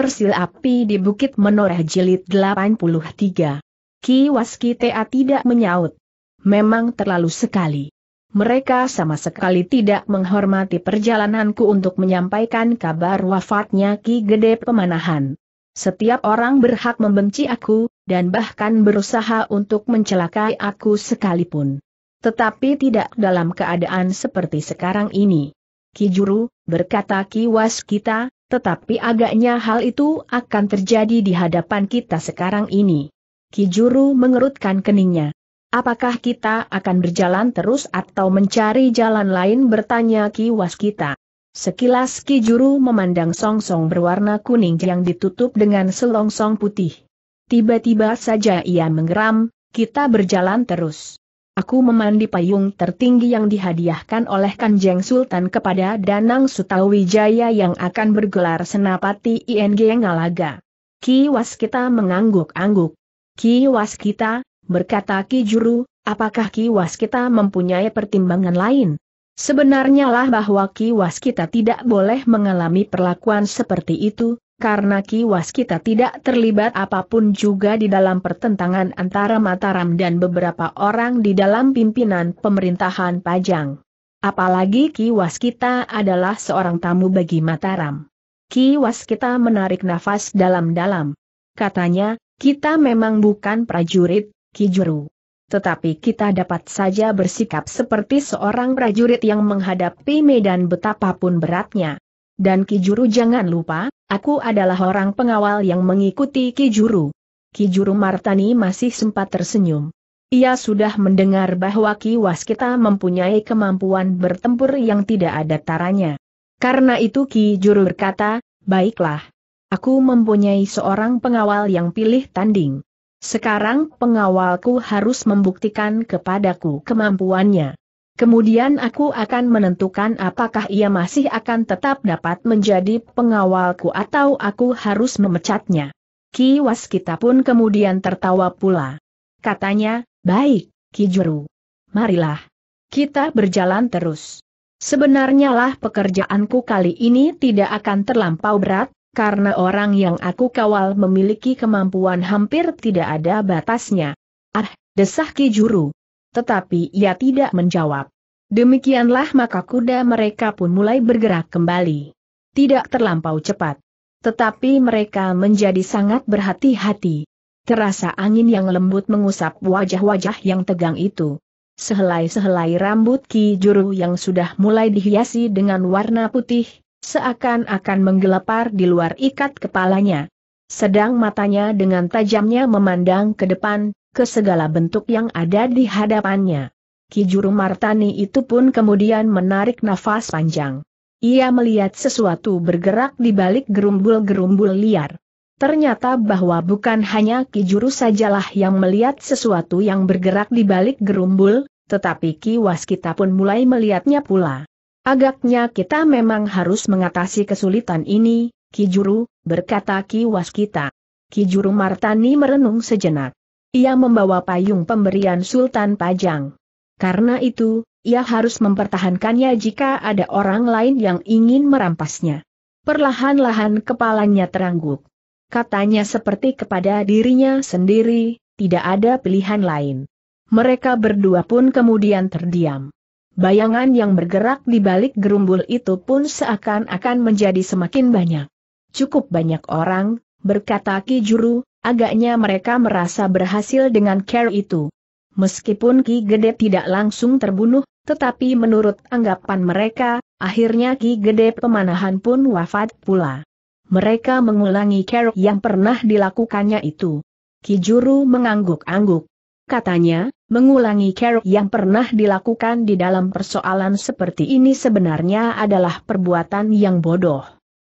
Sil api di Bukit Menoreh Jilid 83. Ki TA tidak menyaut. Memang terlalu sekali. Mereka sama sekali tidak menghormati perjalananku untuk menyampaikan kabar wafatnya Ki Gede Pemanahan. Setiap orang berhak membenci aku, dan bahkan berusaha untuk mencelakai aku sekalipun. Tetapi tidak dalam keadaan seperti sekarang ini. Ki Juru, berkata Ki Waskita, tetapi agaknya hal itu akan terjadi di hadapan kita sekarang ini. Kijuru mengerutkan keningnya. Apakah kita akan berjalan terus atau mencari jalan lain bertanya kiwas kita. Sekilas Kijuru memandang song -song berwarna kuning yang ditutup dengan selongsong putih. Tiba-tiba saja ia menggeram, kita berjalan terus. Aku memandi payung tertinggi yang dihadiahkan oleh Kanjeng Sultan kepada Danang Sutawijaya yang akan bergelar Senapati ING Ngalaga. Ki Waskita mengangguk-angguk. Ki Waskita, berkata Ki Juru, apakah Ki Waskita mempunyai pertimbangan lain? Sebenarnya lah bahwa Ki Waskita tidak boleh mengalami perlakuan seperti itu, karena kiwas kita tidak terlibat apapun juga di dalam pertentangan antara Mataram dan beberapa orang di dalam pimpinan pemerintahan Pajang. Apalagi kiwas kita adalah seorang tamu bagi Mataram. Kiwas kita menarik nafas dalam-dalam. Katanya, kita memang bukan prajurit, Kijuru. Tetapi kita dapat saja bersikap seperti seorang prajurit yang menghadapi medan betapapun beratnya. Dan Kijuru jangan lupa, aku adalah orang pengawal yang mengikuti Kijuru. Kijuru Martani masih sempat tersenyum. Ia sudah mendengar bahwa Ki Waskita mempunyai kemampuan bertempur yang tidak ada taranya. Karena itu Ki Juru berkata, baiklah. Aku mempunyai seorang pengawal yang pilih tanding. Sekarang pengawalku harus membuktikan kepadaku kemampuannya. Kemudian aku akan menentukan apakah ia masih akan tetap dapat menjadi pengawalku atau aku harus memecatnya. Ki Waskita pun kemudian tertawa pula. Katanya, baik, Ki Juru. Marilah. Kita berjalan terus. Sebenarnya lah pekerjaanku kali ini tidak akan terlampau berat, karena orang yang aku kawal memiliki kemampuan hampir tidak ada batasnya. Ah, desah Ki Juru tetapi ia tidak menjawab. Demikianlah maka kuda mereka pun mulai bergerak kembali. Tidak terlampau cepat. Tetapi mereka menjadi sangat berhati-hati. Terasa angin yang lembut mengusap wajah-wajah yang tegang itu. Sehelai-sehelai rambut Ki Juru yang sudah mulai dihiasi dengan warna putih, seakan-akan menggelepar di luar ikat kepalanya. Sedang matanya dengan tajamnya memandang ke depan, ke segala bentuk yang ada di hadapannya. Ki Juru Martani itu pun kemudian menarik nafas panjang. Ia melihat sesuatu bergerak di balik gerumbul-gerumbul liar. Ternyata bahwa bukan hanya Ki Juru sajalah yang melihat sesuatu yang bergerak di balik gerumbul, tetapi Ki Waskita pun mulai melihatnya pula. Agaknya kita memang harus mengatasi kesulitan ini, Ki Juru, berkata Ki Waskita. Ki Juru Martani merenung sejenak. Ia membawa payung pemberian Sultan Pajang. Karena itu, ia harus mempertahankannya jika ada orang lain yang ingin merampasnya. Perlahan-lahan kepalanya terangguk. Katanya seperti kepada dirinya sendiri, tidak ada pilihan lain. Mereka berdua pun kemudian terdiam. Bayangan yang bergerak di balik gerumbul itu pun seakan-akan menjadi semakin banyak. Cukup banyak orang, berkata Ki Juru, Agaknya mereka merasa berhasil dengan care itu. Meskipun Ki Gede tidak langsung terbunuh, tetapi menurut anggapan mereka, akhirnya Ki Gede pemanahan pun wafat pula. Mereka mengulangi care yang pernah dilakukannya itu. Ki Juru mengangguk-angguk. Katanya, mengulangi care yang pernah dilakukan di dalam persoalan seperti ini sebenarnya adalah perbuatan yang bodoh.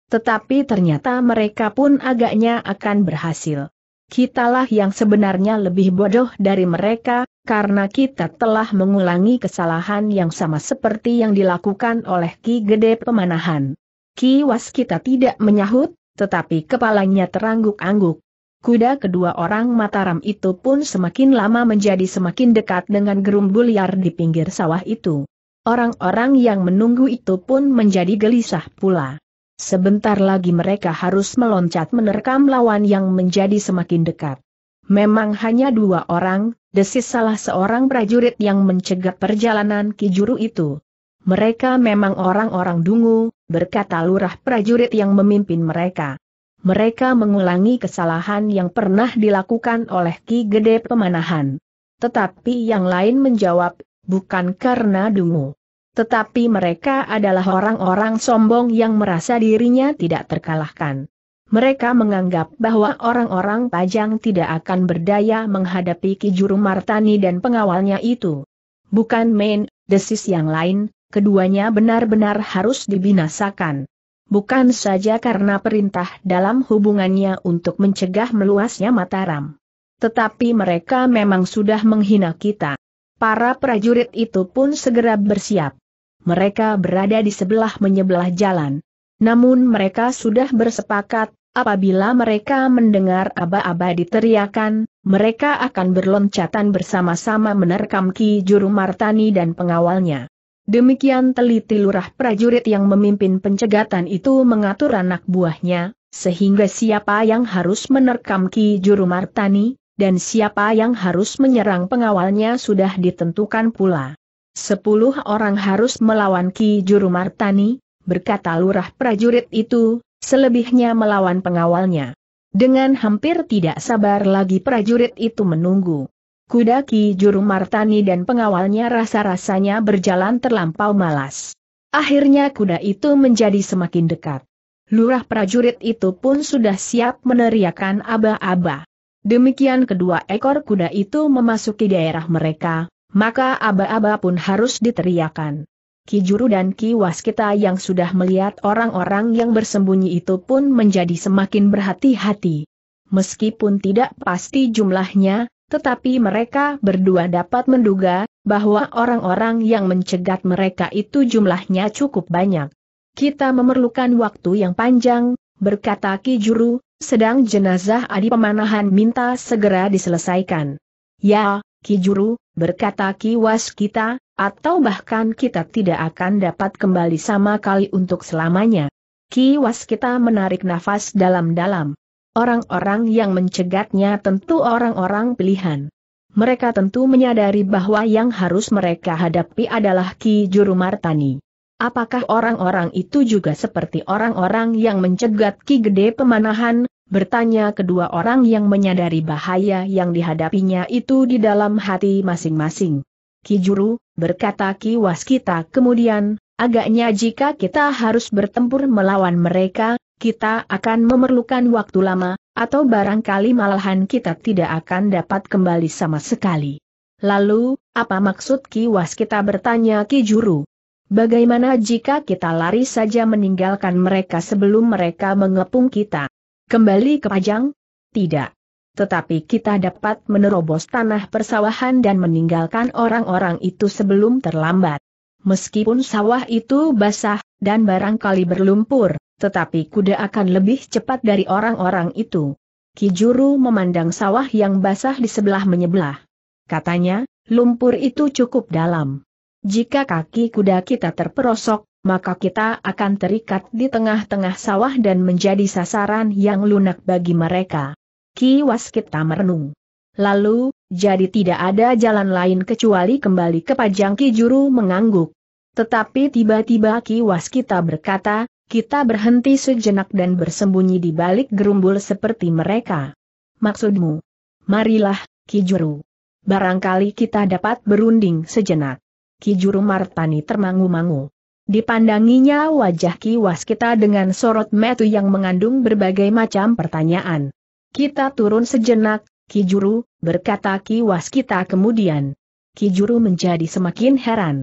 Tetapi ternyata mereka pun agaknya akan berhasil kitalah yang sebenarnya lebih bodoh dari mereka, karena kita telah mengulangi kesalahan yang sama seperti yang dilakukan oleh Ki Gede Pemanahan. Ki Was kita tidak menyahut, tetapi kepalanya terangguk-angguk. Kuda kedua orang Mataram itu pun semakin lama menjadi semakin dekat dengan gerumbul liar di pinggir sawah itu. Orang-orang yang menunggu itu pun menjadi gelisah pula. Sebentar lagi mereka harus meloncat menerkam lawan yang menjadi semakin dekat. Memang hanya dua orang, desis salah seorang prajurit yang mencegat perjalanan Kijuru itu. Mereka memang orang-orang dungu, berkata lurah prajurit yang memimpin mereka. Mereka mengulangi kesalahan yang pernah dilakukan oleh Ki Gede Pemanahan. Tetapi yang lain menjawab, bukan karena dungu. Tetapi mereka adalah orang-orang sombong yang merasa dirinya tidak terkalahkan. Mereka menganggap bahwa orang-orang Pajang tidak akan berdaya menghadapi Kijuru Martani dan pengawalnya itu. Bukan main, desis yang lain, keduanya benar-benar harus dibinasakan. Bukan saja karena perintah dalam hubungannya untuk mencegah meluasnya Mataram. Tetapi mereka memang sudah menghina kita. Para prajurit itu pun segera bersiap mereka berada di sebelah menyebelah jalan. Namun mereka sudah bersepakat, apabila mereka mendengar aba-aba diteriakan, mereka akan berloncatan bersama-sama menerkam Ki Juru Martani dan pengawalnya. Demikian teliti lurah prajurit yang memimpin pencegatan itu mengatur anak buahnya, sehingga siapa yang harus menerkam Ki Juru Martani, dan siapa yang harus menyerang pengawalnya sudah ditentukan pula. Sepuluh orang harus melawan Ki Juru Martani, berkata lurah prajurit itu, selebihnya melawan pengawalnya. Dengan hampir tidak sabar lagi prajurit itu menunggu. Kuda Ki Juru Martani dan pengawalnya rasa-rasanya berjalan terlampau malas. Akhirnya kuda itu menjadi semakin dekat. Lurah prajurit itu pun sudah siap meneriakan aba-aba. Demikian kedua ekor kuda itu memasuki daerah mereka, maka aba-aba pun harus diteriakan. Juru dan Ki Waskita yang sudah melihat orang-orang yang bersembunyi itu pun menjadi semakin berhati-hati. Meskipun tidak pasti jumlahnya, tetapi mereka berdua dapat menduga bahwa orang-orang yang mencegat mereka itu jumlahnya cukup banyak. Kita memerlukan waktu yang panjang, berkata Ki Juru, sedang jenazah Adi Pemanahan minta segera diselesaikan. Ya, Kijuru, berkata kiwas kita, atau bahkan kita tidak akan dapat kembali sama kali untuk selamanya. Kiwas kita menarik nafas dalam-dalam. Orang-orang yang mencegatnya tentu orang-orang pilihan. Mereka tentu menyadari bahwa yang harus mereka hadapi adalah Ki Juru Martani. Apakah orang-orang itu juga seperti orang-orang yang mencegat Ki Gede Pemanahan, bertanya kedua orang yang menyadari bahaya yang dihadapinya itu di dalam hati masing-masing. Kijuru, berkata Kiwas kita kemudian, agaknya jika kita harus bertempur melawan mereka, kita akan memerlukan waktu lama, atau barangkali malahan kita tidak akan dapat kembali sama sekali. Lalu, apa maksud Kiwas kita bertanya Kijuru? Bagaimana jika kita lari saja meninggalkan mereka sebelum mereka mengepung kita? Kembali ke Pajang? Tidak. Tetapi kita dapat menerobos tanah persawahan dan meninggalkan orang-orang itu sebelum terlambat. Meskipun sawah itu basah, dan barangkali berlumpur, tetapi kuda akan lebih cepat dari orang-orang itu. Kijuru memandang sawah yang basah di sebelah menyebelah. Katanya, lumpur itu cukup dalam. Jika kaki kuda kita terperosok, maka kita akan terikat di tengah-tengah sawah dan menjadi sasaran yang lunak bagi mereka. Ki Waskita merenung. Lalu, jadi tidak ada jalan lain kecuali kembali ke Pajang Ki Juru mengangguk. Tetapi tiba-tiba Ki Waskita berkata, kita berhenti sejenak dan bersembunyi di balik gerumbul seperti mereka. Maksudmu? Marilah, Ki Juru. Barangkali kita dapat berunding sejenak. Ki Juru Martani termangu-mangu. Dipandanginya wajah Ki Waskita dengan sorot metu yang mengandung berbagai macam pertanyaan. Kita turun sejenak, Ki Juru, berkata Ki Waskita kemudian. Ki Juru menjadi semakin heran.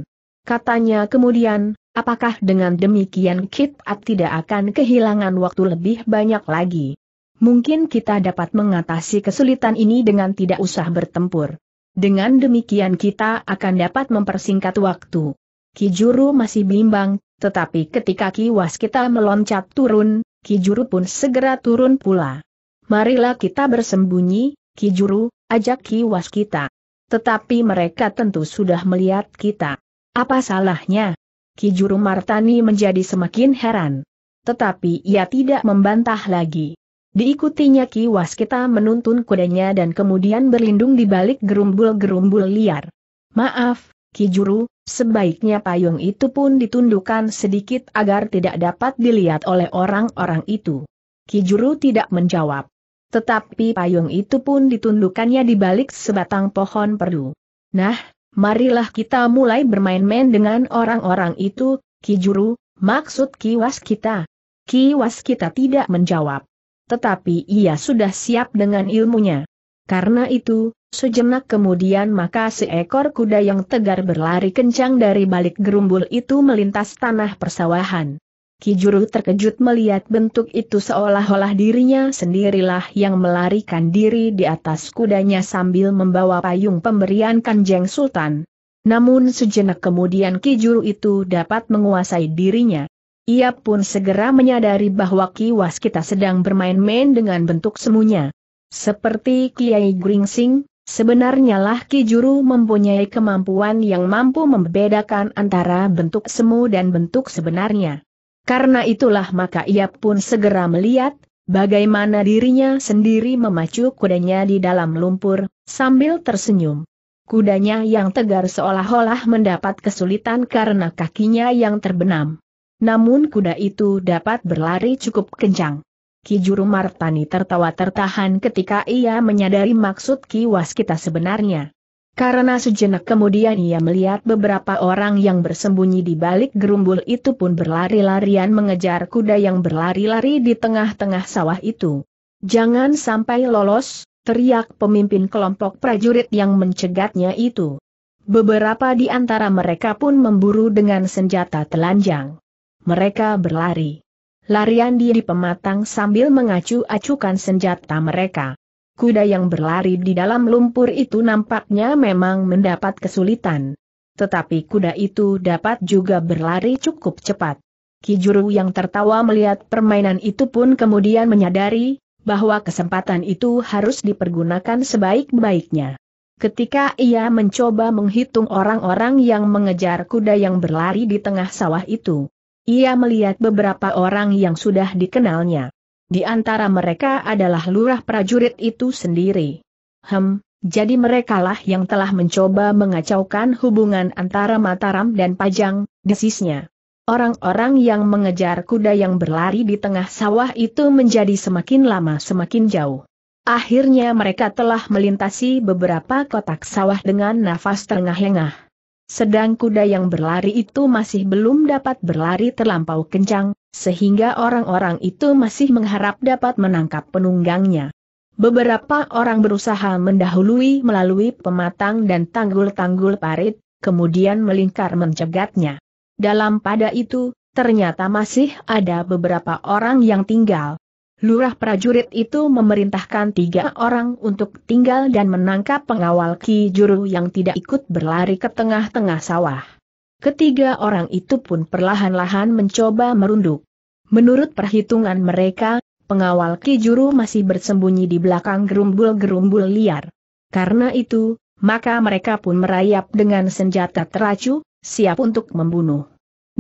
Katanya kemudian, apakah dengan demikian kita tidak akan kehilangan waktu lebih banyak lagi? Mungkin kita dapat mengatasi kesulitan ini dengan tidak usah bertempur. Dengan demikian kita akan dapat mempersingkat waktu. Kijuru masih bimbang, tetapi ketika kiwas kita meloncat turun, Kijuru pun segera turun pula. Marilah kita bersembunyi, Kijuru, ajak kiwas kita. Tetapi mereka tentu sudah melihat kita. Apa salahnya? Kijuru Martani menjadi semakin heran. Tetapi ia tidak membantah lagi. Diikutinya kiwas kita menuntun kudanya dan kemudian berlindung di balik gerumbul-gerumbul liar. Maaf, Kijuru, Sebaiknya payung itu pun ditundukkan sedikit agar tidak dapat dilihat oleh orang-orang itu. Kijuru tidak menjawab. Tetapi payung itu pun ditundukkannya di balik sebatang pohon perdu. Nah, marilah kita mulai bermain-main dengan orang-orang itu, Kijuru, maksud kiwas kita. Kiwas kita tidak menjawab. Tetapi ia sudah siap dengan ilmunya. Karena itu, Sejenak kemudian maka seekor kuda yang tegar berlari kencang dari balik gerumbul itu melintas tanah persawahan. Kijuru terkejut melihat bentuk itu seolah-olah dirinya sendirilah yang melarikan diri di atas kudanya sambil membawa payung pemberian Kanjeng Sultan. Namun sejenak kemudian Kijuru itu dapat menguasai dirinya. Ia pun segera menyadari bahwa kiwas kita sedang bermain-main dengan bentuk semunya. Seperti Kiai Gringsing, Sebenarnya lah Ki Juru mempunyai kemampuan yang mampu membedakan antara bentuk semu dan bentuk sebenarnya. Karena itulah maka ia pun segera melihat, bagaimana dirinya sendiri memacu kudanya di dalam lumpur, sambil tersenyum. Kudanya yang tegar seolah-olah mendapat kesulitan karena kakinya yang terbenam. Namun kuda itu dapat berlari cukup kencang. Ki Juru Martani tertawa tertahan ketika ia menyadari maksud Ki Waskita sebenarnya. Karena sejenak kemudian ia melihat beberapa orang yang bersembunyi di balik gerumbul itu pun berlari-larian mengejar kuda yang berlari-lari di tengah-tengah sawah itu. Jangan sampai lolos, teriak pemimpin kelompok prajurit yang mencegatnya itu. Beberapa di antara mereka pun memburu dengan senjata telanjang. Mereka berlari. Larian di pematang sambil mengacu-acukan senjata mereka. Kuda yang berlari di dalam lumpur itu nampaknya memang mendapat kesulitan. Tetapi kuda itu dapat juga berlari cukup cepat. Kijuru yang tertawa melihat permainan itu pun kemudian menyadari, bahwa kesempatan itu harus dipergunakan sebaik-baiknya. Ketika ia mencoba menghitung orang-orang yang mengejar kuda yang berlari di tengah sawah itu, ia melihat beberapa orang yang sudah dikenalnya. Di antara mereka adalah lurah prajurit itu sendiri. Hem, jadi merekalah yang telah mencoba mengacaukan hubungan antara Mataram dan Pajang, desisnya. Orang-orang yang mengejar kuda yang berlari di tengah sawah itu menjadi semakin lama semakin jauh. Akhirnya mereka telah melintasi beberapa kotak sawah dengan nafas terengah-engah. Sedang kuda yang berlari itu masih belum dapat berlari terlampau kencang, sehingga orang-orang itu masih mengharap dapat menangkap penunggangnya. Beberapa orang berusaha mendahului melalui pematang dan tanggul-tanggul parit, kemudian melingkar mencegatnya. Dalam pada itu, ternyata masih ada beberapa orang yang tinggal. Lurah prajurit itu memerintahkan tiga orang untuk tinggal dan menangkap pengawal Ki Juru yang tidak ikut berlari ke tengah-tengah sawah. Ketiga orang itu pun perlahan-lahan mencoba merunduk. Menurut perhitungan mereka, pengawal Ki Juru masih bersembunyi di belakang gerumbul-gerumbul liar. Karena itu, maka mereka pun merayap dengan senjata teracu, siap untuk membunuh.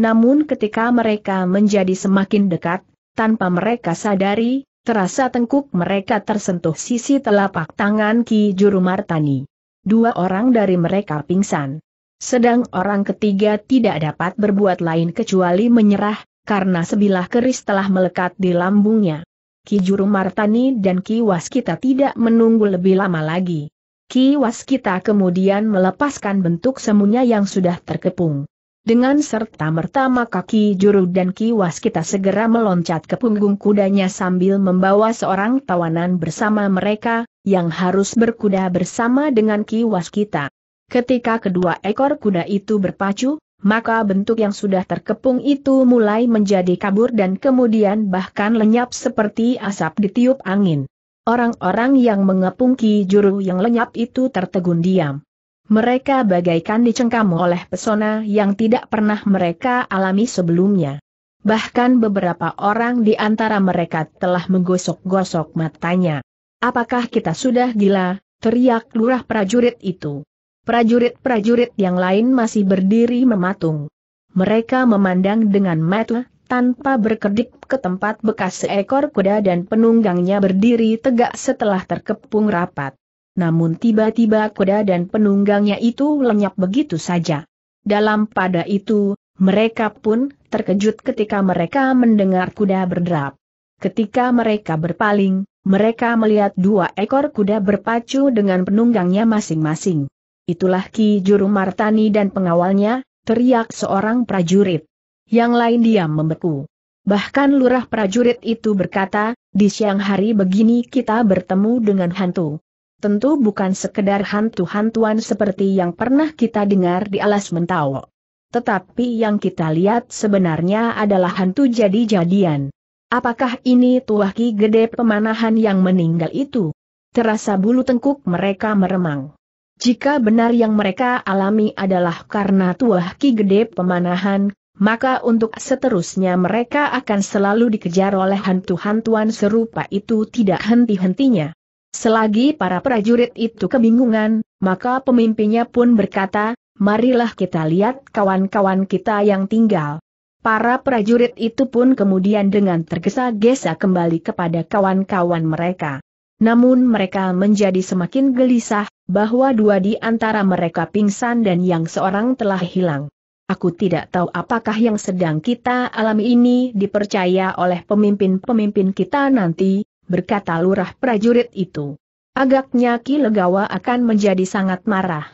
Namun ketika mereka menjadi semakin dekat, tanpa mereka sadari, terasa tengkuk mereka tersentuh sisi telapak tangan Ki Juru Martani. Dua orang dari mereka pingsan. Sedang orang ketiga tidak dapat berbuat lain kecuali menyerah, karena sebilah keris telah melekat di lambungnya. Ki Juru Martani dan Ki Waskita tidak menunggu lebih lama lagi. Ki Waskita kemudian melepaskan bentuk semunya yang sudah terkepung. Dengan serta merta maka Ki Juru dan Ki kita segera meloncat ke punggung kudanya sambil membawa seorang tawanan bersama mereka, yang harus berkuda bersama dengan Ki kita. Ketika kedua ekor kuda itu berpacu, maka bentuk yang sudah terkepung itu mulai menjadi kabur dan kemudian bahkan lenyap seperti asap ditiup angin. Orang-orang yang mengepung Ki Juru yang lenyap itu tertegun diam. Mereka bagaikan dicengkam oleh pesona yang tidak pernah mereka alami sebelumnya. Bahkan beberapa orang di antara mereka telah menggosok-gosok matanya. Apakah kita sudah gila? teriak lurah prajurit itu. Prajurit-prajurit yang lain masih berdiri mematung. Mereka memandang dengan mata tanpa berkedip ke tempat bekas seekor kuda dan penunggangnya berdiri tegak setelah terkepung rapat namun tiba-tiba kuda dan penunggangnya itu lenyap begitu saja. Dalam pada itu, mereka pun terkejut ketika mereka mendengar kuda berderap. Ketika mereka berpaling, mereka melihat dua ekor kuda berpacu dengan penunggangnya masing-masing. Itulah Ki Juru Martani dan pengawalnya, teriak seorang prajurit. Yang lain diam membeku. Bahkan lurah prajurit itu berkata, di siang hari begini kita bertemu dengan hantu tentu bukan sekedar hantu-hantuan seperti yang pernah kita dengar di alas mentawo. Tetapi yang kita lihat sebenarnya adalah hantu jadi-jadian. Apakah ini tuah gede pemanahan yang meninggal itu? Terasa bulu tengkuk mereka meremang. Jika benar yang mereka alami adalah karena tuah gede pemanahan, maka untuk seterusnya mereka akan selalu dikejar oleh hantu-hantuan serupa itu tidak henti-hentinya. Selagi para prajurit itu kebingungan, maka pemimpinnya pun berkata, marilah kita lihat kawan-kawan kita yang tinggal. Para prajurit itu pun kemudian dengan tergesa-gesa kembali kepada kawan-kawan mereka. Namun mereka menjadi semakin gelisah, bahwa dua di antara mereka pingsan dan yang seorang telah hilang. Aku tidak tahu apakah yang sedang kita alami ini dipercaya oleh pemimpin-pemimpin kita nanti, berkata lurah prajurit itu. Agaknya Ki Legawa akan menjadi sangat marah.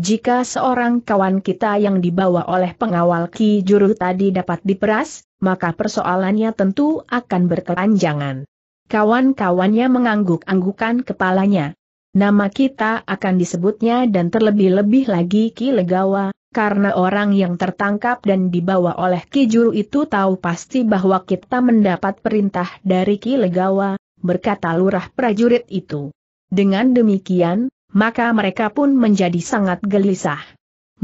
Jika seorang kawan kita yang dibawa oleh pengawal Ki Juru tadi dapat diperas, maka persoalannya tentu akan berkelanjangan. Kawan-kawannya mengangguk-anggukan kepalanya. Nama kita akan disebutnya dan terlebih-lebih lagi Ki Legawa, karena orang yang tertangkap dan dibawa oleh Ki Juru itu tahu pasti bahwa kita mendapat perintah dari Ki Legawa, berkata lurah prajurit itu. Dengan demikian, maka mereka pun menjadi sangat gelisah.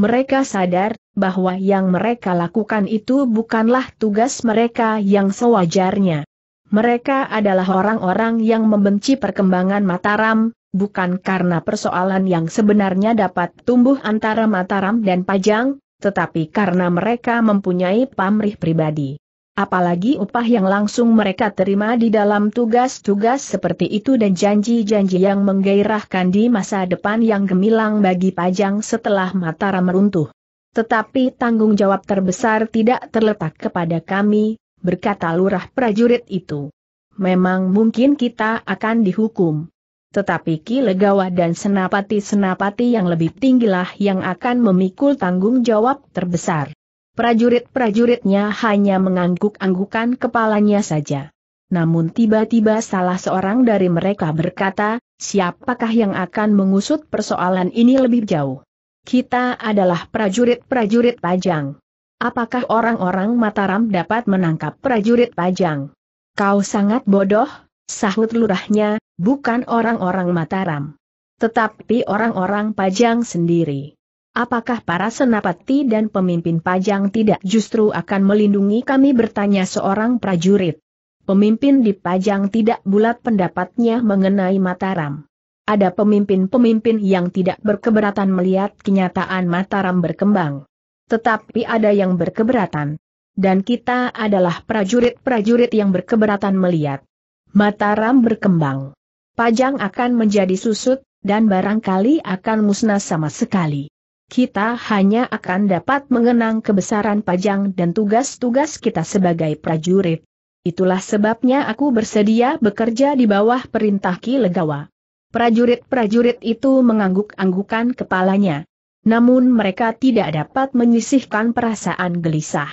Mereka sadar bahwa yang mereka lakukan itu bukanlah tugas mereka yang sewajarnya. Mereka adalah orang-orang yang membenci perkembangan Mataram, bukan karena persoalan yang sebenarnya dapat tumbuh antara Mataram dan Pajang, tetapi karena mereka mempunyai pamrih pribadi apalagi upah yang langsung mereka terima di dalam tugas-tugas seperti itu dan janji-janji yang menggairahkan di masa depan yang gemilang bagi Pajang setelah Mataram runtuh. Tetapi tanggung jawab terbesar tidak terletak kepada kami, berkata lurah prajurit itu. Memang mungkin kita akan dihukum. Tetapi Ki Legawa dan senapati-senapati yang lebih tinggilah yang akan memikul tanggung jawab terbesar. Prajurit-prajuritnya hanya mengangguk-anggukan kepalanya saja. Namun tiba-tiba salah seorang dari mereka berkata, siapakah yang akan mengusut persoalan ini lebih jauh? Kita adalah prajurit-prajurit pajang. Apakah orang-orang Mataram dapat menangkap prajurit pajang? Kau sangat bodoh, sahut lurahnya, bukan orang-orang Mataram. Tetapi orang-orang pajang sendiri. Apakah para senapati dan pemimpin pajang tidak justru akan melindungi kami bertanya seorang prajurit? Pemimpin di pajang tidak bulat pendapatnya mengenai Mataram. Ada pemimpin-pemimpin yang tidak berkeberatan melihat kenyataan Mataram berkembang. Tetapi ada yang berkeberatan. Dan kita adalah prajurit-prajurit yang berkeberatan melihat Mataram berkembang. Pajang akan menjadi susut, dan barangkali akan musnah sama sekali kita hanya akan dapat mengenang kebesaran pajang dan tugas-tugas kita sebagai prajurit. Itulah sebabnya aku bersedia bekerja di bawah perintah Ki Legawa. Prajurit-prajurit itu mengangguk-anggukan kepalanya. Namun mereka tidak dapat menyisihkan perasaan gelisah.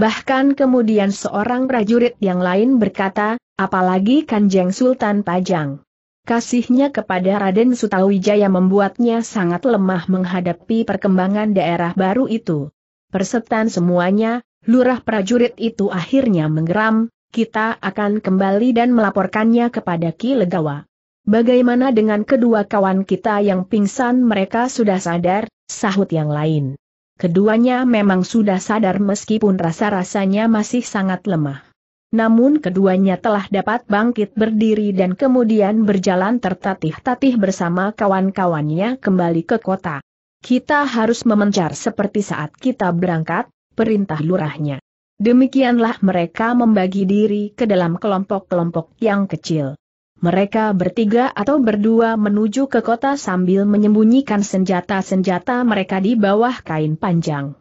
Bahkan kemudian seorang prajurit yang lain berkata, apalagi Kanjeng Sultan Pajang. Kasihnya kepada Raden Sutawijaya membuatnya sangat lemah menghadapi perkembangan daerah baru itu. Persetan semuanya, lurah prajurit itu akhirnya menggeram, kita akan kembali dan melaporkannya kepada Ki Legawa. Bagaimana dengan kedua kawan kita yang pingsan mereka sudah sadar, sahut yang lain. Keduanya memang sudah sadar meskipun rasa-rasanya masih sangat lemah namun keduanya telah dapat bangkit berdiri dan kemudian berjalan tertatih-tatih bersama kawan-kawannya kembali ke kota. Kita harus memencar seperti saat kita berangkat, perintah lurahnya. Demikianlah mereka membagi diri ke dalam kelompok-kelompok yang kecil. Mereka bertiga atau berdua menuju ke kota sambil menyembunyikan senjata-senjata mereka di bawah kain panjang.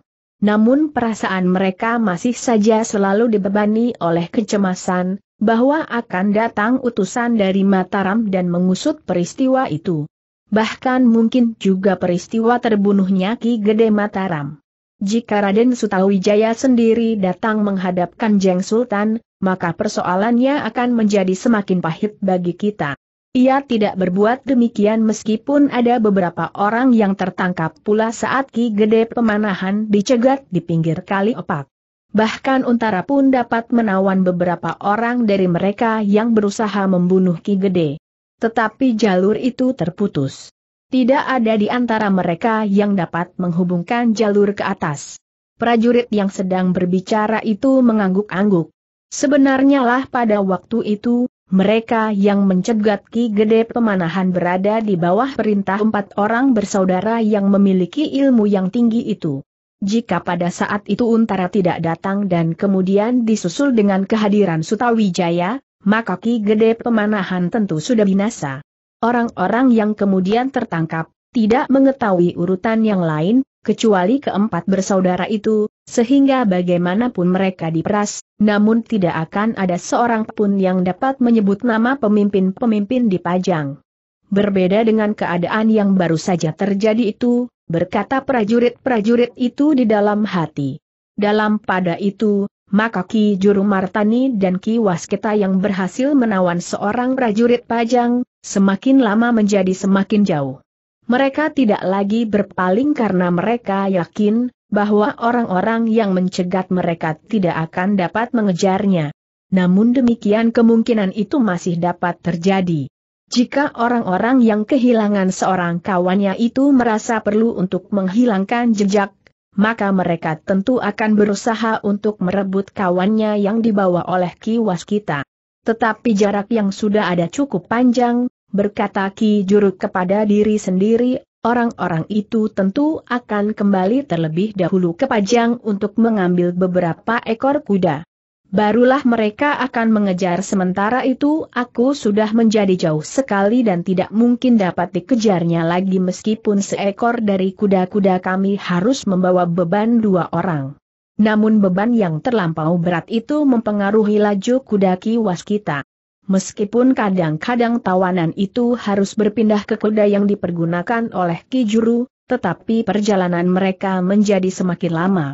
Namun perasaan mereka masih saja selalu dibebani oleh kecemasan, bahwa akan datang utusan dari Mataram dan mengusut peristiwa itu. Bahkan mungkin juga peristiwa terbunuhnya Ki Gede Mataram. Jika Raden Sutawijaya sendiri datang menghadapkan Jeng Sultan, maka persoalannya akan menjadi semakin pahit bagi kita. Ia tidak berbuat demikian meskipun ada beberapa orang yang tertangkap pula saat Ki Gede Pemanahan dicegat di pinggir kali opak. Bahkan Untara pun dapat menawan beberapa orang dari mereka yang berusaha membunuh Ki Gede. Tetapi jalur itu terputus. Tidak ada di antara mereka yang dapat menghubungkan jalur ke atas. Prajurit yang sedang berbicara itu mengangguk-angguk. Sebenarnya lah pada waktu itu, mereka yang mencegat Ki Gede Pemanahan berada di bawah perintah empat orang bersaudara yang memiliki ilmu yang tinggi itu. Jika pada saat itu Untara tidak datang dan kemudian disusul dengan kehadiran Sutawijaya, maka Ki Gede Pemanahan tentu sudah binasa. Orang-orang yang kemudian tertangkap, tidak mengetahui urutan yang lain, kecuali keempat bersaudara itu, sehingga bagaimanapun mereka diperas, namun tidak akan ada seorang pun yang dapat menyebut nama pemimpin-pemimpin di Pajang. Berbeda dengan keadaan yang baru saja terjadi itu, berkata prajurit-prajurit itu di dalam hati. Dalam pada itu, maka Ki Juru Martani dan Ki Waskita yang berhasil menawan seorang prajurit pajang, semakin lama menjadi semakin jauh. Mereka tidak lagi berpaling karena mereka yakin, bahwa orang-orang yang mencegat mereka tidak akan dapat mengejarnya. Namun demikian kemungkinan itu masih dapat terjadi. Jika orang-orang yang kehilangan seorang kawannya itu merasa perlu untuk menghilangkan jejak, maka mereka tentu akan berusaha untuk merebut kawannya yang dibawa oleh kiwas kita. Tetapi jarak yang sudah ada cukup panjang, berkata Ki Juruk kepada diri sendiri, orang-orang itu tentu akan kembali terlebih dahulu ke Pajang untuk mengambil beberapa ekor kuda. Barulah mereka akan mengejar sementara itu aku sudah menjadi jauh sekali dan tidak mungkin dapat dikejarnya lagi meskipun seekor dari kuda-kuda kami harus membawa beban dua orang. Namun beban yang terlampau berat itu mempengaruhi laju kuda kiwas kita. Meskipun kadang-kadang tawanan itu harus berpindah ke kuda yang dipergunakan oleh Kijuru, tetapi perjalanan mereka menjadi semakin lama.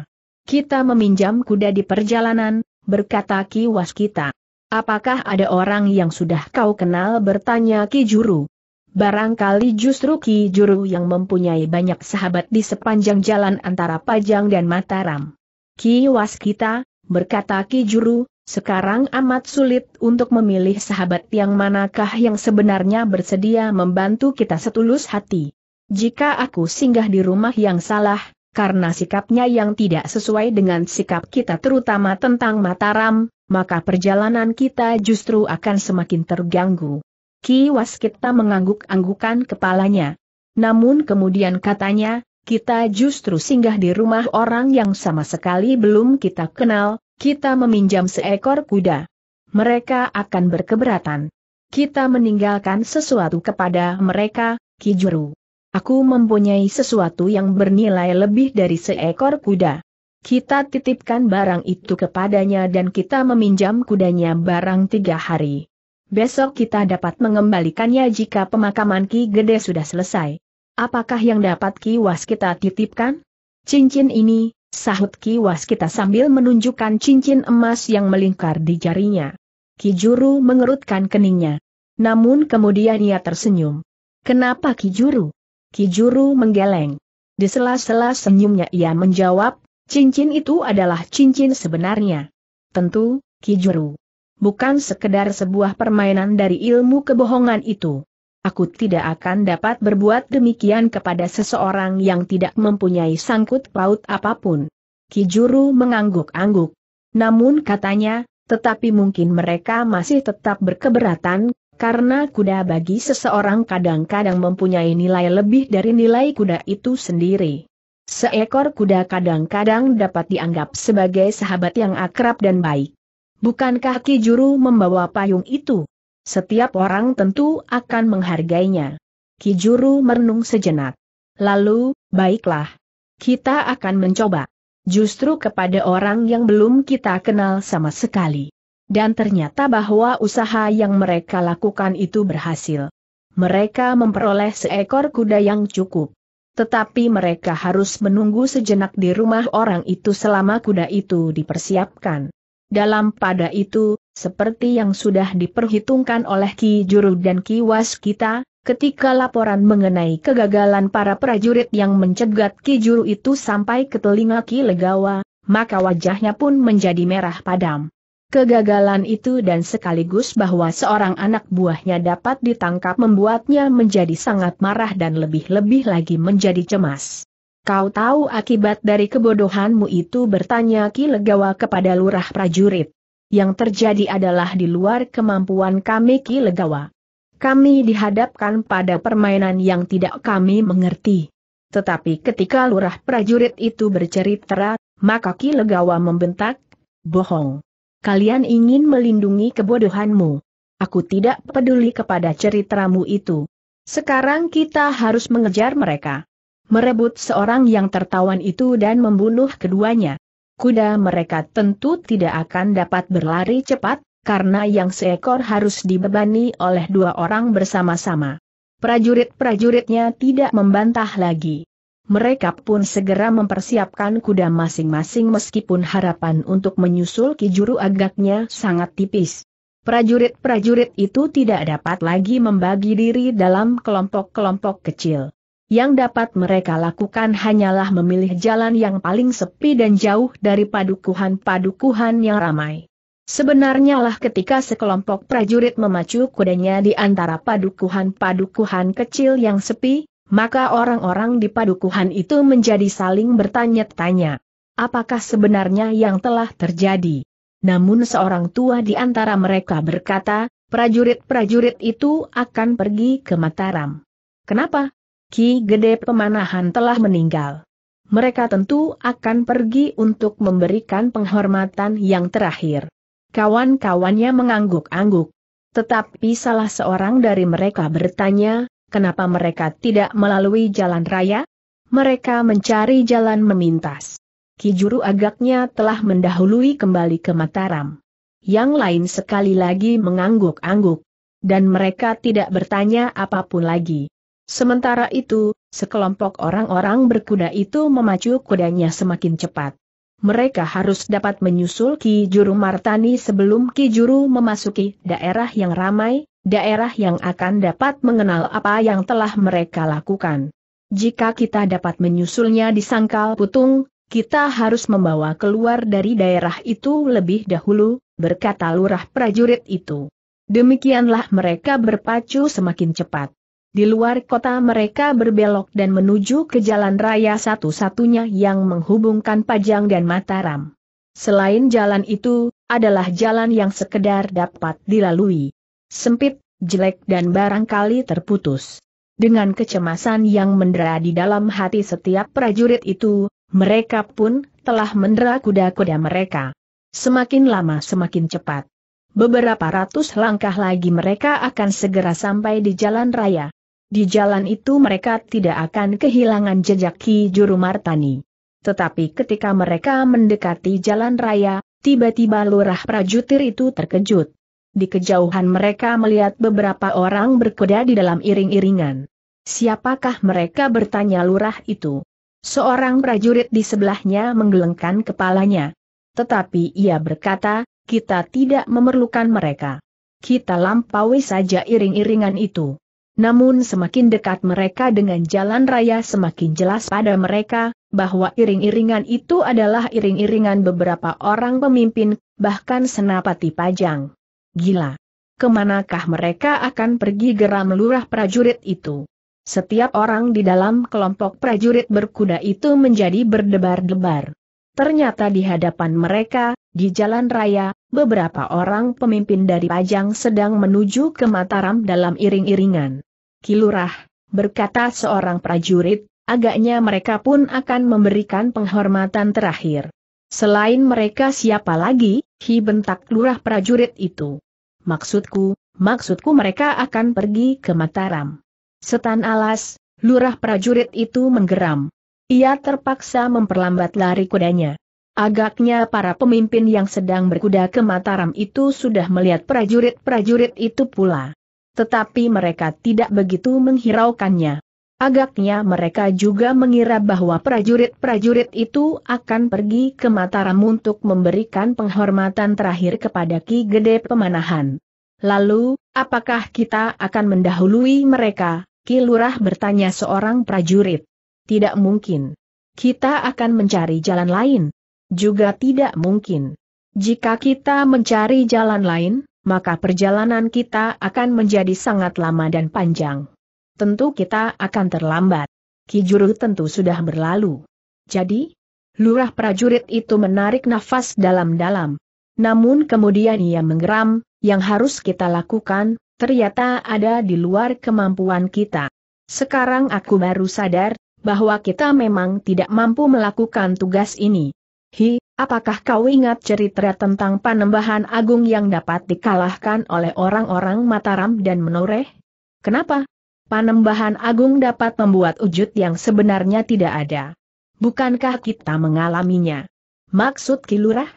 Kita meminjam kuda di perjalanan, berkata Kiwas kita. Apakah ada orang yang sudah kau kenal bertanya Kijuru? Barangkali justru Kijuru yang mempunyai banyak sahabat di sepanjang jalan antara Pajang dan Mataram. Kiwas kita, berkata Kijuru, sekarang amat sulit untuk memilih sahabat yang manakah yang sebenarnya bersedia membantu kita setulus hati. Jika aku singgah di rumah yang salah, karena sikapnya yang tidak sesuai dengan sikap kita terutama tentang Mataram, maka perjalanan kita justru akan semakin terganggu. Ki Waskita mengangguk-anggukan kepalanya. Namun kemudian katanya, kita justru singgah di rumah orang yang sama sekali belum kita kenal, kita meminjam seekor kuda. Mereka akan berkeberatan. Kita meninggalkan sesuatu kepada mereka, Kijuru. Aku mempunyai sesuatu yang bernilai lebih dari seekor kuda. Kita titipkan barang itu kepadanya dan kita meminjam kudanya barang tiga hari. Besok kita dapat mengembalikannya jika pemakaman Ki Gede sudah selesai. Apakah yang dapat Ki Was kita titipkan? Cincin ini, Sahut kiwas kita sambil menunjukkan cincin emas yang melingkar di jarinya. Ki Juru mengerutkan keningnya. Namun kemudian ia tersenyum. Kenapa Ki Juru? Ki Juru menggeleng. Di sela-sela senyumnya ia menjawab, cincin itu adalah cincin sebenarnya. Tentu, Ki Juru. Bukan sekedar sebuah permainan dari ilmu kebohongan itu. Aku tidak akan dapat berbuat demikian kepada seseorang yang tidak mempunyai sangkut paut apapun. Kijuru mengangguk-angguk. Namun katanya, tetapi mungkin mereka masih tetap berkeberatan, karena kuda bagi seseorang kadang-kadang mempunyai nilai lebih dari nilai kuda itu sendiri. Seekor kuda kadang-kadang dapat dianggap sebagai sahabat yang akrab dan baik. Bukankah Kijuru membawa payung itu? Setiap orang tentu akan menghargainya. Kijuru merenung sejenak. Lalu, baiklah. Kita akan mencoba. Justru kepada orang yang belum kita kenal sama sekali. Dan ternyata bahwa usaha yang mereka lakukan itu berhasil. Mereka memperoleh seekor kuda yang cukup. Tetapi mereka harus menunggu sejenak di rumah orang itu selama kuda itu dipersiapkan. Dalam pada itu, seperti yang sudah diperhitungkan oleh Ki Juru dan Ki Was kita, ketika laporan mengenai kegagalan para prajurit yang mencegat Ki Juru itu sampai ke telinga Ki Legawa, maka wajahnya pun menjadi merah padam. Kegagalan itu dan sekaligus bahwa seorang anak buahnya dapat ditangkap membuatnya menjadi sangat marah dan lebih-lebih lagi menjadi cemas. Kau tahu akibat dari kebodohanmu itu bertanya Ki Legawa kepada lurah prajurit. Yang terjadi adalah di luar kemampuan kami Ki Legawa. Kami dihadapkan pada permainan yang tidak kami mengerti. Tetapi ketika lurah prajurit itu bercerita, maka Ki Legawa membentak, bohong. Kalian ingin melindungi kebodohanmu. Aku tidak peduli kepada ceritamu itu. Sekarang kita harus mengejar mereka merebut seorang yang tertawan itu dan membunuh keduanya. Kuda mereka tentu tidak akan dapat berlari cepat, karena yang seekor harus dibebani oleh dua orang bersama-sama. Prajurit-prajuritnya tidak membantah lagi. Mereka pun segera mempersiapkan kuda masing-masing meskipun harapan untuk menyusul Kijuru agaknya sangat tipis. Prajurit-prajurit itu tidak dapat lagi membagi diri dalam kelompok-kelompok kecil. Yang dapat mereka lakukan hanyalah memilih jalan yang paling sepi dan jauh dari padukuhan-padukuhan yang ramai. Sebenarnya lah ketika sekelompok prajurit memacu kudanya di antara padukuhan-padukuhan kecil yang sepi, maka orang-orang di padukuhan itu menjadi saling bertanya-tanya. Apakah sebenarnya yang telah terjadi? Namun seorang tua di antara mereka berkata, prajurit-prajurit itu akan pergi ke Mataram. Kenapa? Ki Gede Pemanahan telah meninggal. Mereka tentu akan pergi untuk memberikan penghormatan yang terakhir. Kawan-kawannya mengangguk-angguk. Tetapi salah seorang dari mereka bertanya, kenapa mereka tidak melalui jalan raya? Mereka mencari jalan memintas. Ki Juru agaknya telah mendahului kembali ke Mataram. Yang lain sekali lagi mengangguk-angguk. Dan mereka tidak bertanya apapun lagi. Sementara itu, sekelompok orang-orang berkuda itu memacu kudanya semakin cepat. Mereka harus dapat menyusul Ki Juru Martani sebelum Ki Juru memasuki daerah yang ramai, daerah yang akan dapat mengenal apa yang telah mereka lakukan. Jika kita dapat menyusulnya di sangkal putung, kita harus membawa keluar dari daerah itu lebih dahulu, berkata lurah prajurit itu. Demikianlah mereka berpacu semakin cepat. Di luar kota mereka berbelok dan menuju ke jalan raya satu-satunya yang menghubungkan Pajang dan Mataram. Selain jalan itu, adalah jalan yang sekedar dapat dilalui. Sempit, jelek dan barangkali terputus. Dengan kecemasan yang mendera di dalam hati setiap prajurit itu, mereka pun telah mendera kuda-kuda mereka. Semakin lama semakin cepat. Beberapa ratus langkah lagi mereka akan segera sampai di jalan raya. Di jalan itu mereka tidak akan kehilangan jejak Ki Juru Martani. Tetapi ketika mereka mendekati jalan raya, tiba-tiba lurah prajutir itu terkejut. Di kejauhan mereka melihat beberapa orang berkuda di dalam iring-iringan. Siapakah mereka bertanya lurah itu? Seorang prajurit di sebelahnya menggelengkan kepalanya. Tetapi ia berkata, kita tidak memerlukan mereka. Kita lampaui saja iring-iringan itu. Namun semakin dekat mereka dengan jalan raya semakin jelas pada mereka, bahwa iring-iringan itu adalah iring-iringan beberapa orang pemimpin, bahkan senapati pajang. Gila! Kemanakah mereka akan pergi geram lurah prajurit itu? Setiap orang di dalam kelompok prajurit berkuda itu menjadi berdebar-debar. Ternyata di hadapan mereka, di jalan raya, beberapa orang pemimpin dari Pajang sedang menuju ke Mataram dalam iring-iringan. Kilurah, berkata seorang prajurit, agaknya mereka pun akan memberikan penghormatan terakhir. Selain mereka siapa lagi, hi bentak lurah prajurit itu. Maksudku, maksudku mereka akan pergi ke Mataram. Setan alas, lurah prajurit itu menggeram. Ia terpaksa memperlambat lari kudanya. Agaknya para pemimpin yang sedang berkuda ke Mataram itu sudah melihat prajurit-prajurit itu pula. Tetapi mereka tidak begitu menghiraukannya. Agaknya mereka juga mengira bahwa prajurit-prajurit itu akan pergi ke Mataram untuk memberikan penghormatan terakhir kepada Ki Gede Pemanahan. Lalu, apakah kita akan mendahului mereka? Ki Lurah bertanya seorang prajurit. Tidak mungkin. Kita akan mencari jalan lain juga tidak mungkin. Jika kita mencari jalan lain, maka perjalanan kita akan menjadi sangat lama dan panjang. Tentu kita akan terlambat. Kijuru tentu sudah berlalu. Jadi, lurah prajurit itu menarik nafas dalam-dalam. Namun kemudian ia menggeram, yang harus kita lakukan, ternyata ada di luar kemampuan kita. Sekarang aku baru sadar, bahwa kita memang tidak mampu melakukan tugas ini. Hi, apakah kau ingat cerita tentang panembahan agung yang dapat dikalahkan oleh orang-orang Mataram dan Menoreh? Kenapa? Panembahan agung dapat membuat wujud yang sebenarnya tidak ada. Bukankah kita mengalaminya? Maksud Kilurah?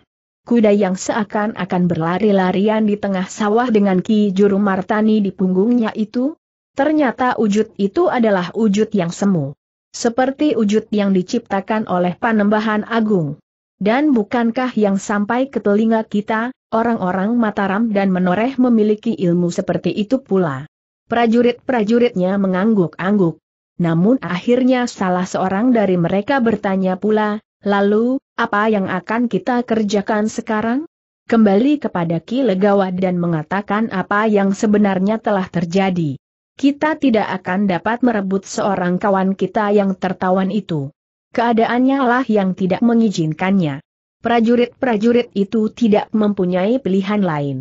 Kuda yang seakan-akan berlari-larian di tengah sawah dengan Ki Juru Martani di punggungnya itu? Ternyata wujud itu adalah wujud yang semu. Seperti wujud yang diciptakan oleh Panembahan Agung. Dan bukankah yang sampai ke telinga kita, orang-orang Mataram dan Menoreh memiliki ilmu seperti itu pula? Prajurit-prajuritnya mengangguk-angguk. Namun akhirnya salah seorang dari mereka bertanya pula, lalu, apa yang akan kita kerjakan sekarang? Kembali kepada Ki Legawa dan mengatakan apa yang sebenarnya telah terjadi. Kita tidak akan dapat merebut seorang kawan kita yang tertawan itu keadaannya lah yang tidak mengizinkannya. Prajurit-prajurit itu tidak mempunyai pilihan lain.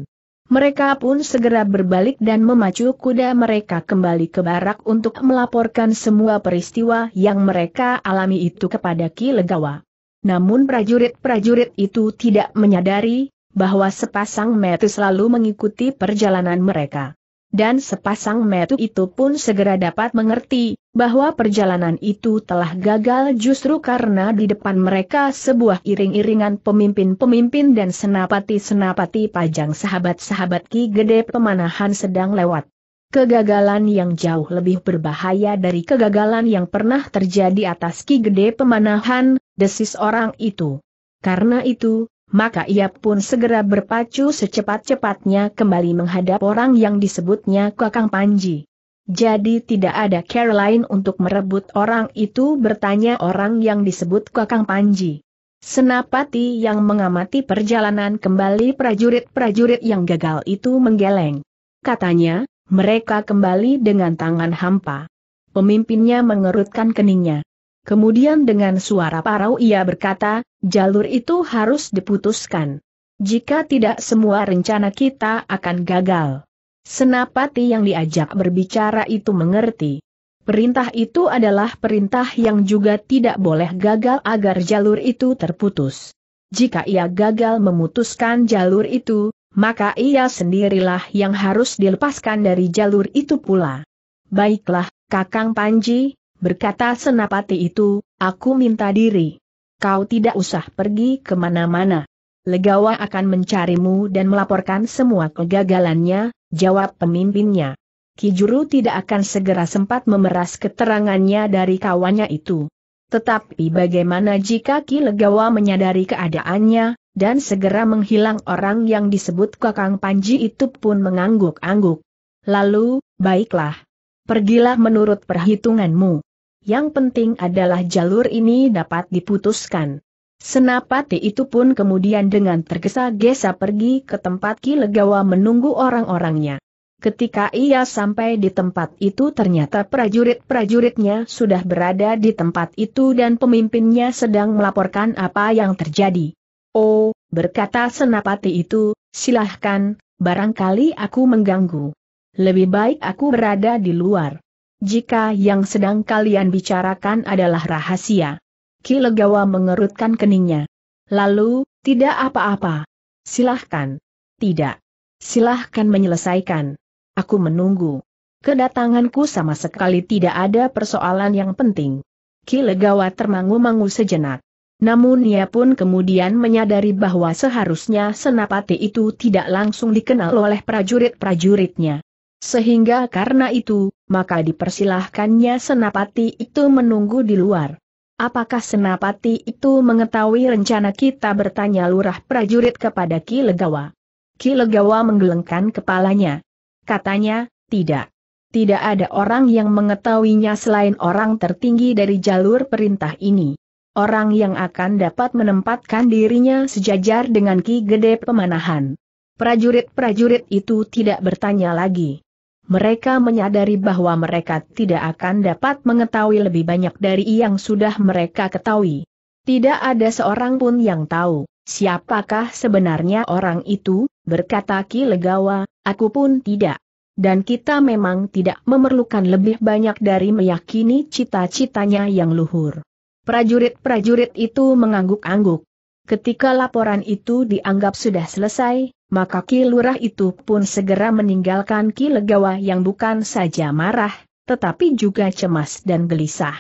Mereka pun segera berbalik dan memacu kuda mereka kembali ke barak untuk melaporkan semua peristiwa yang mereka alami itu kepada Ki Legawa. Namun prajurit-prajurit itu tidak menyadari bahwa sepasang mata selalu mengikuti perjalanan mereka dan sepasang metu itu pun segera dapat mengerti bahwa perjalanan itu telah gagal justru karena di depan mereka sebuah iring-iringan pemimpin-pemimpin dan senapati-senapati pajang sahabat-sahabat Ki Gede Pemanahan sedang lewat. Kegagalan yang jauh lebih berbahaya dari kegagalan yang pernah terjadi atas Ki Gede Pemanahan, desis orang itu. Karena itu, maka ia pun segera berpacu secepat-cepatnya kembali menghadap orang yang disebutnya Kakang Panji. Jadi tidak ada care lain untuk merebut orang itu bertanya orang yang disebut Kakang Panji. Senapati yang mengamati perjalanan kembali prajurit-prajurit yang gagal itu menggeleng. Katanya, mereka kembali dengan tangan hampa. Pemimpinnya mengerutkan keningnya. Kemudian dengan suara parau ia berkata, jalur itu harus diputuskan. Jika tidak semua rencana kita akan gagal. Senapati yang diajak berbicara itu mengerti. Perintah itu adalah perintah yang juga tidak boleh gagal agar jalur itu terputus. Jika ia gagal memutuskan jalur itu, maka ia sendirilah yang harus dilepaskan dari jalur itu pula. Baiklah, Kakang Panji, berkata senapati itu, aku minta diri kau tidak usah pergi kemana-mana. Legawa akan mencarimu dan melaporkan semua kegagalannya, jawab pemimpinnya. Kijuru tidak akan segera sempat memeras keterangannya dari kawannya itu. Tetapi bagaimana jika Ki Legawa menyadari keadaannya, dan segera menghilang orang yang disebut Kakang Panji itu pun mengangguk-angguk. Lalu, baiklah. Pergilah menurut perhitunganmu yang penting adalah jalur ini dapat diputuskan. Senapati itu pun kemudian dengan tergesa-gesa pergi ke tempat Ki Legawa menunggu orang-orangnya. Ketika ia sampai di tempat itu ternyata prajurit-prajuritnya sudah berada di tempat itu dan pemimpinnya sedang melaporkan apa yang terjadi. Oh, berkata Senapati itu, silahkan, barangkali aku mengganggu. Lebih baik aku berada di luar jika yang sedang kalian bicarakan adalah rahasia. Ki Legawa mengerutkan keningnya. Lalu, tidak apa-apa. Silahkan. Tidak. Silahkan menyelesaikan. Aku menunggu. Kedatanganku sama sekali tidak ada persoalan yang penting. Ki Legawa termangu-mangu sejenak. Namun ia pun kemudian menyadari bahwa seharusnya senapati itu tidak langsung dikenal oleh prajurit-prajuritnya. Sehingga karena itu, maka dipersilahkannya senapati itu menunggu di luar. Apakah senapati itu mengetahui rencana kita bertanya lurah prajurit kepada Ki Legawa? Ki Legawa menggelengkan kepalanya. Katanya, tidak. Tidak ada orang yang mengetahuinya selain orang tertinggi dari jalur perintah ini. Orang yang akan dapat menempatkan dirinya sejajar dengan Ki Gede Pemanahan. Prajurit-prajurit itu tidak bertanya lagi mereka menyadari bahwa mereka tidak akan dapat mengetahui lebih banyak dari yang sudah mereka ketahui. Tidak ada seorang pun yang tahu, siapakah sebenarnya orang itu, berkata Ki Legawa, aku pun tidak. Dan kita memang tidak memerlukan lebih banyak dari meyakini cita-citanya yang luhur. Prajurit-prajurit itu mengangguk-angguk. Ketika laporan itu dianggap sudah selesai, maka Ki Lurah itu pun segera meninggalkan Ki Legawa yang bukan saja marah, tetapi juga cemas dan gelisah.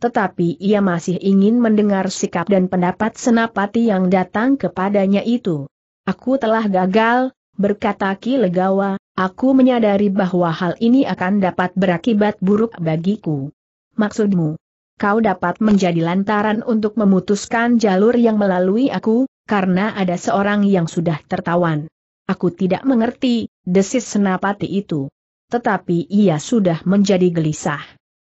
Tetapi ia masih ingin mendengar sikap dan pendapat Senapati yang datang kepadanya itu. Aku telah gagal, berkata Ki Legawa, aku menyadari bahwa hal ini akan dapat berakibat buruk bagiku. Maksudmu? Kau dapat menjadi lantaran untuk memutuskan jalur yang melalui aku, karena ada seorang yang sudah tertawan. Aku tidak mengerti, desis senapati itu. Tetapi ia sudah menjadi gelisah.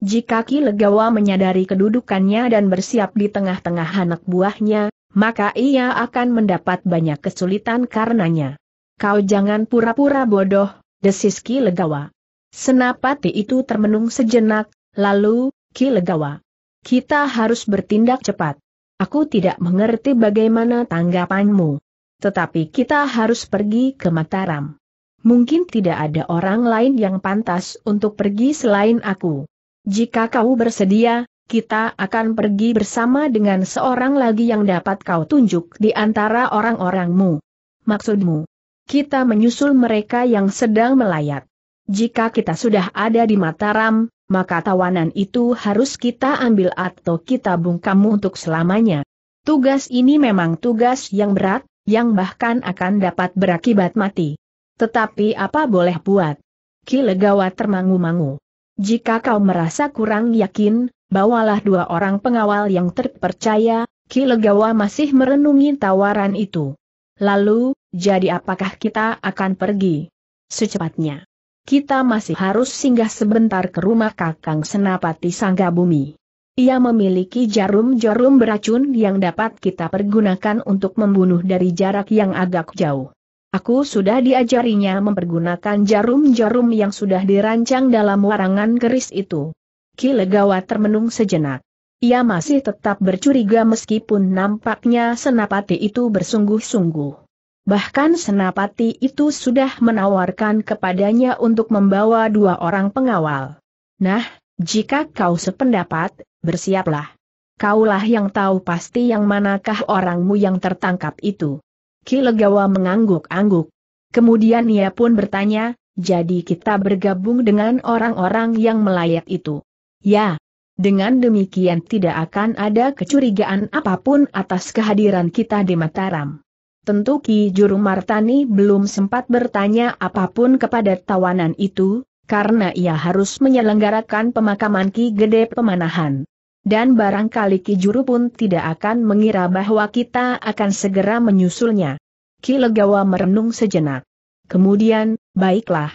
Jika Ki Legawa menyadari kedudukannya dan bersiap di tengah-tengah anak buahnya, maka ia akan mendapat banyak kesulitan karenanya. Kau jangan pura-pura bodoh, desis Ki Legawa. Senapati itu termenung sejenak, lalu, Ki Legawa. Kita harus bertindak cepat. Aku tidak mengerti bagaimana tanggapanmu. Tetapi kita harus pergi ke Mataram. Mungkin tidak ada orang lain yang pantas untuk pergi selain aku. Jika kau bersedia, kita akan pergi bersama dengan seorang lagi yang dapat kau tunjuk di antara orang-orangmu. Maksudmu, kita menyusul mereka yang sedang melayat. Jika kita sudah ada di Mataram, maka tawanan itu harus kita ambil atau kita bungkam untuk selamanya. Tugas ini memang tugas yang berat, yang bahkan akan dapat berakibat mati. Tetapi apa boleh buat? Ki Legawa termangu-mangu. Jika kau merasa kurang yakin, bawalah dua orang pengawal yang terpercaya, Ki Legawa masih merenungi tawaran itu. Lalu, jadi apakah kita akan pergi? Secepatnya kita masih harus singgah sebentar ke rumah Kakang Senapati Sanggabumi. Ia memiliki jarum-jarum beracun yang dapat kita pergunakan untuk membunuh dari jarak yang agak jauh. Aku sudah diajarinya mempergunakan jarum-jarum yang sudah dirancang dalam warangan keris itu. Kilegawa termenung sejenak. Ia masih tetap bercuriga meskipun nampaknya senapati itu bersungguh-sungguh. Bahkan Senapati itu sudah menawarkan kepadanya untuk membawa dua orang pengawal. Nah, jika kau sependapat, bersiaplah. Kaulah yang tahu pasti yang manakah orangmu yang tertangkap itu. Ki Legawa mengangguk-angguk. Kemudian ia pun bertanya, jadi kita bergabung dengan orang-orang yang melayat itu. Ya, dengan demikian tidak akan ada kecurigaan apapun atas kehadiran kita di Mataram. Tentu Ki Juru Martani belum sempat bertanya apapun kepada tawanan itu, karena ia harus menyelenggarakan pemakaman Ki Gede Pemanahan. Dan barangkali Ki Juru pun tidak akan mengira bahwa kita akan segera menyusulnya. Ki Legawa merenung sejenak. Kemudian, baiklah.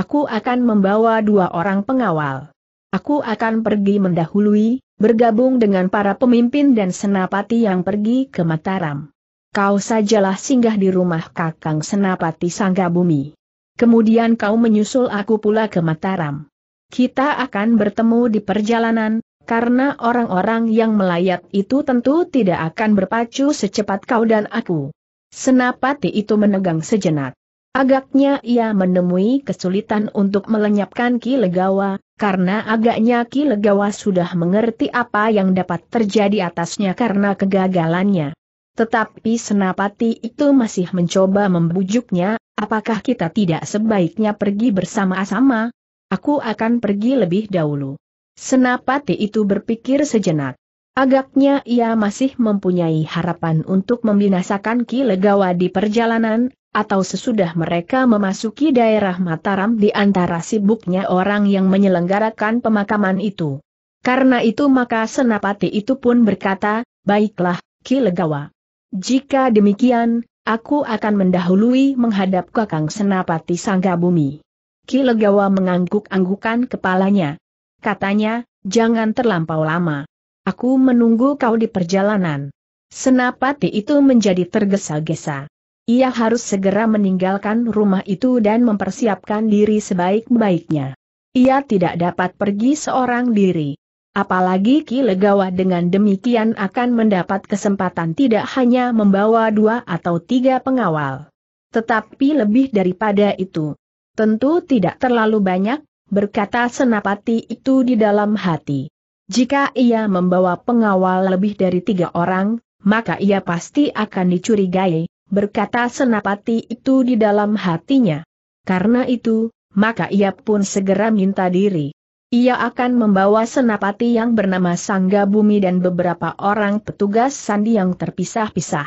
Aku akan membawa dua orang pengawal. Aku akan pergi mendahului, bergabung dengan para pemimpin dan senapati yang pergi ke Mataram kau sajalah singgah di rumah Kakang Senapati Sangga Bumi. Kemudian kau menyusul aku pula ke Mataram. Kita akan bertemu di perjalanan, karena orang-orang yang melayat itu tentu tidak akan berpacu secepat kau dan aku. Senapati itu menegang sejenak. Agaknya ia menemui kesulitan untuk melenyapkan Ki Legawa, karena agaknya Ki Legawa sudah mengerti apa yang dapat terjadi atasnya karena kegagalannya. Tetapi Senapati itu masih mencoba membujuknya, apakah kita tidak sebaiknya pergi bersama-sama? Aku akan pergi lebih dahulu. Senapati itu berpikir sejenak. Agaknya ia masih mempunyai harapan untuk membinasakan Ki Legawa di perjalanan, atau sesudah mereka memasuki daerah Mataram di antara sibuknya orang yang menyelenggarakan pemakaman itu. Karena itu maka Senapati itu pun berkata, baiklah, Ki Legawa. Jika demikian, aku akan mendahului menghadap Kakang Senapati Sangga Bumi. Legawa mengangguk-anggukan kepalanya. Katanya, jangan terlampau lama. Aku menunggu kau di perjalanan. Senapati itu menjadi tergesa-gesa. Ia harus segera meninggalkan rumah itu dan mempersiapkan diri sebaik-baiknya. Ia tidak dapat pergi seorang diri. Apalagi Ki Legawa dengan demikian akan mendapat kesempatan tidak hanya membawa dua atau tiga pengawal. Tetapi lebih daripada itu. Tentu tidak terlalu banyak, berkata Senapati itu di dalam hati. Jika ia membawa pengawal lebih dari tiga orang, maka ia pasti akan dicurigai, berkata Senapati itu di dalam hatinya. Karena itu, maka ia pun segera minta diri. Ia akan membawa senapati yang bernama Sangga Bumi dan beberapa orang petugas sandi yang terpisah-pisah.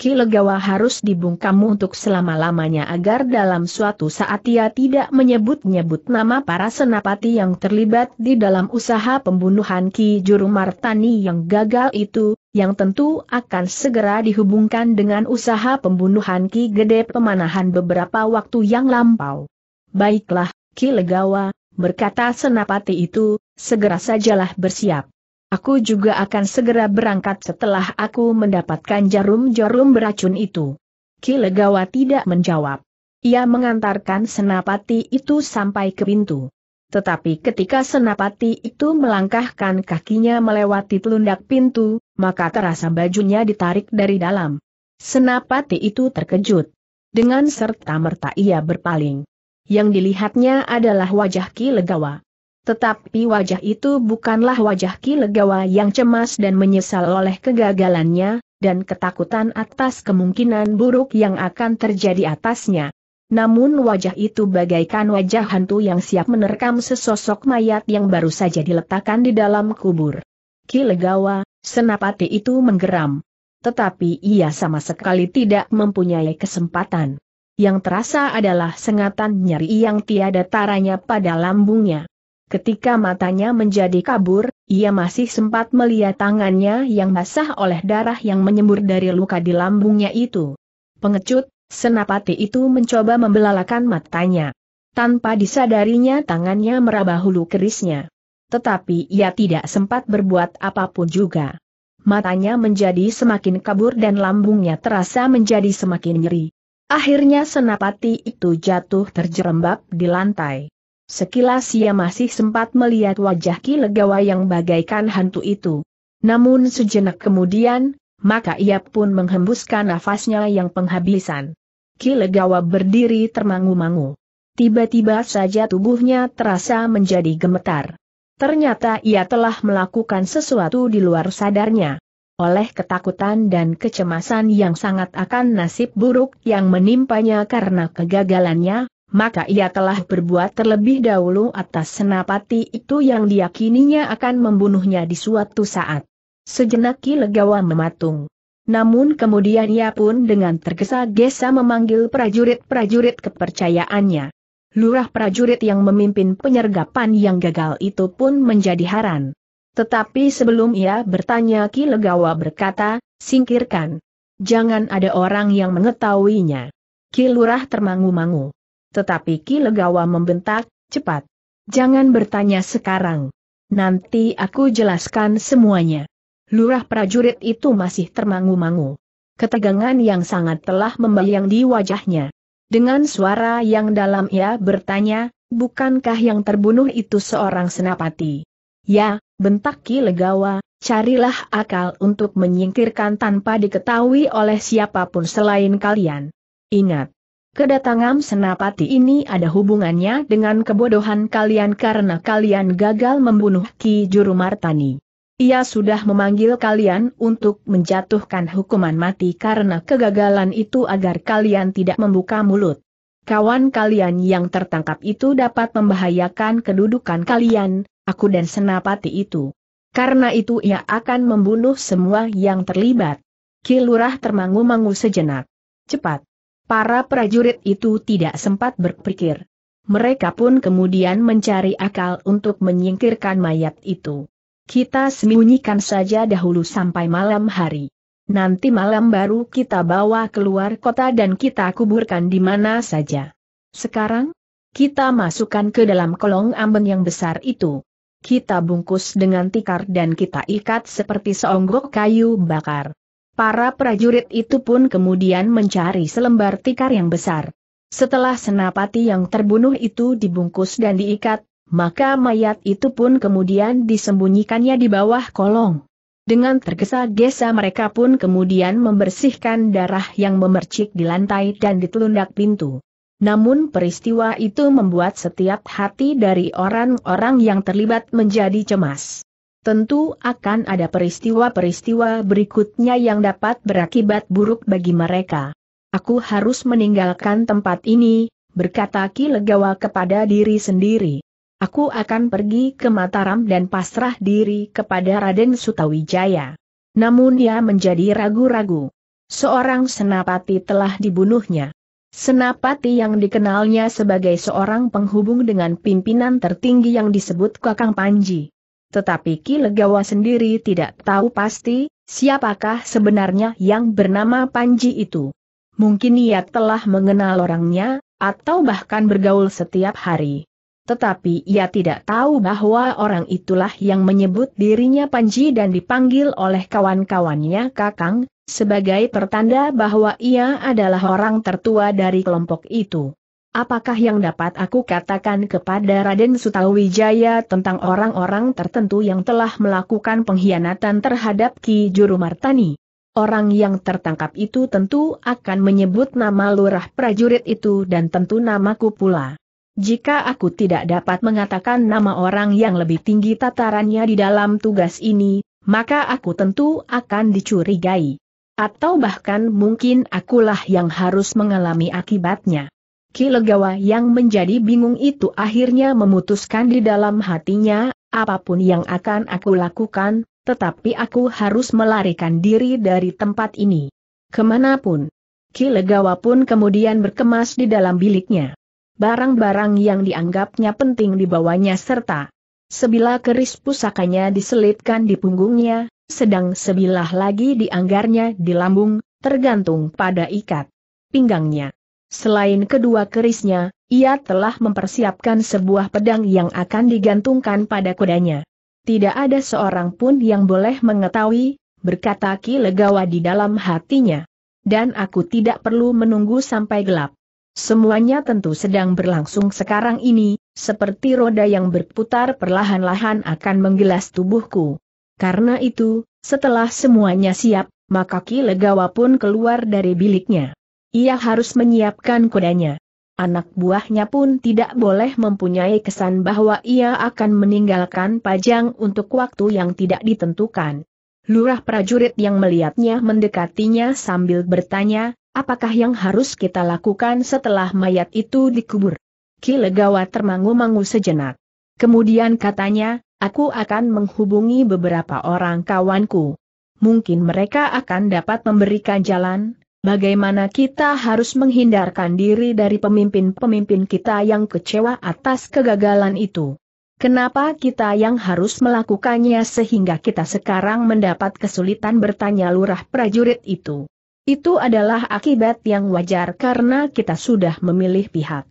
Ki Legawa harus dibungkam untuk selama-lamanya agar dalam suatu saat ia tidak menyebut-nyebut nama para senapati yang terlibat di dalam usaha pembunuhan Ki Juru Martani yang gagal itu, yang tentu akan segera dihubungkan dengan usaha pembunuhan Ki Gede Pemanahan beberapa waktu yang lampau. Baiklah, Ki Legawa berkata senapati itu, segera sajalah bersiap. Aku juga akan segera berangkat setelah aku mendapatkan jarum-jarum beracun itu. Kilegawa tidak menjawab. Ia mengantarkan senapati itu sampai ke pintu. Tetapi ketika senapati itu melangkahkan kakinya melewati telundak pintu, maka terasa bajunya ditarik dari dalam. Senapati itu terkejut. Dengan serta merta ia berpaling yang dilihatnya adalah wajah Ki Legawa. Tetapi wajah itu bukanlah wajah Ki Legawa yang cemas dan menyesal oleh kegagalannya, dan ketakutan atas kemungkinan buruk yang akan terjadi atasnya. Namun wajah itu bagaikan wajah hantu yang siap menerkam sesosok mayat yang baru saja diletakkan di dalam kubur. Ki Legawa, senapati itu menggeram. Tetapi ia sama sekali tidak mempunyai kesempatan yang terasa adalah sengatan nyeri yang tiada taranya pada lambungnya. Ketika matanya menjadi kabur, ia masih sempat melihat tangannya yang basah oleh darah yang menyembur dari luka di lambungnya itu. Pengecut, senapati itu mencoba membelalakan matanya. Tanpa disadarinya tangannya meraba hulu kerisnya. Tetapi ia tidak sempat berbuat apapun juga. Matanya menjadi semakin kabur dan lambungnya terasa menjadi semakin nyeri. Akhirnya senapati itu jatuh terjerembab di lantai. Sekilas ia masih sempat melihat wajah Ki Legawa yang bagaikan hantu itu. Namun sejenak kemudian, maka ia pun menghembuskan nafasnya yang penghabisan. Ki Legawa berdiri termangu-mangu. Tiba-tiba saja tubuhnya terasa menjadi gemetar. Ternyata ia telah melakukan sesuatu di luar sadarnya oleh ketakutan dan kecemasan yang sangat akan nasib buruk yang menimpanya karena kegagalannya, maka ia telah berbuat terlebih dahulu atas senapati itu yang diyakininya akan membunuhnya di suatu saat. Sejenak Ki Legawa mematung. Namun kemudian ia pun dengan tergesa-gesa memanggil prajurit-prajurit kepercayaannya. Lurah prajurit yang memimpin penyergapan yang gagal itu pun menjadi haran. Tetapi sebelum ia bertanya Ki Legawa berkata, singkirkan. Jangan ada orang yang mengetahuinya. Ki Lurah termangu-mangu. Tetapi Ki Legawa membentak, cepat. Jangan bertanya sekarang. Nanti aku jelaskan semuanya. Lurah prajurit itu masih termangu-mangu. Ketegangan yang sangat telah membayang di wajahnya. Dengan suara yang dalam ia bertanya, bukankah yang terbunuh itu seorang senapati? Ya, bentak Ki Legawa, carilah akal untuk menyingkirkan tanpa diketahui oleh siapapun selain kalian. Ingat, kedatangan Senapati ini ada hubungannya dengan kebodohan kalian karena kalian gagal membunuh Ki Juru Martani. Ia sudah memanggil kalian untuk menjatuhkan hukuman mati karena kegagalan itu agar kalian tidak membuka mulut. Kawan kalian yang tertangkap itu dapat membahayakan kedudukan kalian, aku dan senapati itu. Karena itu ia akan membunuh semua yang terlibat. Kilurah termangu-mangu sejenak. Cepat. Para prajurit itu tidak sempat berpikir. Mereka pun kemudian mencari akal untuk menyingkirkan mayat itu. Kita sembunyikan saja dahulu sampai malam hari. Nanti malam baru kita bawa keluar kota dan kita kuburkan di mana saja. Sekarang, kita masukkan ke dalam kolong ambeng yang besar itu. Kita bungkus dengan tikar dan kita ikat seperti seonggok kayu bakar. Para prajurit itu pun kemudian mencari selembar tikar yang besar. Setelah senapati yang terbunuh itu dibungkus dan diikat, maka mayat itu pun kemudian disembunyikannya di bawah kolong. Dengan tergesa-gesa mereka pun kemudian membersihkan darah yang memercik di lantai dan ditelundak pintu. Namun peristiwa itu membuat setiap hati dari orang-orang yang terlibat menjadi cemas. Tentu akan ada peristiwa-peristiwa berikutnya yang dapat berakibat buruk bagi mereka. Aku harus meninggalkan tempat ini, berkata Ki Legawa kepada diri sendiri. Aku akan pergi ke Mataram dan pasrah diri kepada Raden Sutawijaya. Namun ia menjadi ragu-ragu. Seorang senapati telah dibunuhnya. Senapati yang dikenalnya sebagai seorang penghubung dengan pimpinan tertinggi yang disebut Kakang Panji. Tetapi Ki Legawa sendiri tidak tahu pasti, siapakah sebenarnya yang bernama Panji itu. Mungkin ia telah mengenal orangnya, atau bahkan bergaul setiap hari. Tetapi ia tidak tahu bahwa orang itulah yang menyebut dirinya Panji dan dipanggil oleh kawan-kawannya Kakang, sebagai pertanda bahwa ia adalah orang tertua dari kelompok itu. Apakah yang dapat aku katakan kepada Raden Sutawijaya tentang orang-orang tertentu yang telah melakukan pengkhianatan terhadap Ki Juru Martani? Orang yang tertangkap itu tentu akan menyebut nama lurah prajurit itu dan tentu namaku pula. Jika aku tidak dapat mengatakan nama orang yang lebih tinggi tatarannya di dalam tugas ini, maka aku tentu akan dicurigai. Atau bahkan mungkin akulah yang harus mengalami akibatnya. Kilegawa yang menjadi bingung itu akhirnya memutuskan di dalam hatinya, apapun yang akan aku lakukan, tetapi aku harus melarikan diri dari tempat ini. Kemanapun. Kilegawa pun kemudian berkemas di dalam biliknya. Barang-barang yang dianggapnya penting dibawanya serta Sebilah keris pusakanya diselipkan di punggungnya, sedang sebilah lagi dianggarnya di lambung, tergantung pada ikat pinggangnya. Selain kedua kerisnya, ia telah mempersiapkan sebuah pedang yang akan digantungkan pada kudanya. Tidak ada seorang pun yang boleh mengetahui, berkata Ki Legawa di dalam hatinya. Dan aku tidak perlu menunggu sampai gelap. Semuanya tentu sedang berlangsung sekarang ini, seperti roda yang berputar perlahan-lahan akan menggilas tubuhku. Karena itu, setelah semuanya siap, maka Ki Legawa pun keluar dari biliknya. Ia harus menyiapkan kudanya. Anak buahnya pun tidak boleh mempunyai kesan bahwa ia akan meninggalkan Pajang untuk waktu yang tidak ditentukan. Lurah prajurit yang melihatnya mendekatinya sambil bertanya, apakah yang harus kita lakukan setelah mayat itu dikubur? Ki Legawa termangu-mangu sejenak. Kemudian katanya, Aku akan menghubungi beberapa orang kawanku. Mungkin mereka akan dapat memberikan jalan, bagaimana kita harus menghindarkan diri dari pemimpin-pemimpin kita yang kecewa atas kegagalan itu. Kenapa kita yang harus melakukannya sehingga kita sekarang mendapat kesulitan bertanya lurah prajurit itu. Itu adalah akibat yang wajar karena kita sudah memilih pihak.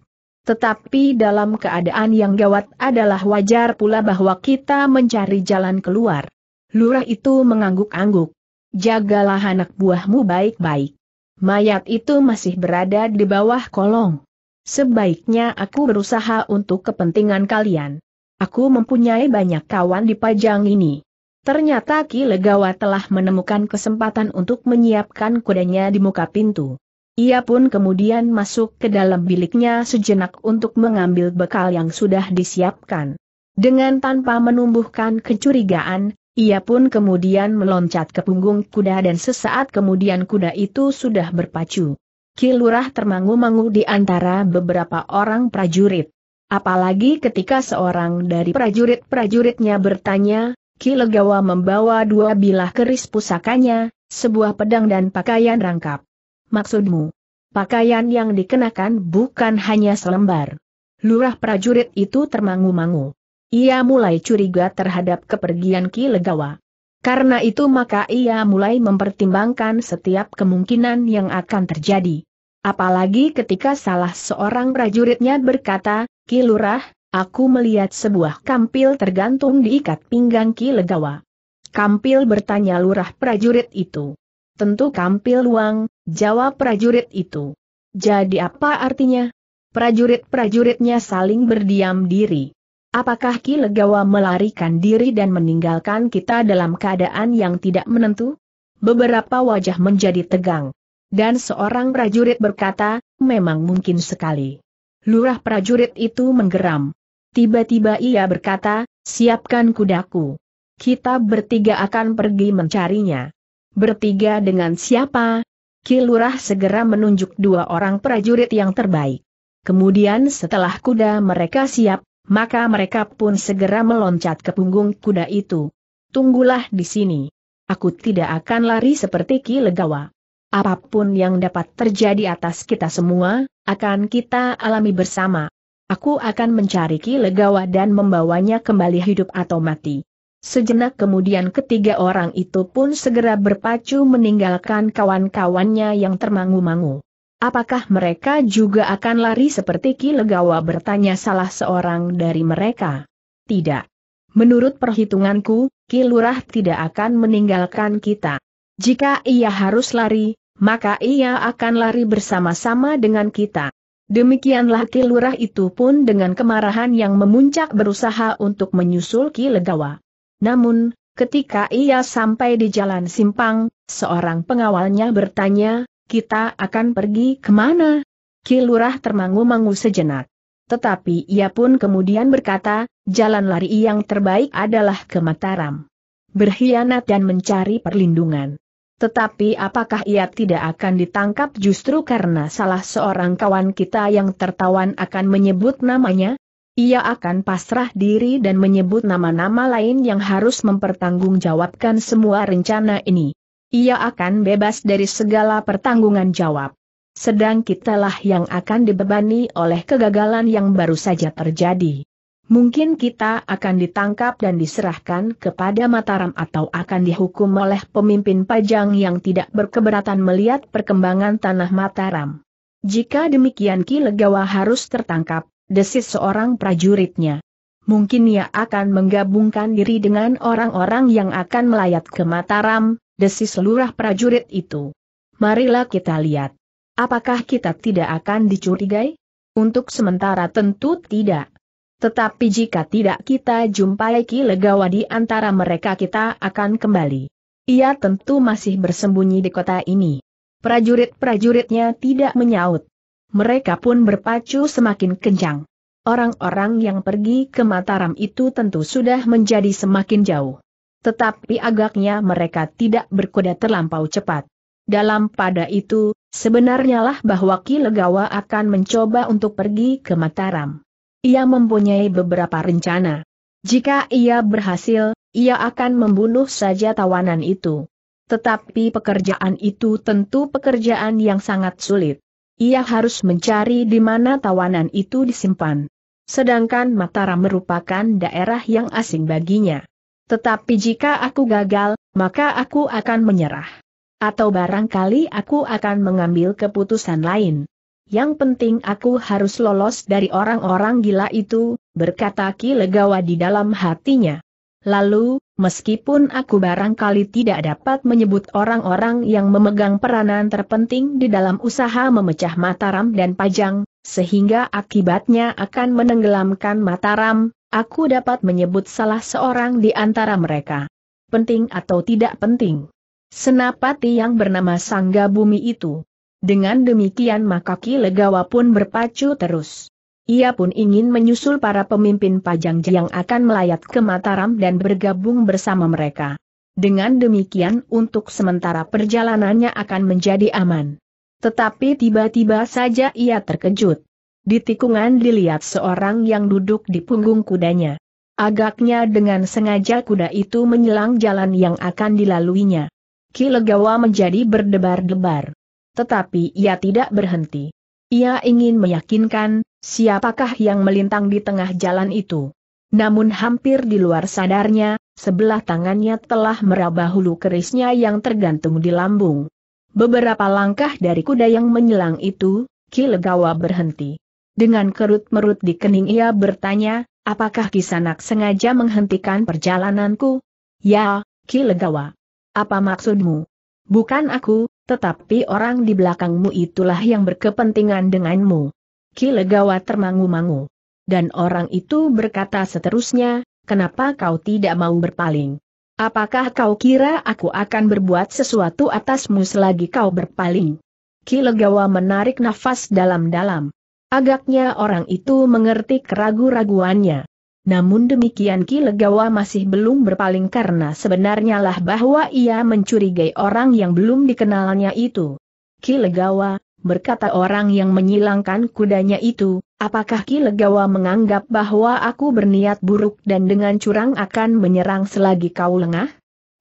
Tetapi dalam keadaan yang gawat adalah wajar pula bahwa kita mencari jalan keluar. Lurah itu mengangguk-angguk. Jagalah anak buahmu baik-baik. Mayat itu masih berada di bawah kolong. Sebaiknya aku berusaha untuk kepentingan kalian. Aku mempunyai banyak kawan di pajang ini. Ternyata Ki Legawa telah menemukan kesempatan untuk menyiapkan kudanya di muka pintu. Ia pun kemudian masuk ke dalam biliknya sejenak untuk mengambil bekal yang sudah disiapkan. Dengan tanpa menumbuhkan kecurigaan, ia pun kemudian meloncat ke punggung kuda dan sesaat kemudian kuda itu sudah berpacu. Kilurah termangu-mangu di antara beberapa orang prajurit. Apalagi ketika seorang dari prajurit-prajuritnya bertanya, Kilegawa membawa dua bilah keris pusakanya, sebuah pedang dan pakaian rangkap maksudmu. Pakaian yang dikenakan bukan hanya selembar. Lurah prajurit itu termangu-mangu. Ia mulai curiga terhadap kepergian Ki Legawa. Karena itu maka ia mulai mempertimbangkan setiap kemungkinan yang akan terjadi. Apalagi ketika salah seorang prajuritnya berkata, Ki Lurah, aku melihat sebuah kampil tergantung diikat pinggang Ki Legawa. Kampil bertanya lurah prajurit itu. Tentu kampil luang, Jawab prajurit itu. Jadi apa artinya? Prajurit-prajuritnya saling berdiam diri. Apakah Ki Legawa melarikan diri dan meninggalkan kita dalam keadaan yang tidak menentu? Beberapa wajah menjadi tegang. Dan seorang prajurit berkata, memang mungkin sekali. Lurah prajurit itu menggeram. Tiba-tiba ia berkata, siapkan kudaku. Kita bertiga akan pergi mencarinya. Bertiga dengan siapa? Kilurah segera menunjuk dua orang prajurit yang terbaik. Kemudian setelah kuda mereka siap, maka mereka pun segera meloncat ke punggung kuda itu. Tunggulah di sini. Aku tidak akan lari seperti Ki Legawa. Apapun yang dapat terjadi atas kita semua, akan kita alami bersama. Aku akan mencari Ki Legawa dan membawanya kembali hidup atau mati. Sejenak kemudian ketiga orang itu pun segera berpacu meninggalkan kawan-kawannya yang termangu-mangu. Apakah mereka juga akan lari seperti Ki Legawa bertanya salah seorang dari mereka? Tidak. Menurut perhitunganku, Ki Lurah tidak akan meninggalkan kita. Jika ia harus lari, maka ia akan lari bersama-sama dengan kita. Demikianlah Ki Lurah itu pun dengan kemarahan yang memuncak berusaha untuk menyusul Ki Legawa. Namun, ketika ia sampai di jalan simpang, seorang pengawalnya bertanya, kita akan pergi kemana? Kilurah termangu-mangu sejenak. Tetapi ia pun kemudian berkata, jalan lari yang terbaik adalah ke Mataram. Berkhianat dan mencari perlindungan. Tetapi apakah ia tidak akan ditangkap justru karena salah seorang kawan kita yang tertawan akan menyebut namanya? ia akan pasrah diri dan menyebut nama-nama lain yang harus mempertanggungjawabkan semua rencana ini. Ia akan bebas dari segala pertanggungan jawab. Sedang kitalah yang akan dibebani oleh kegagalan yang baru saja terjadi. Mungkin kita akan ditangkap dan diserahkan kepada Mataram atau akan dihukum oleh pemimpin pajang yang tidak berkeberatan melihat perkembangan tanah Mataram. Jika demikian Ki Legawa harus tertangkap, desis seorang prajuritnya. Mungkin ia akan menggabungkan diri dengan orang-orang yang akan melayat ke Mataram, desis seluruh prajurit itu. Marilah kita lihat. Apakah kita tidak akan dicurigai? Untuk sementara tentu tidak. Tetapi jika tidak kita jumpai Ki Legawa di antara mereka kita akan kembali. Ia tentu masih bersembunyi di kota ini. Prajurit-prajuritnya tidak menyaut mereka pun berpacu semakin kencang. Orang-orang yang pergi ke Mataram itu tentu sudah menjadi semakin jauh. Tetapi agaknya mereka tidak berkuda terlampau cepat. Dalam pada itu, sebenarnya lah bahwa Ki Legawa akan mencoba untuk pergi ke Mataram. Ia mempunyai beberapa rencana. Jika ia berhasil, ia akan membunuh saja tawanan itu. Tetapi pekerjaan itu tentu pekerjaan yang sangat sulit. Ia harus mencari di mana tawanan itu disimpan. Sedangkan Mataram merupakan daerah yang asing baginya. Tetapi jika aku gagal, maka aku akan menyerah. Atau barangkali aku akan mengambil keputusan lain. Yang penting aku harus lolos dari orang-orang gila itu, berkata Ki Legawa di dalam hatinya. Lalu, meskipun aku barangkali tidak dapat menyebut orang-orang yang memegang peranan terpenting di dalam usaha memecah Mataram dan Pajang, sehingga akibatnya akan menenggelamkan Mataram, aku dapat menyebut salah seorang di antara mereka. Penting atau tidak penting. Senapati yang bernama Sangga Bumi itu. Dengan demikian maka Ki Legawa pun berpacu terus. Ia pun ingin menyusul para pemimpin Pajang yang akan melayat ke Mataram dan bergabung bersama mereka. Dengan demikian untuk sementara perjalanannya akan menjadi aman. Tetapi tiba-tiba saja ia terkejut. Di tikungan dilihat seorang yang duduk di punggung kudanya. Agaknya dengan sengaja kuda itu menyelang jalan yang akan dilaluinya. Kilegawa menjadi berdebar-debar. Tetapi ia tidak berhenti. Ia ingin meyakinkan, Siapakah yang melintang di tengah jalan itu? Namun hampir di luar sadarnya, sebelah tangannya telah meraba hulu kerisnya yang tergantung di lambung. Beberapa langkah dari kuda yang menyelang itu, Ki Legawa berhenti. Dengan kerut-merut di kening ia bertanya, apakah Kisanak sengaja menghentikan perjalananku? Ya, Ki Legawa. Apa maksudmu? Bukan aku, tetapi orang di belakangmu itulah yang berkepentingan denganmu. Kilegawa termangu-mangu. Dan orang itu berkata seterusnya, kenapa kau tidak mau berpaling? Apakah kau kira aku akan berbuat sesuatu atasmu selagi kau berpaling? Kilegawa menarik nafas dalam-dalam. Agaknya orang itu mengerti keragu-raguannya. Namun demikian Kilegawa masih belum berpaling karena sebenarnya lah bahwa ia mencurigai orang yang belum dikenalnya itu. Kilegawa, berkata orang yang menyilangkan kudanya itu, apakah Ki Legawa menganggap bahwa aku berniat buruk dan dengan curang akan menyerang selagi kau lengah?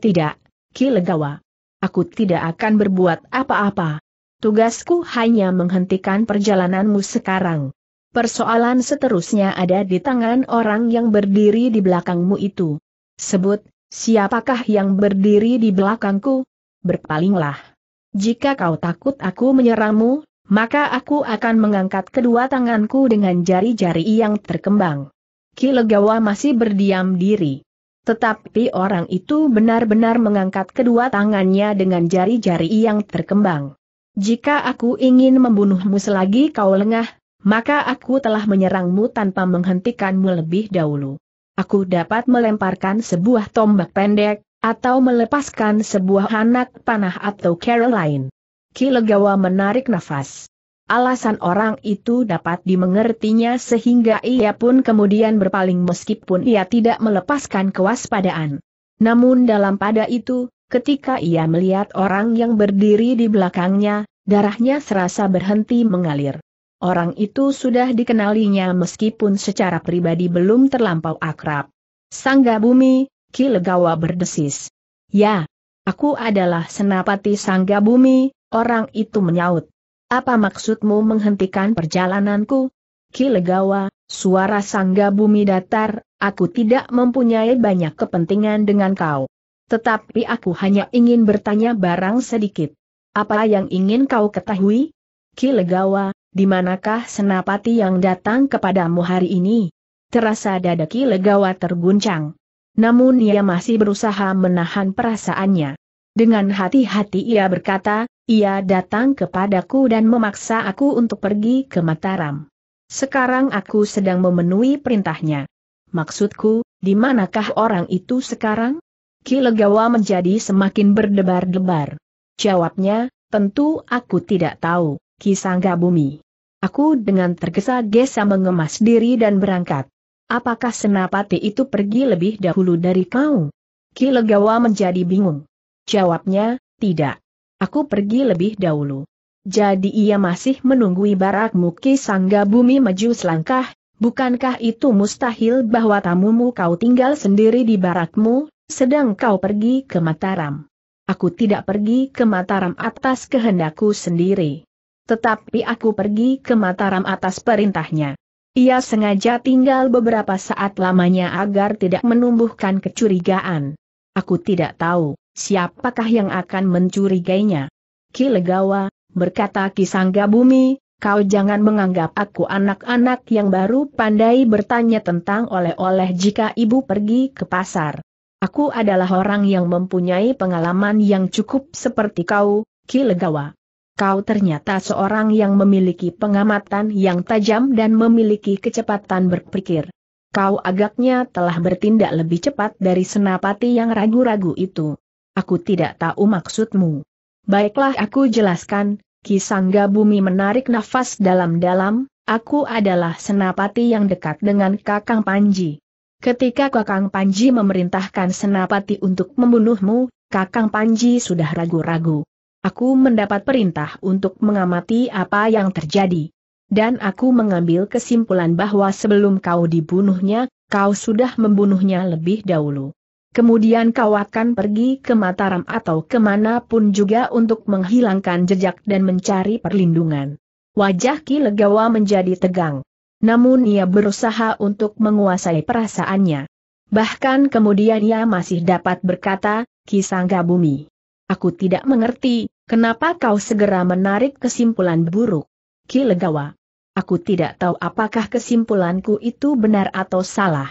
Tidak, Ki Legawa. Aku tidak akan berbuat apa-apa. Tugasku hanya menghentikan perjalananmu sekarang. Persoalan seterusnya ada di tangan orang yang berdiri di belakangmu itu. Sebut, siapakah yang berdiri di belakangku? Berpalinglah. Jika kau takut aku menyerangmu, maka aku akan mengangkat kedua tanganku dengan jari-jari yang terkembang. Kilegawa masih berdiam diri. Tetapi orang itu benar-benar mengangkat kedua tangannya dengan jari-jari yang terkembang. Jika aku ingin membunuhmu selagi kau lengah, maka aku telah menyerangmu tanpa menghentikanmu lebih dahulu. Aku dapat melemparkan sebuah tombak pendek, atau melepaskan sebuah anak panah atau Caroline. Kilegawa menarik nafas. Alasan orang itu dapat dimengertinya sehingga ia pun kemudian berpaling meskipun ia tidak melepaskan kewaspadaan. Namun dalam pada itu, ketika ia melihat orang yang berdiri di belakangnya, darahnya serasa berhenti mengalir. Orang itu sudah dikenalinya meskipun secara pribadi belum terlampau akrab. Sangga Bumi, Kilegawa berdesis. Ya, aku adalah Senapati Sangga Bumi, orang itu menyaut. Apa maksudmu menghentikan perjalananku? Kilegawa, suara Sangga Bumi datar, aku tidak mempunyai banyak kepentingan dengan kau. Tetapi aku hanya ingin bertanya barang sedikit. Apa yang ingin kau ketahui? Kilegawa, di manakah senapati yang datang kepadamu hari ini? Terasa dada Kilegawa terguncang. Namun ia masih berusaha menahan perasaannya. Dengan hati-hati ia berkata, ia datang kepadaku dan memaksa aku untuk pergi ke Mataram. Sekarang aku sedang memenuhi perintahnya. Maksudku, di manakah orang itu sekarang? Ki Legawa menjadi semakin berdebar-debar. Jawabnya, tentu aku tidak tahu, Sangga Bumi. Aku dengan tergesa-gesa mengemas diri dan berangkat. Apakah Senapati itu pergi lebih dahulu dari kau? Ki Legawa menjadi bingung. Jawabnya, tidak. Aku pergi lebih dahulu. Jadi ia masih menunggui barakmu. muki sangga bumi maju selangkah, bukankah itu mustahil bahwa tamumu kau tinggal sendiri di barakmu, sedang kau pergi ke Mataram. Aku tidak pergi ke Mataram atas kehendakku sendiri. Tetapi aku pergi ke Mataram atas perintahnya. Ia sengaja tinggal beberapa saat lamanya agar tidak menumbuhkan kecurigaan. Aku tidak tahu, siapakah yang akan mencurigainya. Kilegawa, berkata Kisangga Bumi, kau jangan menganggap aku anak-anak yang baru pandai bertanya tentang oleh-oleh jika ibu pergi ke pasar. Aku adalah orang yang mempunyai pengalaman yang cukup seperti kau, Kilegawa kau ternyata seorang yang memiliki pengamatan yang tajam dan memiliki kecepatan berpikir. Kau agaknya telah bertindak lebih cepat dari senapati yang ragu-ragu itu. Aku tidak tahu maksudmu. Baiklah aku jelaskan, Kisangga Bumi menarik nafas dalam-dalam, aku adalah senapati yang dekat dengan Kakang Panji. Ketika Kakang Panji memerintahkan senapati untuk membunuhmu, Kakang Panji sudah ragu-ragu aku mendapat perintah untuk mengamati apa yang terjadi. Dan aku mengambil kesimpulan bahwa sebelum kau dibunuhnya, kau sudah membunuhnya lebih dahulu. Kemudian kau akan pergi ke Mataram atau kemanapun juga untuk menghilangkan jejak dan mencari perlindungan. Wajah Ki Legawa menjadi tegang. Namun ia berusaha untuk menguasai perasaannya. Bahkan kemudian ia masih dapat berkata, Ki Sangga Bumi. Aku tidak mengerti, Kenapa kau segera menarik kesimpulan buruk? Ki Legawa? Aku tidak tahu apakah kesimpulanku itu benar atau salah.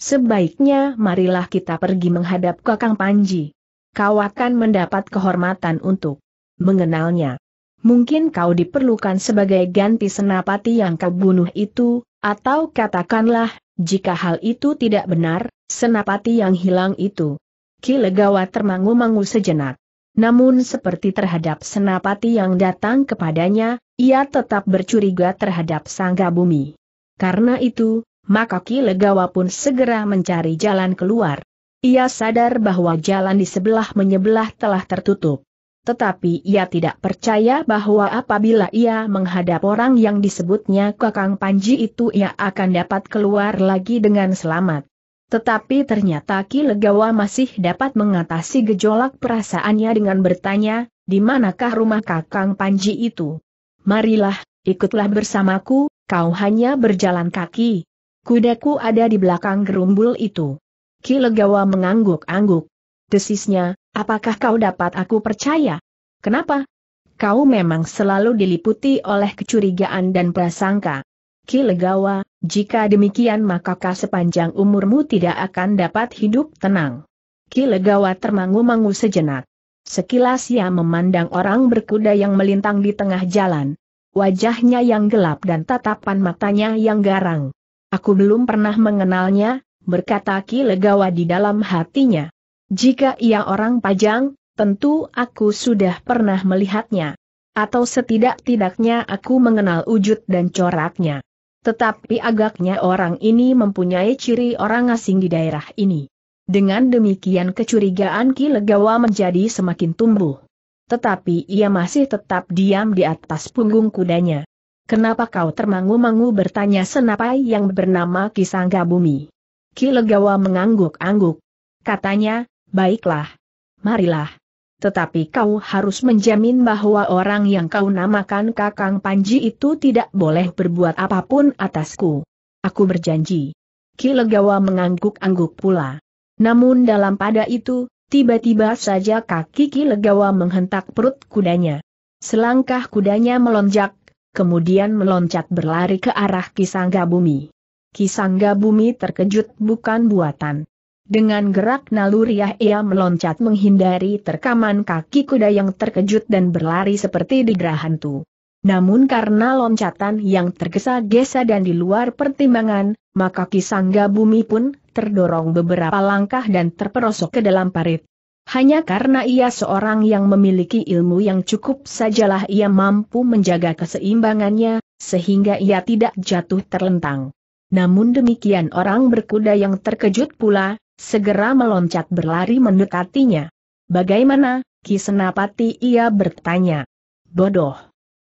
Sebaiknya marilah kita pergi menghadap Kakang Panji. Kau akan mendapat kehormatan untuk mengenalnya. Mungkin kau diperlukan sebagai ganti senapati yang kau bunuh itu, atau katakanlah, jika hal itu tidak benar, senapati yang hilang itu. Ki Legawa termangu-mangu sejenak. Namun seperti terhadap senapati yang datang kepadanya, ia tetap bercuriga terhadap sangga bumi. Karena itu, maka Ki Legawa pun segera mencari jalan keluar. Ia sadar bahwa jalan di sebelah menyebelah telah tertutup. Tetapi ia tidak percaya bahwa apabila ia menghadap orang yang disebutnya Kakang Panji itu ia akan dapat keluar lagi dengan selamat. Tetapi ternyata Ki Legawa masih dapat mengatasi gejolak perasaannya dengan bertanya, di manakah rumah Kakang Panji itu? Marilah, ikutlah bersamaku, kau hanya berjalan kaki. Kudaku ada di belakang gerumbul itu. Ki Legawa mengangguk-angguk. Desisnya, apakah kau dapat aku percaya? Kenapa? Kau memang selalu diliputi oleh kecurigaan dan prasangka. Ki Legawa, jika demikian maka sepanjang umurmu tidak akan dapat hidup tenang. Ki Legawa termangu-mangu sejenak. Sekilas ia memandang orang berkuda yang melintang di tengah jalan. Wajahnya yang gelap dan tatapan matanya yang garang. Aku belum pernah mengenalnya, berkata Ki Legawa di dalam hatinya. Jika ia orang pajang, tentu aku sudah pernah melihatnya. Atau setidak-tidaknya aku mengenal wujud dan coraknya. Tetapi agaknya orang ini mempunyai ciri orang asing di daerah ini. Dengan demikian kecurigaan Ki Legawa menjadi semakin tumbuh. Tetapi ia masih tetap diam di atas punggung kudanya. Kenapa kau termangu-mangu bertanya senapai yang bernama Kisangga Bumi? Ki Legawa mengangguk-angguk. Katanya, baiklah. Marilah tetapi kau harus menjamin bahwa orang yang kau namakan Kakang Panji itu tidak boleh berbuat apapun atasku. Aku berjanji. Ki Legawa mengangguk-angguk pula. Namun dalam pada itu, tiba-tiba saja kaki Ki Legawa menghentak perut kudanya. Selangkah kudanya melonjak, kemudian meloncat berlari ke arah Kisangga Bumi. Kisangga Bumi terkejut bukan buatan. Dengan gerak naluriah ia meloncat menghindari terkaman kaki kuda yang terkejut dan berlari seperti digerah hantu. Namun karena loncatan yang tergesa-gesa dan di luar pertimbangan, maka kisangga bumi pun terdorong beberapa langkah dan terperosok ke dalam parit. Hanya karena ia seorang yang memiliki ilmu yang cukup sajalah ia mampu menjaga keseimbangannya, sehingga ia tidak jatuh terlentang. Namun demikian orang berkuda yang terkejut pula, segera meloncat berlari mendekatinya. Bagaimana, Ki Senapati ia bertanya. Bodoh.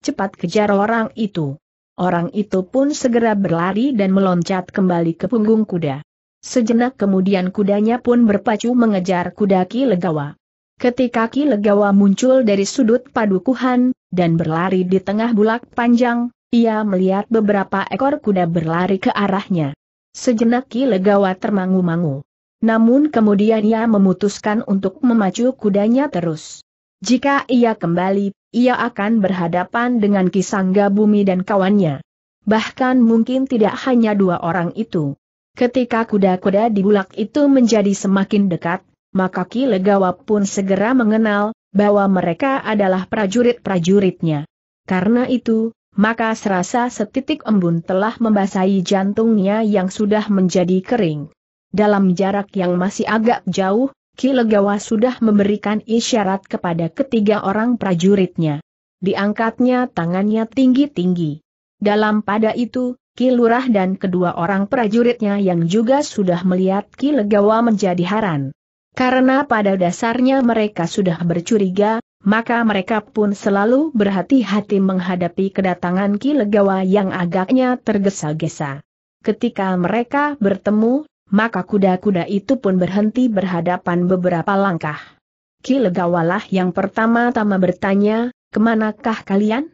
Cepat kejar orang itu. Orang itu pun segera berlari dan meloncat kembali ke punggung kuda. Sejenak kemudian kudanya pun berpacu mengejar kuda Ki Legawa. Ketika Ki Legawa muncul dari sudut padukuhan, dan berlari di tengah bulak panjang, ia melihat beberapa ekor kuda berlari ke arahnya. Sejenak Ki Legawa termangu-mangu. Namun kemudian ia memutuskan untuk memacu kudanya terus. Jika ia kembali, ia akan berhadapan dengan Kisangga Bumi dan kawannya. Bahkan mungkin tidak hanya dua orang itu. Ketika kuda-kuda di bulak itu menjadi semakin dekat, maka Ki Legawa pun segera mengenal bahwa mereka adalah prajurit-prajuritnya. Karena itu, maka serasa setitik embun telah membasahi jantungnya yang sudah menjadi kering. Dalam jarak yang masih agak jauh, Ki Legawa sudah memberikan isyarat kepada ketiga orang prajuritnya. Diangkatnya tangannya tinggi-tinggi. Dalam pada itu, Ki Lurah dan kedua orang prajuritnya yang juga sudah melihat Ki Legawa menjadi haran. Karena pada dasarnya mereka sudah bercuriga, maka mereka pun selalu berhati-hati menghadapi kedatangan Ki Legawa yang agaknya tergesa-gesa. Ketika mereka bertemu, maka kuda-kuda itu pun berhenti berhadapan beberapa langkah. Kilegawalah yang pertama-tama bertanya, kemanakah kalian?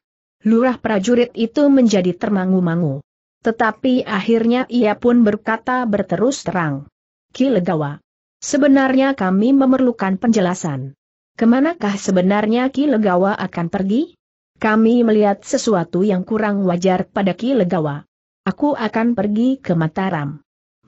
Lurah prajurit itu menjadi termangu-mangu. Tetapi akhirnya ia pun berkata berterus terang. Kilegawa. Sebenarnya kami memerlukan penjelasan. Kemanakah sebenarnya Kilegawa akan pergi? Kami melihat sesuatu yang kurang wajar pada Kilegawa. Aku akan pergi ke Mataram.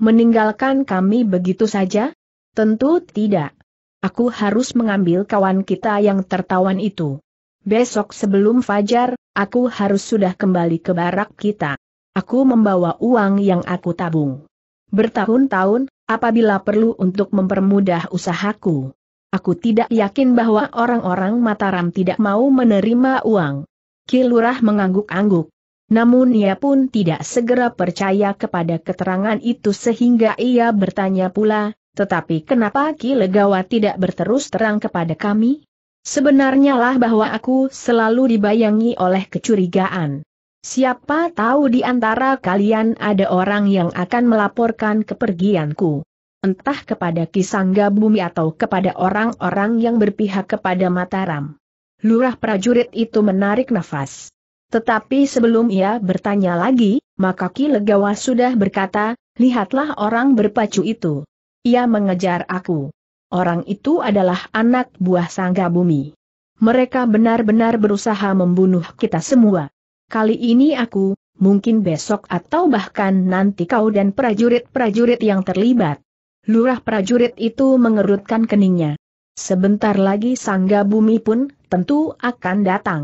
Meninggalkan kami begitu saja? Tentu tidak. Aku harus mengambil kawan kita yang tertawan itu. Besok sebelum fajar, aku harus sudah kembali ke barak kita. Aku membawa uang yang aku tabung. Bertahun-tahun, apabila perlu untuk mempermudah usahaku. Aku tidak yakin bahwa orang-orang Mataram tidak mau menerima uang. Kilurah mengangguk-angguk. Namun ia pun tidak segera percaya kepada keterangan itu sehingga ia bertanya pula, tetapi kenapa Ki Legawa tidak berterus terang kepada kami? Sebenarnya lah bahwa aku selalu dibayangi oleh kecurigaan. Siapa tahu di antara kalian ada orang yang akan melaporkan kepergianku. Entah kepada Kisangga Bumi atau kepada orang-orang yang berpihak kepada Mataram. Lurah prajurit itu menarik nafas. Tetapi sebelum ia bertanya lagi, maka Ki Legawa sudah berkata, lihatlah orang berpacu itu. Ia mengejar aku. Orang itu adalah anak buah sangga bumi. Mereka benar-benar berusaha membunuh kita semua. Kali ini aku, mungkin besok atau bahkan nanti kau dan prajurit-prajurit yang terlibat. Lurah prajurit itu mengerutkan keningnya. Sebentar lagi sangga bumi pun tentu akan datang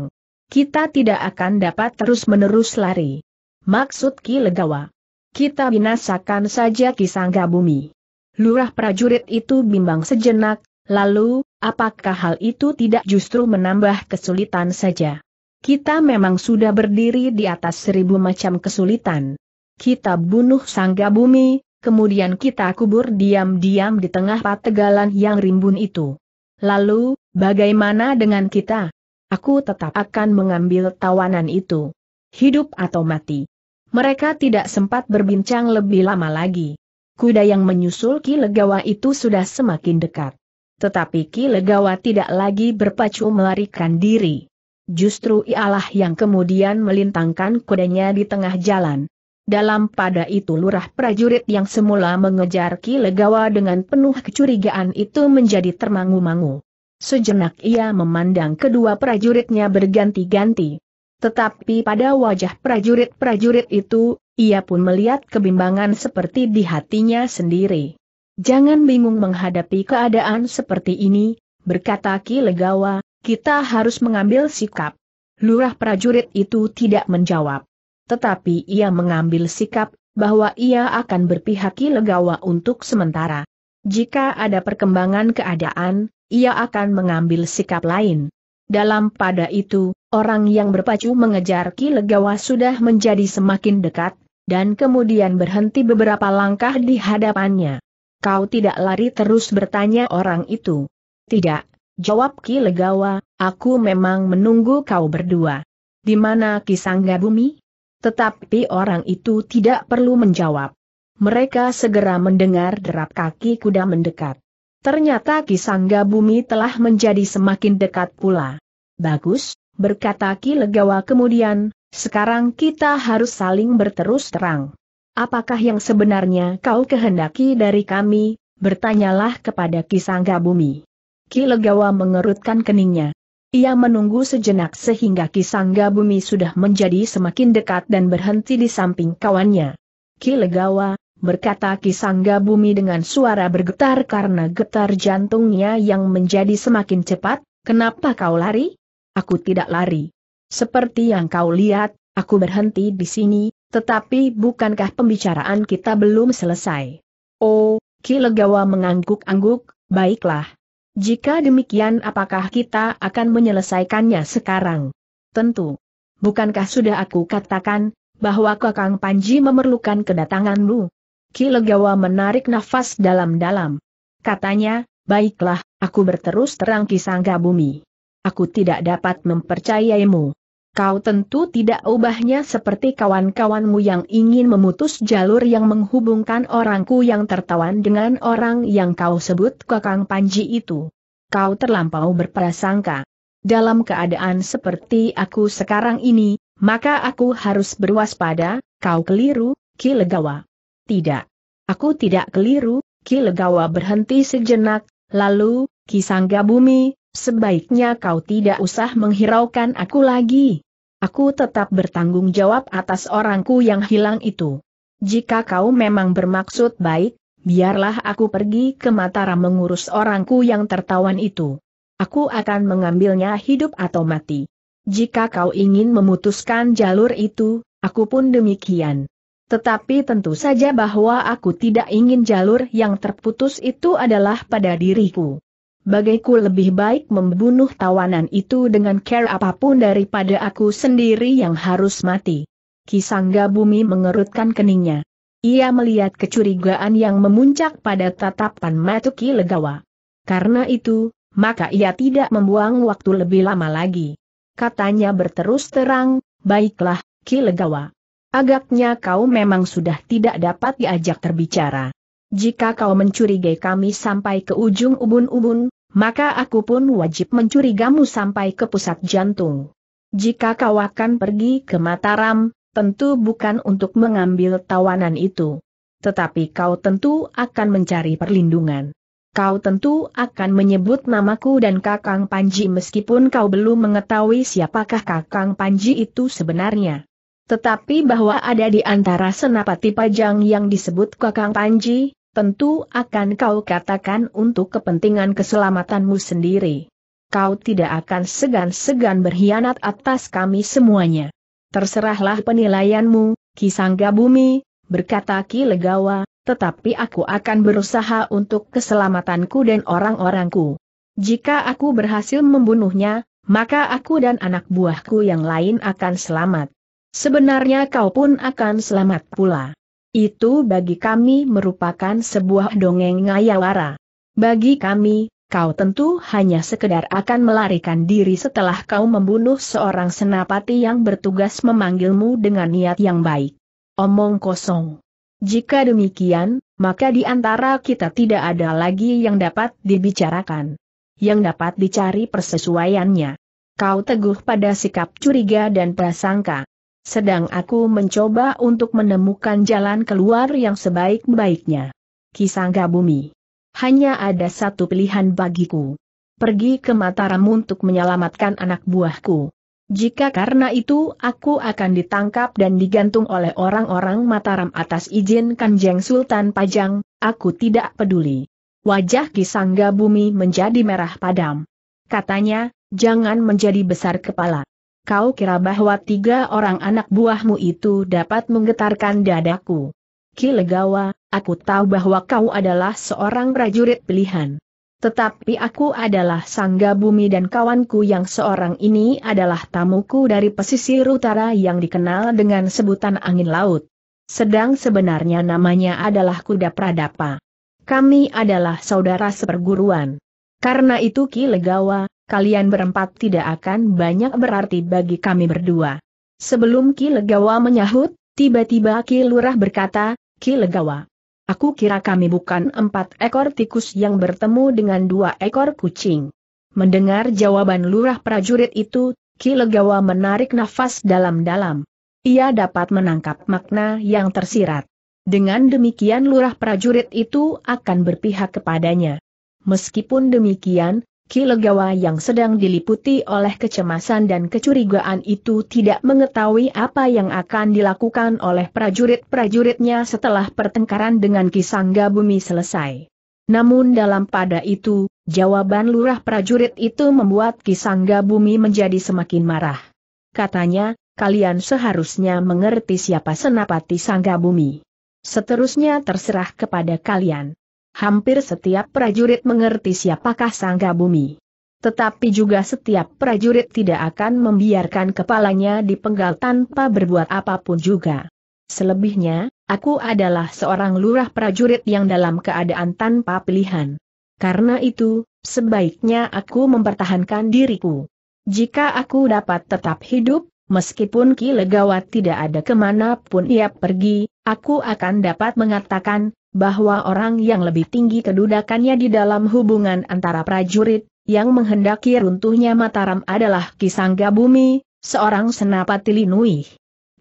kita tidak akan dapat terus-menerus lari. Maksud Ki Legawa. Kita binasakan saja Kisangga Bumi. Lurah prajurit itu bimbang sejenak, lalu, apakah hal itu tidak justru menambah kesulitan saja? Kita memang sudah berdiri di atas seribu macam kesulitan. Kita bunuh Sangga Bumi, kemudian kita kubur diam-diam di tengah pategalan yang rimbun itu. Lalu, bagaimana dengan kita? aku tetap akan mengambil tawanan itu. Hidup atau mati. Mereka tidak sempat berbincang lebih lama lagi. Kuda yang menyusul Ki Legawa itu sudah semakin dekat. Tetapi Ki Legawa tidak lagi berpacu melarikan diri. Justru ialah yang kemudian melintangkan kudanya di tengah jalan. Dalam pada itu lurah prajurit yang semula mengejar Ki Legawa dengan penuh kecurigaan itu menjadi termangu-mangu. Sejenak ia memandang kedua prajuritnya berganti-ganti. Tetapi pada wajah prajurit-prajurit itu, ia pun melihat kebimbangan seperti di hatinya sendiri. Jangan bingung menghadapi keadaan seperti ini, berkata Ki Legawa, kita harus mengambil sikap. Lurah prajurit itu tidak menjawab. Tetapi ia mengambil sikap, bahwa ia akan berpihak Ki Legawa untuk sementara. Jika ada perkembangan keadaan, ia akan mengambil sikap lain. Dalam pada itu, orang yang berpacu mengejar Ki Legawa sudah menjadi semakin dekat, dan kemudian berhenti beberapa langkah di hadapannya. Kau tidak lari terus bertanya orang itu. Tidak, jawab Ki Legawa, aku memang menunggu kau berdua. Di mana Ki Sangga Bumi? Tetapi orang itu tidak perlu menjawab. Mereka segera mendengar derap kaki kuda mendekat. Ternyata Ki Sangga Bumi telah menjadi semakin dekat pula. Bagus, berkata Ki Legawa kemudian, sekarang kita harus saling berterus terang. Apakah yang sebenarnya kau kehendaki dari kami? Bertanyalah kepada Ki Sangga Bumi. Ki Legawa mengerutkan keningnya. Ia menunggu sejenak sehingga Ki Sangga Bumi sudah menjadi semakin dekat dan berhenti di samping kawannya. Ki Legawa, berkata Kisangga Bumi dengan suara bergetar karena getar jantungnya yang menjadi semakin cepat, kenapa kau lari? Aku tidak lari. Seperti yang kau lihat, aku berhenti di sini, tetapi bukankah pembicaraan kita belum selesai? Oh, Ki Legawa mengangguk-angguk, baiklah. Jika demikian apakah kita akan menyelesaikannya sekarang? Tentu. Bukankah sudah aku katakan, bahwa Kakang Panji memerlukan kedatanganmu? Kilegawa menarik nafas dalam-dalam. Katanya, baiklah, aku berterus terang kisangga bumi. Aku tidak dapat mempercayaimu. Kau tentu tidak ubahnya seperti kawan-kawanmu yang ingin memutus jalur yang menghubungkan orangku yang tertawan dengan orang yang kau sebut kakang Panji itu. Kau terlampau berprasangka. Dalam keadaan seperti aku sekarang ini, maka aku harus berwaspada, kau keliru, Ki Legawa. Tidak. Aku tidak keliru, Ki Legawa berhenti sejenak, lalu, Ki Sangga Bumi, sebaiknya kau tidak usah menghiraukan aku lagi. Aku tetap bertanggung jawab atas orangku yang hilang itu. Jika kau memang bermaksud baik, biarlah aku pergi ke Mataram mengurus orangku yang tertawan itu. Aku akan mengambilnya hidup atau mati. Jika kau ingin memutuskan jalur itu, aku pun demikian. Tetapi tentu saja bahwa aku tidak ingin jalur yang terputus itu adalah pada diriku. Bagaiku lebih baik membunuh tawanan itu dengan care apapun daripada aku sendiri yang harus mati. Kisangga Bumi mengerutkan keningnya. Ia melihat kecurigaan yang memuncak pada tatapan Matuki Legawa. Karena itu, maka ia tidak membuang waktu lebih lama lagi. Katanya berterus terang, baiklah, Ki Legawa. Agaknya kau memang sudah tidak dapat diajak terbicara. Jika kau mencurigai kami sampai ke ujung ubun-ubun, maka aku pun wajib mencurigamu sampai ke pusat jantung. Jika kau akan pergi ke Mataram, tentu bukan untuk mengambil tawanan itu. Tetapi kau tentu akan mencari perlindungan. Kau tentu akan menyebut namaku dan Kakang Panji meskipun kau belum mengetahui siapakah Kakang Panji itu sebenarnya. Tetapi bahwa ada di antara senapati pajang yang disebut Kakang Panji, tentu akan kau katakan untuk kepentingan keselamatanmu sendiri. Kau tidak akan segan-segan berkhianat atas kami semuanya. Terserahlah penilaianmu, Kisangga Bumi, berkata Ki Legawa, tetapi aku akan berusaha untuk keselamatanku dan orang-orangku. Jika aku berhasil membunuhnya, maka aku dan anak buahku yang lain akan selamat. Sebenarnya kau pun akan selamat pula. Itu bagi kami merupakan sebuah dongeng ngayawara. Bagi kami, kau tentu hanya sekedar akan melarikan diri setelah kau membunuh seorang senapati yang bertugas memanggilmu dengan niat yang baik. Omong kosong. Jika demikian, maka di antara kita tidak ada lagi yang dapat dibicarakan. Yang dapat dicari persesuaiannya. Kau teguh pada sikap curiga dan prasangka. Sedang aku mencoba untuk menemukan jalan keluar yang sebaik-baiknya. Kisangga bumi. Hanya ada satu pilihan bagiku. Pergi ke Mataram untuk menyelamatkan anak buahku. Jika karena itu aku akan ditangkap dan digantung oleh orang-orang Mataram atas izin Kanjeng Sultan Pajang, aku tidak peduli. Wajah Kisangga Bumi menjadi merah padam. Katanya, jangan menjadi besar kepala kau kira bahwa tiga orang anak buahmu itu dapat menggetarkan dadaku. Kilegawa, aku tahu bahwa kau adalah seorang prajurit pilihan. Tetapi aku adalah sangga bumi dan kawanku yang seorang ini adalah tamuku dari pesisir utara yang dikenal dengan sebutan angin laut. Sedang sebenarnya namanya adalah kuda pradapa. Kami adalah saudara seperguruan. Karena itu Ki Legawa, kalian berempat tidak akan banyak berarti bagi kami berdua. Sebelum Ki Legawa menyahut, tiba-tiba Ki Lurah berkata, Ki Legawa, aku kira kami bukan empat ekor tikus yang bertemu dengan dua ekor kucing. Mendengar jawaban Lurah prajurit itu, Ki Legawa menarik nafas dalam-dalam. Ia dapat menangkap makna yang tersirat. Dengan demikian lurah prajurit itu akan berpihak kepadanya. Meskipun demikian, Kilegawa yang sedang diliputi oleh kecemasan dan kecurigaan itu tidak mengetahui apa yang akan dilakukan oleh prajurit-prajuritnya setelah pertengkaran dengan Kisangga Bumi selesai. Namun dalam pada itu, jawaban lurah prajurit itu membuat Kisangga Bumi menjadi semakin marah. Katanya, kalian seharusnya mengerti siapa Senapati Sangga Bumi. Seterusnya terserah kepada kalian hampir setiap prajurit mengerti siapakah Sangga Bumi. Tetapi juga setiap prajurit tidak akan membiarkan kepalanya dipenggal tanpa berbuat apapun juga. Selebihnya, aku adalah seorang lurah prajurit yang dalam keadaan tanpa pilihan. Karena itu, sebaiknya aku mempertahankan diriku. Jika aku dapat tetap hidup, meskipun Ki Legawa tidak ada kemana pun ia pergi, aku akan dapat mengatakan, bahwa orang yang lebih tinggi kedudukannya di dalam hubungan antara prajurit, yang menghendaki runtuhnya Mataram adalah Kisangga Bumi, seorang senapati Linui.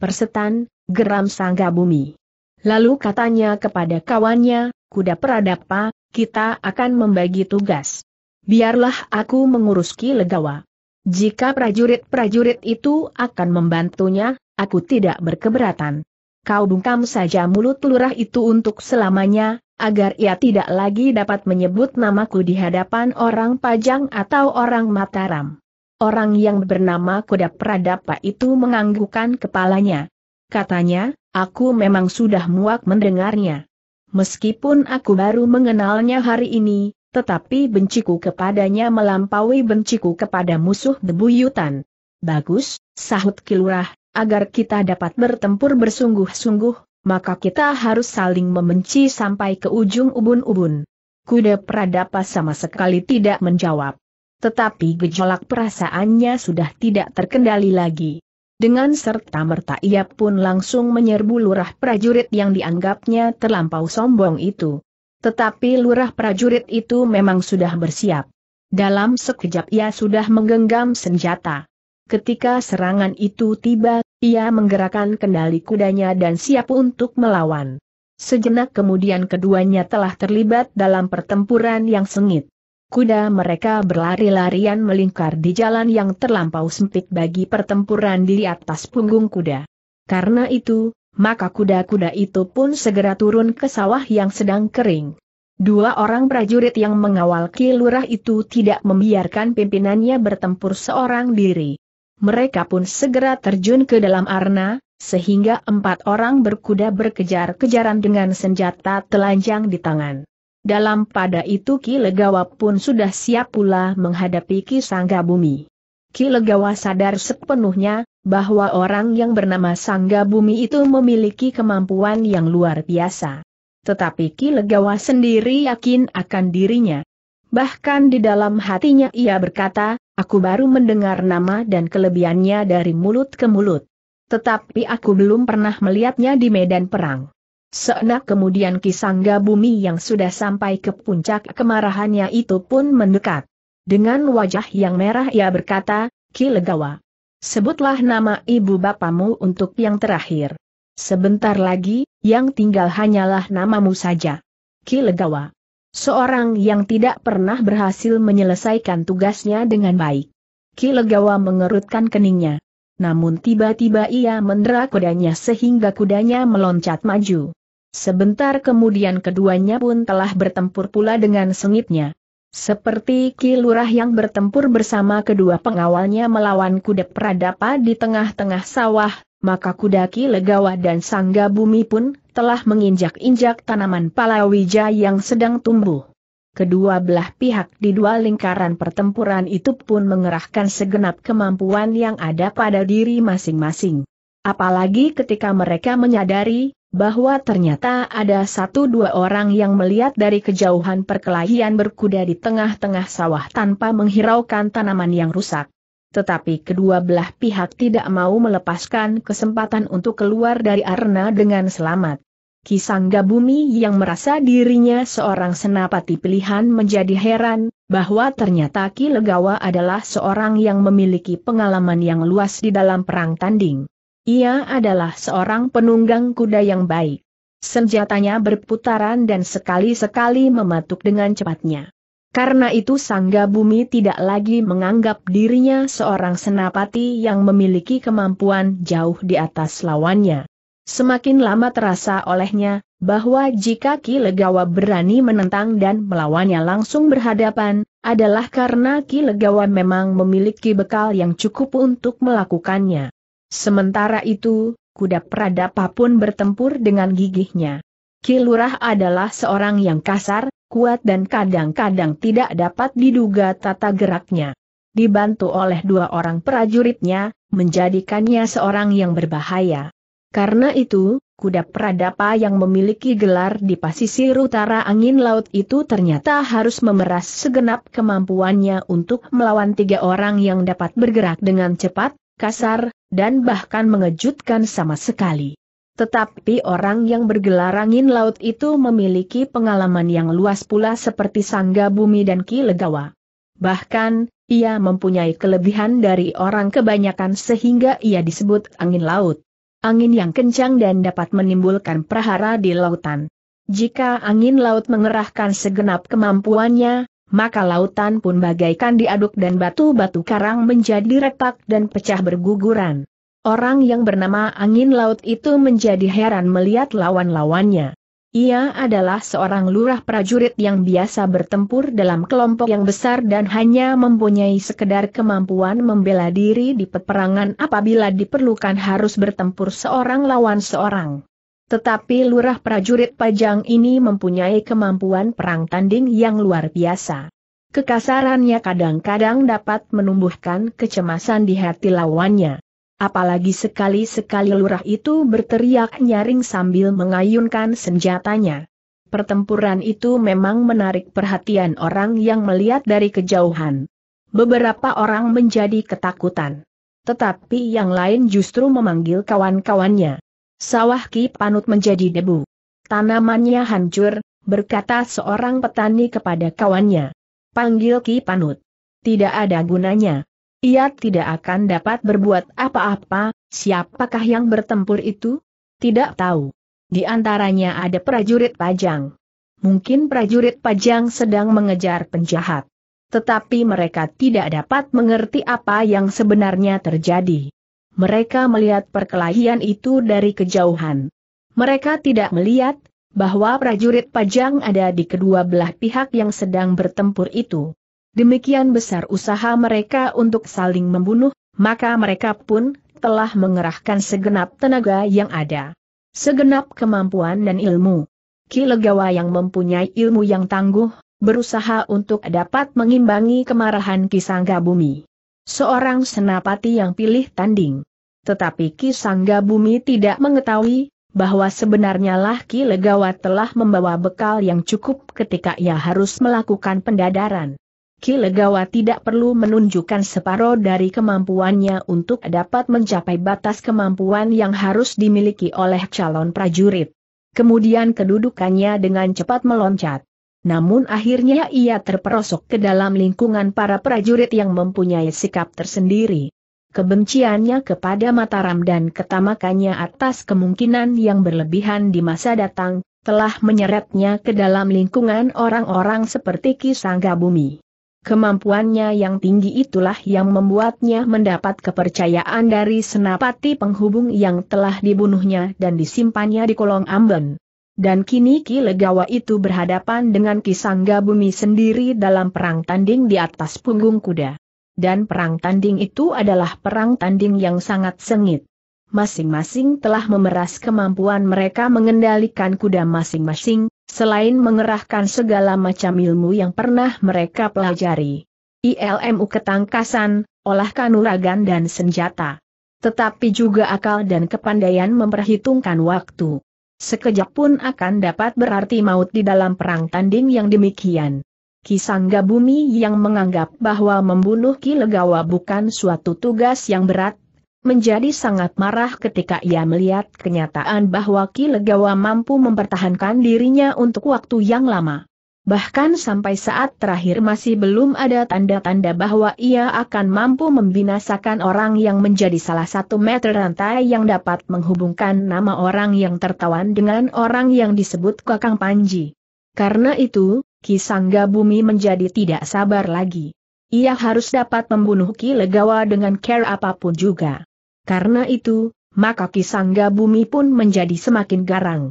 Persetan, geram Sangga Bumi. Lalu katanya kepada kawannya, kuda peradapa, kita akan membagi tugas. Biarlah aku mengurus Ki Legawa. Jika prajurit-prajurit itu akan membantunya, aku tidak berkeberatan kau bungkam saja mulut lurah itu untuk selamanya, agar ia tidak lagi dapat menyebut namaku di hadapan orang Pajang atau orang Mataram. Orang yang bernama Kuda Pradapa itu menganggukkan kepalanya. Katanya, aku memang sudah muak mendengarnya. Meskipun aku baru mengenalnya hari ini, tetapi benciku kepadanya melampaui benciku kepada musuh Debuyutan. Bagus, sahut kilurah, agar kita dapat bertempur bersungguh-sungguh, maka kita harus saling membenci sampai ke ujung ubun-ubun. Kuda Pradapa sama sekali tidak menjawab. Tetapi gejolak perasaannya sudah tidak terkendali lagi. Dengan serta-merta ia pun langsung menyerbu lurah prajurit yang dianggapnya terlampau sombong itu. Tetapi lurah prajurit itu memang sudah bersiap. Dalam sekejap ia sudah menggenggam senjata. Ketika serangan itu tiba, ia menggerakkan kendali kudanya dan siap untuk melawan. Sejenak kemudian keduanya telah terlibat dalam pertempuran yang sengit. Kuda mereka berlari-larian melingkar di jalan yang terlampau sempit bagi pertempuran di atas punggung kuda. Karena itu, maka kuda-kuda itu pun segera turun ke sawah yang sedang kering. Dua orang prajurit yang mengawal kilurah itu tidak membiarkan pimpinannya bertempur seorang diri mereka pun segera terjun ke dalam arna, sehingga empat orang berkuda berkejar-kejaran dengan senjata telanjang di tangan. Dalam pada itu Ki Legawa pun sudah siap pula menghadapi Ki Sangga Bumi. Ki Legawa sadar sepenuhnya, bahwa orang yang bernama Sangga Bumi itu memiliki kemampuan yang luar biasa. Tetapi Ki Legawa sendiri yakin akan dirinya Bahkan di dalam hatinya ia berkata, aku baru mendengar nama dan kelebihannya dari mulut ke mulut. Tetapi aku belum pernah melihatnya di medan perang. Seenak kemudian Kisangga Bumi yang sudah sampai ke puncak kemarahannya itu pun mendekat. Dengan wajah yang merah ia berkata, Ki Legawa, Sebutlah nama ibu bapamu untuk yang terakhir. Sebentar lagi, yang tinggal hanyalah namamu saja. Ki Legawa. Seorang yang tidak pernah berhasil menyelesaikan tugasnya dengan baik. Ki Legawa mengerutkan keningnya. Namun tiba-tiba ia mendera kudanya sehingga kudanya meloncat maju. Sebentar kemudian keduanya pun telah bertempur pula dengan sengitnya. Seperti Ki Lurah yang bertempur bersama kedua pengawalnya melawan kuda peradapa di tengah-tengah sawah, maka Kudaki Legawa dan Sangga Bumi pun telah menginjak-injak tanaman palawija yang sedang tumbuh. Kedua belah pihak di dua lingkaran pertempuran itu pun mengerahkan segenap kemampuan yang ada pada diri masing-masing. Apalagi ketika mereka menyadari bahwa ternyata ada satu dua orang yang melihat dari kejauhan perkelahian berkuda di tengah-tengah sawah tanpa menghiraukan tanaman yang rusak. Tetapi kedua belah pihak tidak mau melepaskan kesempatan untuk keluar dari arena dengan selamat. Kisangga Bumi yang merasa dirinya seorang senapati pilihan menjadi heran, bahwa ternyata Ki Legawa adalah seorang yang memiliki pengalaman yang luas di dalam perang tanding. Ia adalah seorang penunggang kuda yang baik. Senjatanya berputaran dan sekali-sekali mematuk dengan cepatnya. Karena itu Sangga Bumi tidak lagi menganggap dirinya seorang senapati yang memiliki kemampuan jauh di atas lawannya. Semakin lama terasa olehnya, bahwa jika Ki Legawa berani menentang dan melawannya langsung berhadapan, adalah karena Ki Legawa memang memiliki bekal yang cukup untuk melakukannya. Sementara itu, kuda Pradapa pun bertempur dengan gigihnya. Ki Lurah adalah seorang yang kasar, kuat dan kadang-kadang tidak dapat diduga tata geraknya. Dibantu oleh dua orang prajuritnya, menjadikannya seorang yang berbahaya. Karena itu, kuda Pradapa yang memiliki gelar di pasisir utara angin laut itu ternyata harus memeras segenap kemampuannya untuk melawan tiga orang yang dapat bergerak dengan cepat, kasar, dan bahkan mengejutkan sama sekali. Tetapi orang yang bergelar angin laut itu memiliki pengalaman yang luas pula seperti Sangga Bumi dan Ki Legawa. Bahkan, ia mempunyai kelebihan dari orang kebanyakan sehingga ia disebut angin laut. Angin yang kencang dan dapat menimbulkan prahara di lautan. Jika angin laut mengerahkan segenap kemampuannya, maka lautan pun bagaikan diaduk dan batu-batu karang menjadi retak dan pecah berguguran. Orang yang bernama Angin Laut itu menjadi heran melihat lawan-lawannya. Ia adalah seorang lurah prajurit yang biasa bertempur dalam kelompok yang besar dan hanya mempunyai sekedar kemampuan membela diri di peperangan apabila diperlukan harus bertempur seorang lawan seorang. Tetapi lurah prajurit pajang ini mempunyai kemampuan perang tanding yang luar biasa. Kekasarannya kadang-kadang dapat menumbuhkan kecemasan di hati lawannya. Apalagi sekali-sekali lurah itu berteriak nyaring sambil mengayunkan senjatanya. Pertempuran itu memang menarik perhatian orang yang melihat dari kejauhan. Beberapa orang menjadi ketakutan. Tetapi yang lain justru memanggil kawan-kawannya. Sawah Ki Panut menjadi debu. Tanamannya hancur, berkata seorang petani kepada kawannya. Panggil Ki Panut. Tidak ada gunanya, ia tidak akan dapat berbuat apa-apa, siapakah yang bertempur itu? Tidak tahu. Di antaranya ada prajurit pajang. Mungkin prajurit pajang sedang mengejar penjahat. Tetapi mereka tidak dapat mengerti apa yang sebenarnya terjadi. Mereka melihat perkelahian itu dari kejauhan. Mereka tidak melihat bahwa prajurit pajang ada di kedua belah pihak yang sedang bertempur itu demikian besar usaha mereka untuk saling membunuh, maka mereka pun telah mengerahkan segenap tenaga yang ada. Segenap kemampuan dan ilmu. Ki Legawa yang mempunyai ilmu yang tangguh, berusaha untuk dapat mengimbangi kemarahan Ki Sangga Bumi. Seorang senapati yang pilih tanding. Tetapi Ki Sangga Bumi tidak mengetahui, bahwa sebenarnya lah Ki Legawa telah membawa bekal yang cukup ketika ia harus melakukan pendadaran. Kilegawa tidak perlu menunjukkan separuh dari kemampuannya untuk dapat mencapai batas kemampuan yang harus dimiliki oleh calon prajurit. Kemudian kedudukannya dengan cepat meloncat. Namun akhirnya ia terperosok ke dalam lingkungan para prajurit yang mempunyai sikap tersendiri. Kebenciannya kepada Mataram dan ketamakannya atas kemungkinan yang berlebihan di masa datang, telah menyeretnya ke dalam lingkungan orang-orang seperti Kisangga Bumi. Kemampuannya yang tinggi itulah yang membuatnya mendapat kepercayaan dari senapati penghubung yang telah dibunuhnya dan disimpannya di kolong amben. Dan kini Ki Legawa itu berhadapan dengan Kisangga Bumi sendiri dalam perang tanding di atas punggung kuda. Dan perang tanding itu adalah perang tanding yang sangat sengit. Masing-masing telah memeras kemampuan mereka mengendalikan kuda masing-masing, selain mengerahkan segala macam ilmu yang pernah mereka pelajari. ILMU ketangkasan, olah kanuragan dan senjata. Tetapi juga akal dan kepandaian memperhitungkan waktu. Sekejap pun akan dapat berarti maut di dalam perang tanding yang demikian. Kisangga Bumi yang menganggap bahwa membunuh Ki Legawa bukan suatu tugas yang berat, menjadi sangat marah ketika ia melihat kenyataan bahwa Ki Legawa mampu mempertahankan dirinya untuk waktu yang lama. Bahkan sampai saat terakhir masih belum ada tanda-tanda bahwa ia akan mampu membinasakan orang yang menjadi salah satu meter rantai yang dapat menghubungkan nama orang yang tertawan dengan orang yang disebut Kakang Panji. Karena itu, Kisangga Bumi menjadi tidak sabar lagi. Ia harus dapat membunuh Ki Legawa dengan care apapun juga. Karena itu, maka Ki Sangga Bumi pun menjadi semakin garang.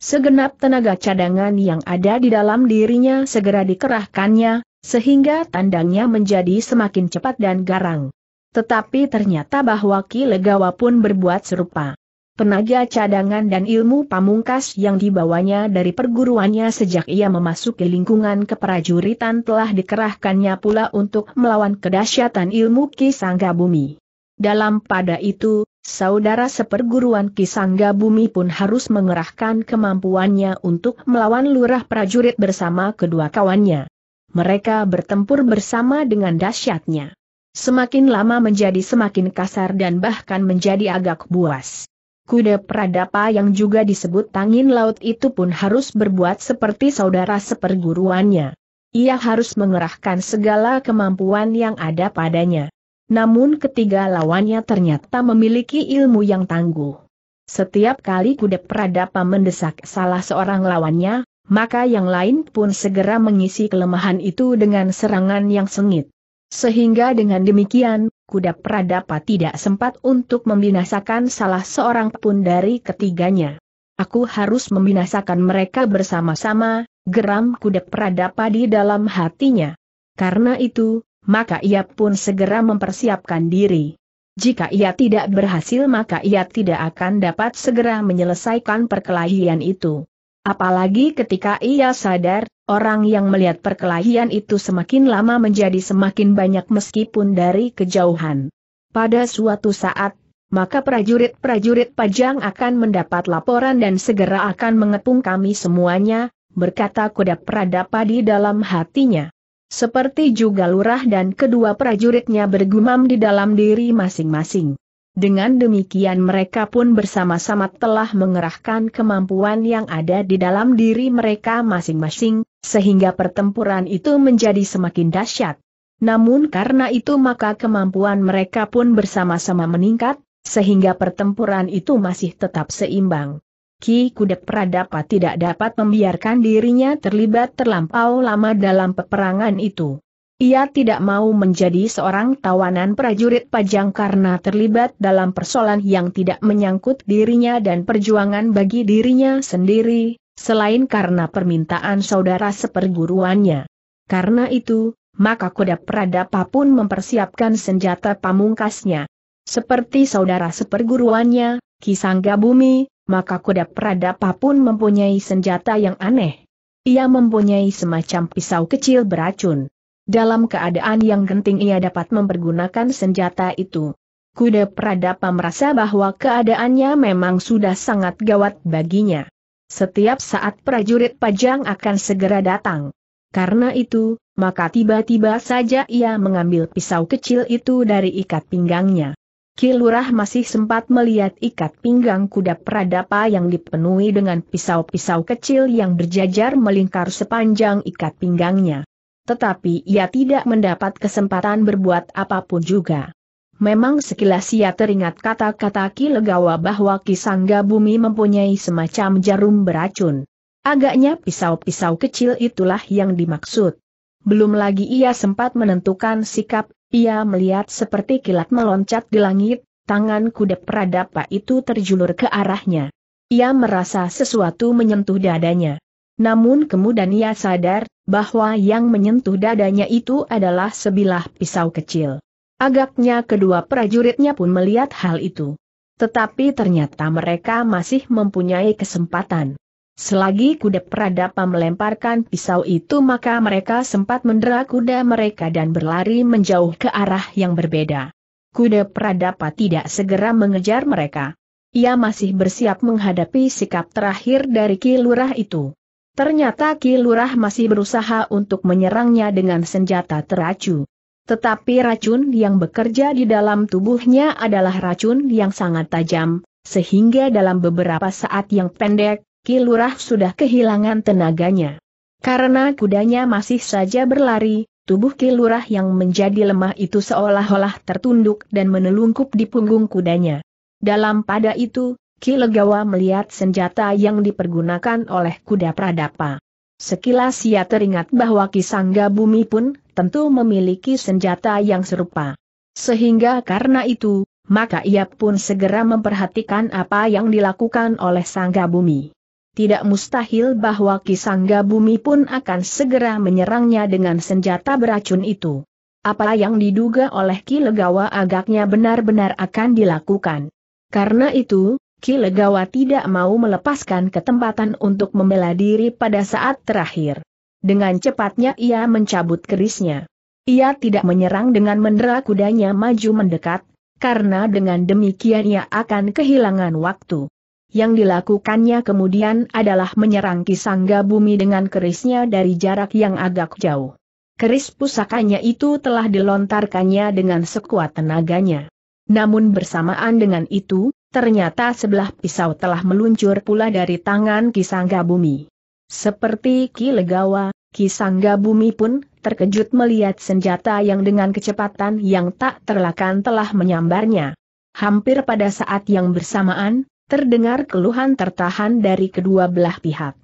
Segenap tenaga cadangan yang ada di dalam dirinya segera dikerahkannya, sehingga tandangnya menjadi semakin cepat dan garang. Tetapi ternyata bahwa Ki Legawa pun berbuat serupa tenaga cadangan dan ilmu pamungkas yang dibawanya dari perguruannya sejak ia memasuki lingkungan keprajuritan telah dikerahkannya pula untuk melawan kedahsyatan ilmu Kisangga Bumi. Dalam pada itu, saudara seperguruan Kisangga Bumi pun harus mengerahkan kemampuannya untuk melawan lurah prajurit bersama kedua kawannya. Mereka bertempur bersama dengan dahsyatnya. Semakin lama menjadi semakin kasar dan bahkan menjadi agak buas kuda Pradapa yang juga disebut Tangin Laut itu pun harus berbuat seperti saudara seperguruannya. Ia harus mengerahkan segala kemampuan yang ada padanya. Namun ketiga lawannya ternyata memiliki ilmu yang tangguh. Setiap kali kuda Pradapa mendesak salah seorang lawannya, maka yang lain pun segera mengisi kelemahan itu dengan serangan yang sengit. Sehingga dengan demikian, kuda peradapa tidak sempat untuk membinasakan salah seorang pun dari ketiganya. Aku harus membinasakan mereka bersama-sama, geram kuda peradapa di dalam hatinya. Karena itu, maka ia pun segera mempersiapkan diri. Jika ia tidak berhasil maka ia tidak akan dapat segera menyelesaikan perkelahian itu. Apalagi ketika ia sadar, orang yang melihat perkelahian itu semakin lama menjadi semakin banyak meskipun dari kejauhan. Pada suatu saat, maka prajurit-prajurit pajang akan mendapat laporan dan segera akan mengepung kami semuanya, berkata kuda Pradapa di dalam hatinya. Seperti juga lurah dan kedua prajuritnya bergumam di dalam diri masing-masing. Dengan demikian mereka pun bersama-sama telah mengerahkan kemampuan yang ada di dalam diri mereka masing-masing, sehingga pertempuran itu menjadi semakin dahsyat. Namun karena itu maka kemampuan mereka pun bersama-sama meningkat, sehingga pertempuran itu masih tetap seimbang. Ki Kudek Pradapa tidak dapat membiarkan dirinya terlibat terlampau lama dalam peperangan itu. Ia tidak mau menjadi seorang tawanan prajurit pajang karena terlibat dalam persoalan yang tidak menyangkut dirinya dan perjuangan bagi dirinya sendiri, selain karena permintaan saudara seperguruannya. Karena itu, maka kuda peradapa pun mempersiapkan senjata pamungkasnya. Seperti saudara seperguruannya, Kisangga Bumi, maka kuda peradapa pun mempunyai senjata yang aneh. Ia mempunyai semacam pisau kecil beracun. Dalam keadaan yang genting ia dapat mempergunakan senjata itu. Kuda Pradapa merasa bahwa keadaannya memang sudah sangat gawat baginya. Setiap saat prajurit pajang akan segera datang. Karena itu, maka tiba-tiba saja ia mengambil pisau kecil itu dari ikat pinggangnya. Kilurah masih sempat melihat ikat pinggang kuda Pradapa yang dipenuhi dengan pisau-pisau kecil yang berjajar melingkar sepanjang ikat pinggangnya tetapi ia tidak mendapat kesempatan berbuat apapun juga. Memang sekilas ia teringat kata-kata Ki Legawa bahwa Kisangga Bumi mempunyai semacam jarum beracun. Agaknya pisau-pisau kecil itulah yang dimaksud. Belum lagi ia sempat menentukan sikap, ia melihat seperti kilat meloncat di langit, tangan kuda peradapa itu terjulur ke arahnya. Ia merasa sesuatu menyentuh dadanya. Namun kemudian ia sadar, bahwa yang menyentuh dadanya itu adalah sebilah pisau kecil. Agaknya kedua prajuritnya pun melihat hal itu. Tetapi ternyata mereka masih mempunyai kesempatan. Selagi kuda peradapa melemparkan pisau itu maka mereka sempat mendera kuda mereka dan berlari menjauh ke arah yang berbeda. Kuda peradapa tidak segera mengejar mereka. Ia masih bersiap menghadapi sikap terakhir dari kilurah itu. Ternyata Ki Lurah masih berusaha untuk menyerangnya dengan senjata teracu. Tetapi racun yang bekerja di dalam tubuhnya adalah racun yang sangat tajam, sehingga dalam beberapa saat yang pendek, Ki Lurah sudah kehilangan tenaganya. Karena kudanya masih saja berlari, tubuh Ki Lurah yang menjadi lemah itu seolah-olah tertunduk dan menelungkup di punggung kudanya. Dalam pada itu, Kilegawa melihat senjata yang dipergunakan oleh kuda Pradapa. Sekilas ia teringat bahwa Kisangga Bumi pun tentu memiliki senjata yang serupa. Sehingga karena itu, maka ia pun segera memperhatikan apa yang dilakukan oleh Sangga Bumi. Tidak mustahil bahwa Kisangga Bumi pun akan segera menyerangnya dengan senjata beracun itu. Apa yang diduga oleh Kilegawa agaknya benar-benar akan dilakukan. Karena itu, Kilegawa tidak mau melepaskan ketempatan untuk membela diri pada saat terakhir. Dengan cepatnya ia mencabut kerisnya. Ia tidak menyerang dengan mendera kudanya maju mendekat, karena dengan demikian ia akan kehilangan waktu. Yang dilakukannya kemudian adalah menyerang Kisangga Bumi dengan kerisnya dari jarak yang agak jauh. Keris pusakanya itu telah dilontarkannya dengan sekuat tenaganya. Namun bersamaan dengan itu, ternyata sebelah pisau telah meluncur pula dari tangan Kisangga Bumi. Seperti Ki Legawa, Kisangga Bumi pun terkejut melihat senjata yang dengan kecepatan yang tak terlakan telah menyambarnya. Hampir pada saat yang bersamaan, terdengar keluhan tertahan dari kedua belah pihak.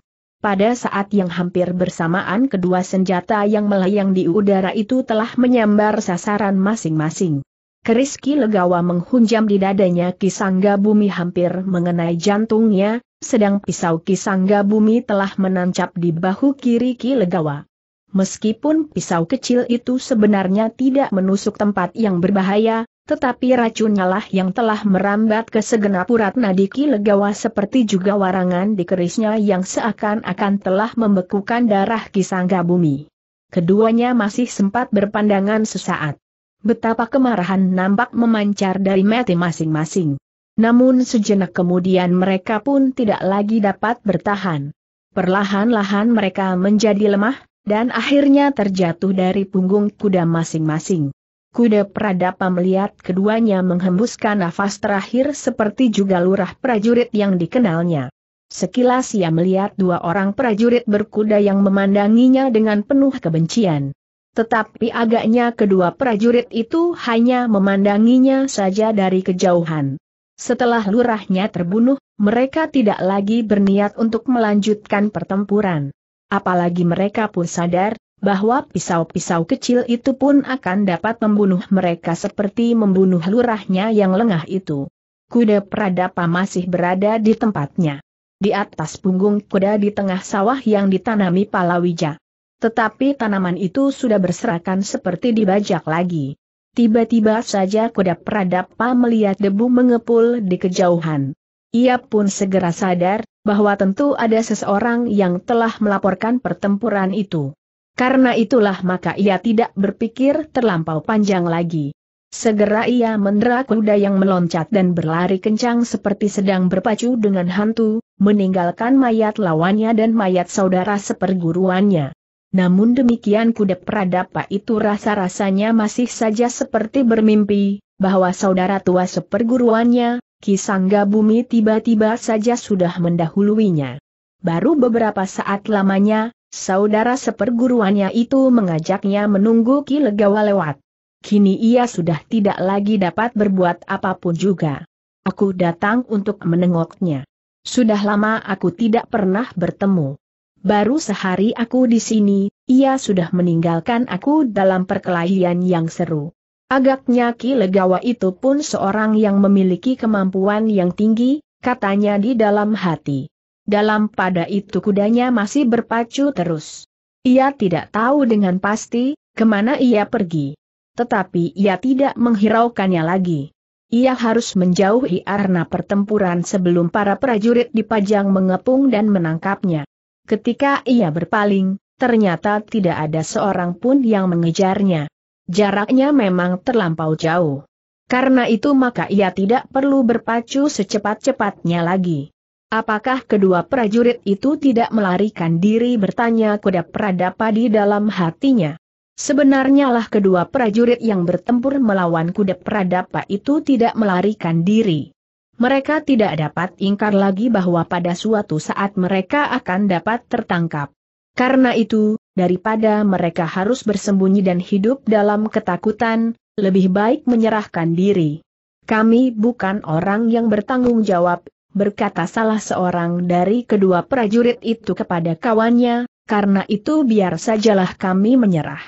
Pada saat yang hampir bersamaan kedua senjata yang melayang di udara itu telah menyambar sasaran masing-masing. Keriski legawa menghunjam di dadanya Kisangga Bumi hampir mengenai jantungnya, sedang pisau Kisangga Bumi telah menancap di bahu kiri Ki Legawa. Meskipun pisau kecil itu sebenarnya tidak menusuk tempat yang berbahaya, tetapi racunnya lah yang telah merambat ke segenap urat nadi Ki Legawa seperti juga warangan di kerisnya yang seakan-akan telah membekukan darah Kisangga Bumi. Keduanya masih sempat berpandangan sesaat. Betapa kemarahan nampak memancar dari mati masing-masing. Namun sejenak kemudian mereka pun tidak lagi dapat bertahan. Perlahan-lahan mereka menjadi lemah, dan akhirnya terjatuh dari punggung kuda masing-masing. Kuda Pradapa melihat keduanya menghembuskan nafas terakhir seperti juga lurah prajurit yang dikenalnya. Sekilas ia melihat dua orang prajurit berkuda yang memandanginya dengan penuh kebencian. Tetapi agaknya kedua prajurit itu hanya memandanginya saja dari kejauhan. Setelah lurahnya terbunuh, mereka tidak lagi berniat untuk melanjutkan pertempuran. Apalagi mereka pun sadar, bahwa pisau-pisau kecil itu pun akan dapat membunuh mereka seperti membunuh lurahnya yang lengah itu. Kuda Pradapa masih berada di tempatnya. Di atas punggung kuda di tengah sawah yang ditanami palawija. Tetapi tanaman itu sudah berserakan seperti dibajak lagi. Tiba-tiba saja kuda peradapa melihat debu mengepul di kejauhan. Ia pun segera sadar, bahwa tentu ada seseorang yang telah melaporkan pertempuran itu. Karena itulah maka ia tidak berpikir terlampau panjang lagi. Segera ia mendera kuda yang meloncat dan berlari kencang seperti sedang berpacu dengan hantu, meninggalkan mayat lawannya dan mayat saudara seperguruannya. Namun demikian kuda peradapa itu rasa-rasanya masih saja seperti bermimpi, bahwa saudara tua seperguruannya, Kisangga Bumi tiba-tiba saja sudah mendahuluinya. Baru beberapa saat lamanya, saudara seperguruannya itu mengajaknya menunggu Ki Legawa lewat. Kini ia sudah tidak lagi dapat berbuat apapun juga. Aku datang untuk menengoknya. Sudah lama aku tidak pernah bertemu. Baru sehari aku di sini, ia sudah meninggalkan aku dalam perkelahian yang seru. Agaknya Ki Legawa itu pun seorang yang memiliki kemampuan yang tinggi, katanya di dalam hati. Dalam pada itu kudanya masih berpacu terus. Ia tidak tahu dengan pasti, kemana ia pergi. Tetapi ia tidak menghiraukannya lagi. Ia harus menjauhi arena pertempuran sebelum para prajurit dipajang mengepung dan menangkapnya. Ketika ia berpaling, ternyata tidak ada seorang pun yang mengejarnya. Jaraknya memang terlampau jauh. Karena itu maka ia tidak perlu berpacu secepat-cepatnya lagi. Apakah kedua prajurit itu tidak melarikan diri bertanya kuda pradapa di dalam hatinya? Sebenarnya lah kedua prajurit yang bertempur melawan kuda pradapa itu tidak melarikan diri. Mereka tidak dapat ingkar lagi bahwa pada suatu saat mereka akan dapat tertangkap. Karena itu, daripada mereka harus bersembunyi dan hidup dalam ketakutan, lebih baik menyerahkan diri. Kami bukan orang yang bertanggung jawab, berkata salah seorang dari kedua prajurit itu kepada kawannya, karena itu biar sajalah kami menyerah.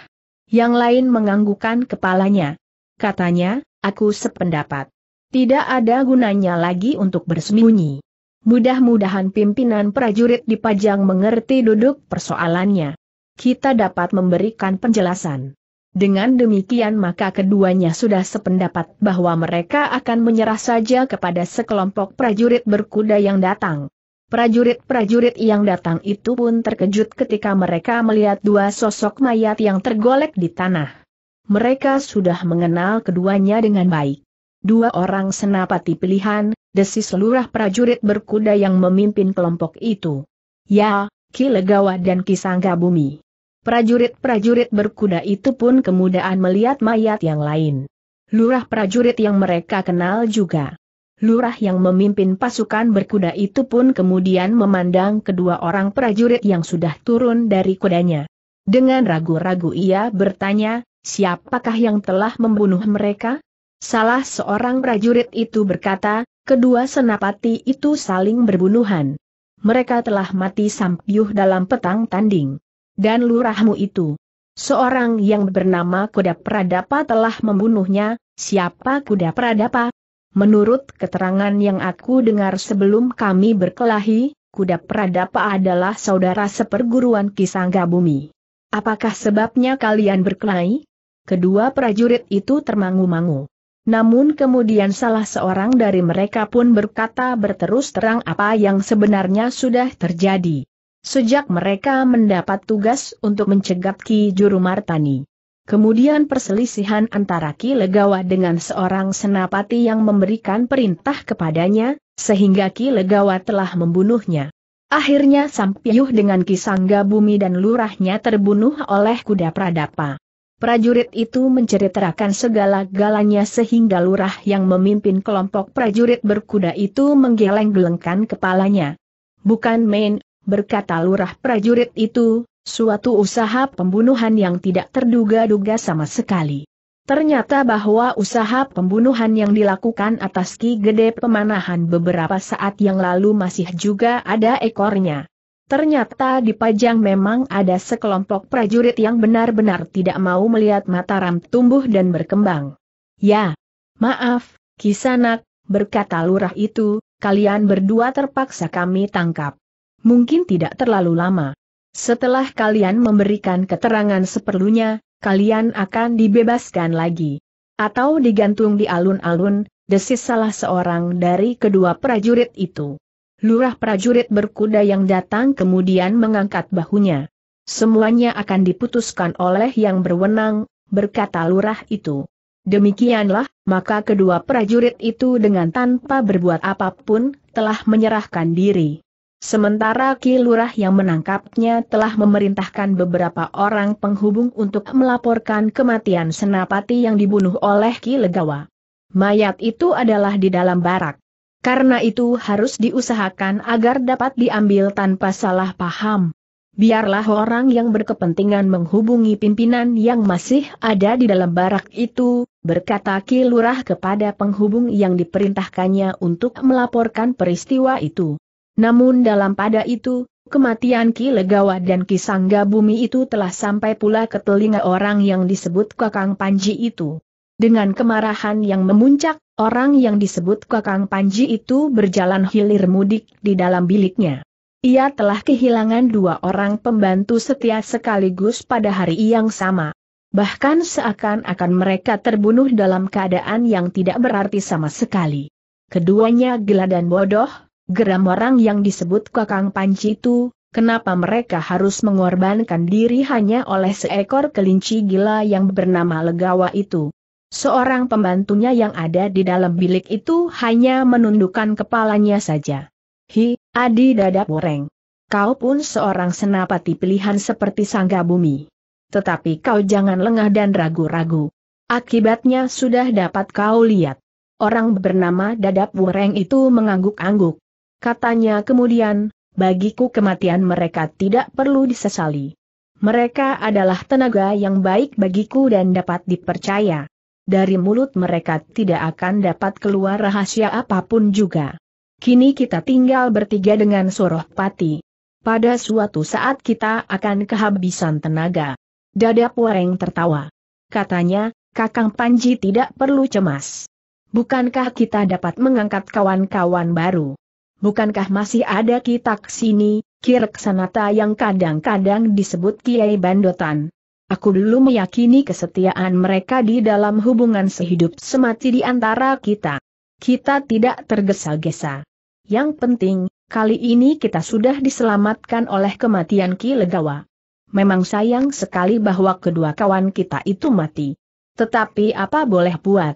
Yang lain menganggukkan kepalanya. Katanya, aku sependapat. Tidak ada gunanya lagi untuk bersembunyi. Mudah-mudahan pimpinan prajurit di Pajang mengerti duduk persoalannya. Kita dapat memberikan penjelasan. Dengan demikian maka keduanya sudah sependapat bahwa mereka akan menyerah saja kepada sekelompok prajurit berkuda yang datang. Prajurit-prajurit yang datang itu pun terkejut ketika mereka melihat dua sosok mayat yang tergolek di tanah. Mereka sudah mengenal keduanya dengan baik dua orang senapati pilihan, desis lurah prajurit berkuda yang memimpin kelompok itu. Ya, Ki Legawa dan Ki Sanggabumi. Prajurit-prajurit berkuda itu pun kemudahan melihat mayat yang lain. Lurah prajurit yang mereka kenal juga. Lurah yang memimpin pasukan berkuda itu pun kemudian memandang kedua orang prajurit yang sudah turun dari kudanya. Dengan ragu-ragu ia bertanya, siapakah yang telah membunuh mereka? Salah seorang prajurit itu berkata, kedua senapati itu saling berbunuhan. Mereka telah mati sampiuh dalam petang tanding. Dan lurahmu itu. Seorang yang bernama Kuda Pradapa telah membunuhnya, siapa Kuda Pradapa? Menurut keterangan yang aku dengar sebelum kami berkelahi, Kuda Pradapa adalah saudara seperguruan Kisangga Bumi. Apakah sebabnya kalian berkelahi? Kedua prajurit itu termangu-mangu. Namun kemudian salah seorang dari mereka pun berkata berterus terang apa yang sebenarnya sudah terjadi. Sejak mereka mendapat tugas untuk mencegat Ki Juru Martani. Kemudian perselisihan antara Ki Legawa dengan seorang senapati yang memberikan perintah kepadanya, sehingga Ki Legawa telah membunuhnya. Akhirnya Sampiyuh dengan Ki Sangga Bumi dan lurahnya terbunuh oleh kuda Pradapa. Prajurit itu menceritakan segala galanya sehingga lurah yang memimpin kelompok prajurit berkuda itu menggeleng-gelengkan kepalanya. Bukan main, berkata lurah prajurit itu, suatu usaha pembunuhan yang tidak terduga-duga sama sekali. Ternyata bahwa usaha pembunuhan yang dilakukan atas Ki Gede Pemanahan beberapa saat yang lalu masih juga ada ekornya. Ternyata di Pajang memang ada sekelompok prajurit yang benar-benar tidak mau melihat Mataram tumbuh dan berkembang. Ya, maaf, Kisanak, berkata lurah itu, kalian berdua terpaksa kami tangkap. Mungkin tidak terlalu lama. Setelah kalian memberikan keterangan seperlunya, kalian akan dibebaskan lagi. Atau digantung di alun-alun, desis salah seorang dari kedua prajurit itu lurah prajurit berkuda yang datang kemudian mengangkat bahunya. Semuanya akan diputuskan oleh yang berwenang, berkata lurah itu. Demikianlah, maka kedua prajurit itu dengan tanpa berbuat apapun, telah menyerahkan diri. Sementara Ki Lurah yang menangkapnya telah memerintahkan beberapa orang penghubung untuk melaporkan kematian senapati yang dibunuh oleh Ki Legawa. Mayat itu adalah di dalam barak. Karena itu harus diusahakan agar dapat diambil tanpa salah paham. Biarlah orang yang berkepentingan menghubungi pimpinan yang masih ada di dalam barak itu, berkata Kilurah kepada penghubung yang diperintahkannya untuk melaporkan peristiwa itu. Namun dalam pada itu, kematian Ki Legawa dan Ki Sangga Bumi itu telah sampai pula ke telinga orang yang disebut Kakang Panji itu. Dengan kemarahan yang memuncak, orang yang disebut Kakang Panji itu berjalan hilir mudik di dalam biliknya. Ia telah kehilangan dua orang pembantu setia sekaligus pada hari yang sama. Bahkan seakan-akan mereka terbunuh dalam keadaan yang tidak berarti sama sekali. Keduanya gila dan bodoh, geram orang yang disebut Kakang Panji itu, kenapa mereka harus mengorbankan diri hanya oleh seekor kelinci gila yang bernama Legawa itu. Seorang pembantunya yang ada di dalam bilik itu hanya menundukkan kepalanya saja. Hi, adi dadap boreng. Kau pun seorang senapati pilihan seperti sangga bumi. Tetapi kau jangan lengah dan ragu-ragu. Akibatnya sudah dapat kau lihat. Orang bernama Dadap Wureng itu mengangguk-angguk. Katanya kemudian, bagiku kematian mereka tidak perlu disesali. Mereka adalah tenaga yang baik bagiku dan dapat dipercaya dari mulut mereka tidak akan dapat keluar rahasia apapun juga. Kini kita tinggal bertiga dengan Soroh Pati. Pada suatu saat kita akan kehabisan tenaga. Dada Puareng tertawa. Katanya, Kakang Panji tidak perlu cemas. Bukankah kita dapat mengangkat kawan-kawan baru? Bukankah masih ada kita sini, kirek sanata yang kadang-kadang disebut Kiai Bandotan, Aku dulu meyakini kesetiaan mereka di dalam hubungan sehidup semati di antara kita. Kita tidak tergesa-gesa. Yang penting, kali ini kita sudah diselamatkan oleh kematian Ki Legawa. Memang sayang sekali bahwa kedua kawan kita itu mati. Tetapi apa boleh buat?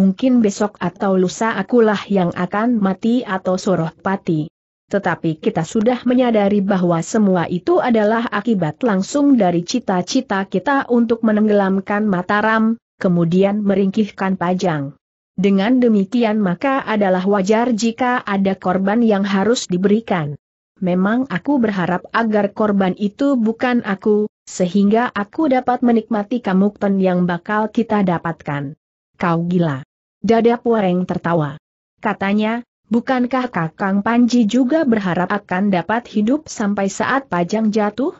Mungkin besok atau lusa akulah yang akan mati atau soroh pati tetapi kita sudah menyadari bahwa semua itu adalah akibat langsung dari cita-cita kita untuk menenggelamkan Mataram, kemudian meringkihkan Pajang. Dengan demikian maka adalah wajar jika ada korban yang harus diberikan. Memang aku berharap agar korban itu bukan aku, sehingga aku dapat menikmati kamukten yang bakal kita dapatkan. Kau gila. Dada Puareng tertawa. Katanya, Bukankah Kakang Panji juga berharap akan dapat hidup sampai saat Pajang jatuh?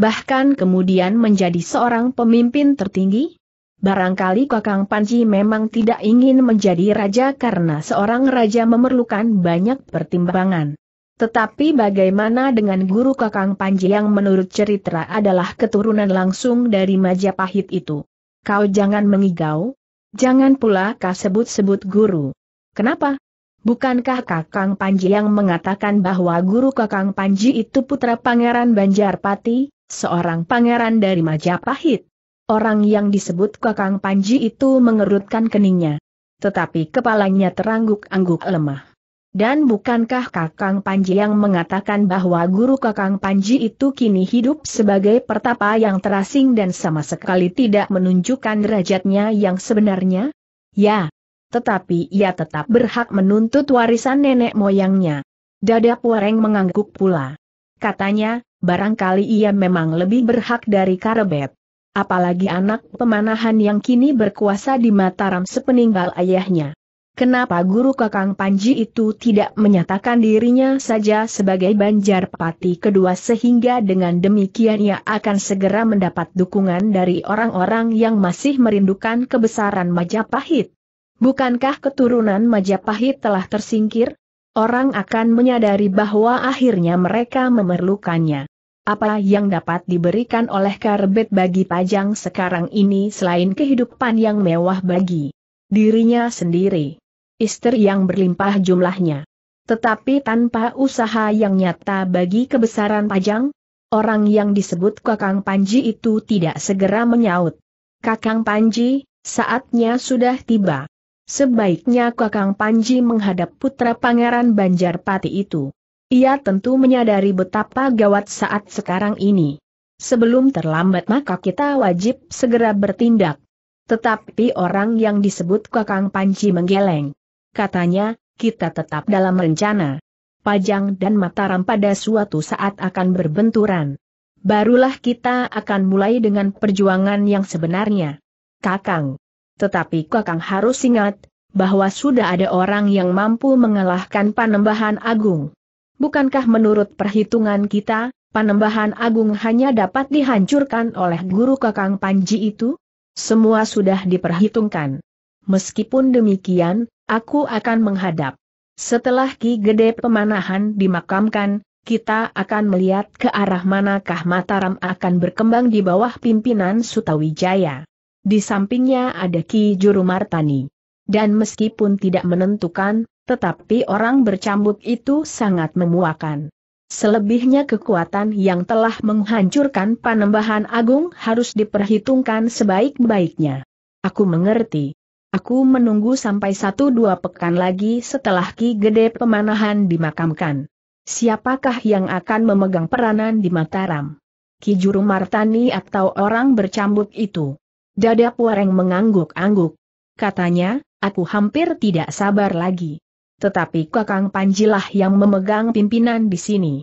Bahkan kemudian menjadi seorang pemimpin tertinggi? Barangkali Kakang Panji memang tidak ingin menjadi raja karena seorang raja memerlukan banyak pertimbangan. Tetapi bagaimana dengan guru Kakang Panji yang menurut cerita adalah keturunan langsung dari Majapahit itu? Kau jangan mengigau, jangan pula kau sebut-sebut guru. Kenapa? Bukankah Kakang Panji yang mengatakan bahwa guru Kakang Panji itu putra Pangeran Banjarpati, seorang pangeran dari Majapahit? Orang yang disebut Kakang Panji itu mengerutkan keningnya. Tetapi kepalanya terangguk-angguk lemah. Dan bukankah Kakang Panji yang mengatakan bahwa guru Kakang Panji itu kini hidup sebagai pertapa yang terasing dan sama sekali tidak menunjukkan derajatnya yang sebenarnya? Ya, tetapi ia tetap berhak menuntut warisan nenek moyangnya. Dada Puareng mengangguk pula. Katanya, barangkali ia memang lebih berhak dari Karebet. Apalagi anak pemanahan yang kini berkuasa di Mataram sepeninggal ayahnya. Kenapa guru Kakang Panji itu tidak menyatakan dirinya saja sebagai banjar pati kedua sehingga dengan demikian ia akan segera mendapat dukungan dari orang-orang yang masih merindukan kebesaran Majapahit? Bukankah keturunan Majapahit telah tersingkir? Orang akan menyadari bahwa akhirnya mereka memerlukannya. Apa yang dapat diberikan oleh karbet bagi pajang sekarang ini selain kehidupan yang mewah bagi dirinya sendiri, istri yang berlimpah jumlahnya. Tetapi tanpa usaha yang nyata bagi kebesaran pajang, orang yang disebut Kakang Panji itu tidak segera menyaut. Kakang Panji, saatnya sudah tiba. Sebaiknya Kakang Panji menghadap putra Pangeran Banjarpati itu. Ia tentu menyadari betapa gawat saat sekarang ini. Sebelum terlambat maka kita wajib segera bertindak. Tetapi orang yang disebut Kakang Panji menggeleng. Katanya, kita tetap dalam rencana. Pajang dan Mataram pada suatu saat akan berbenturan. Barulah kita akan mulai dengan perjuangan yang sebenarnya. Kakang tetapi Kakang harus ingat, bahwa sudah ada orang yang mampu mengalahkan Panembahan Agung. Bukankah menurut perhitungan kita, Panembahan Agung hanya dapat dihancurkan oleh guru Kakang Panji itu? Semua sudah diperhitungkan. Meskipun demikian, aku akan menghadap. Setelah Ki Gede Pemanahan dimakamkan, kita akan melihat ke arah manakah Mataram akan berkembang di bawah pimpinan Sutawijaya. Di sampingnya ada Ki Juru Martani. Dan meskipun tidak menentukan, tetapi orang bercambuk itu sangat memuakan. Selebihnya kekuatan yang telah menghancurkan panembahan agung harus diperhitungkan sebaik-baiknya. Aku mengerti. Aku menunggu sampai satu dua pekan lagi setelah Ki Gede Pemanahan dimakamkan. Siapakah yang akan memegang peranan di Mataram? Ki Juru Martani atau orang bercambuk itu? Dada Puareng mengangguk-angguk. Katanya, aku hampir tidak sabar lagi. Tetapi Kakang Panjilah yang memegang pimpinan di sini.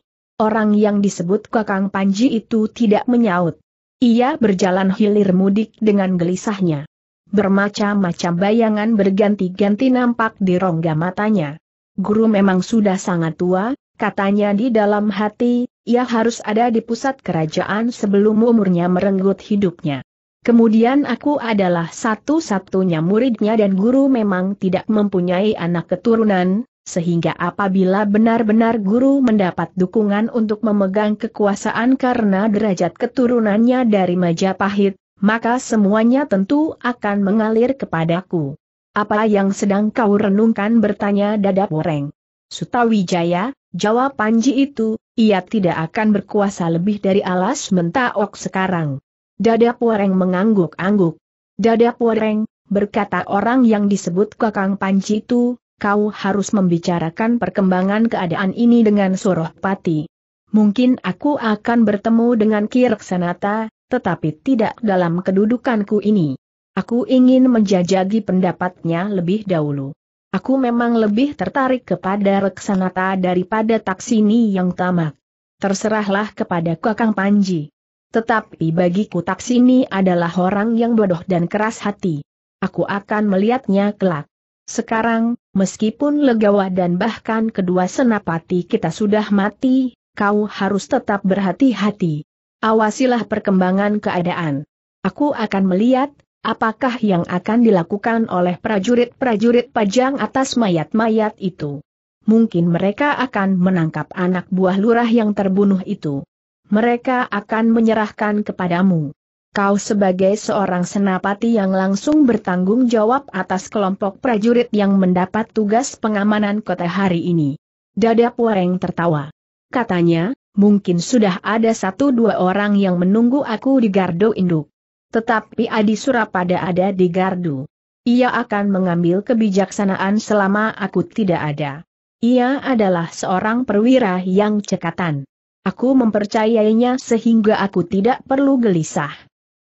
Orang yang disebut Kakang Panji itu tidak menyaut. Ia berjalan hilir mudik dengan gelisahnya. Bermacam-macam bayangan berganti-ganti nampak di rongga matanya. Guru memang sudah sangat tua, katanya di dalam hati, ia harus ada di pusat kerajaan sebelum umurnya merenggut hidupnya. Kemudian aku adalah satu-satunya muridnya dan guru memang tidak mempunyai anak keturunan, sehingga apabila benar-benar guru mendapat dukungan untuk memegang kekuasaan karena derajat keturunannya dari Majapahit, maka semuanya tentu akan mengalir kepadaku. Apa yang sedang kau renungkan bertanya dadap Woreng. Sutawijaya, jawab Panji itu, ia tidak akan berkuasa lebih dari alas mentaok sekarang. Dada Puareng mengangguk-angguk. Dada Puareng, berkata orang yang disebut Kakang Panci itu, kau harus membicarakan perkembangan keadaan ini dengan Suruh Pati. Mungkin aku akan bertemu dengan Ki Reksanata, tetapi tidak dalam kedudukanku ini. Aku ingin menjajagi pendapatnya lebih dahulu. Aku memang lebih tertarik kepada Reksanata daripada Taksini yang tamak. Terserahlah kepada Kakang Panji. Tetapi bagiku taksi ini adalah orang yang bodoh dan keras hati. Aku akan melihatnya kelak. Sekarang, meskipun legawa dan bahkan kedua senapati kita sudah mati, kau harus tetap berhati-hati. Awasilah perkembangan keadaan. Aku akan melihat, apakah yang akan dilakukan oleh prajurit-prajurit pajang atas mayat-mayat itu. Mungkin mereka akan menangkap anak buah lurah yang terbunuh itu mereka akan menyerahkan kepadamu. Kau sebagai seorang senapati yang langsung bertanggung jawab atas kelompok prajurit yang mendapat tugas pengamanan kota hari ini. Dada Puareng tertawa. Katanya, mungkin sudah ada satu dua orang yang menunggu aku di gardu induk. Tetapi Adi Surapada ada di gardu. Ia akan mengambil kebijaksanaan selama aku tidak ada. Ia adalah seorang perwira yang cekatan. Aku mempercayainya sehingga aku tidak perlu gelisah.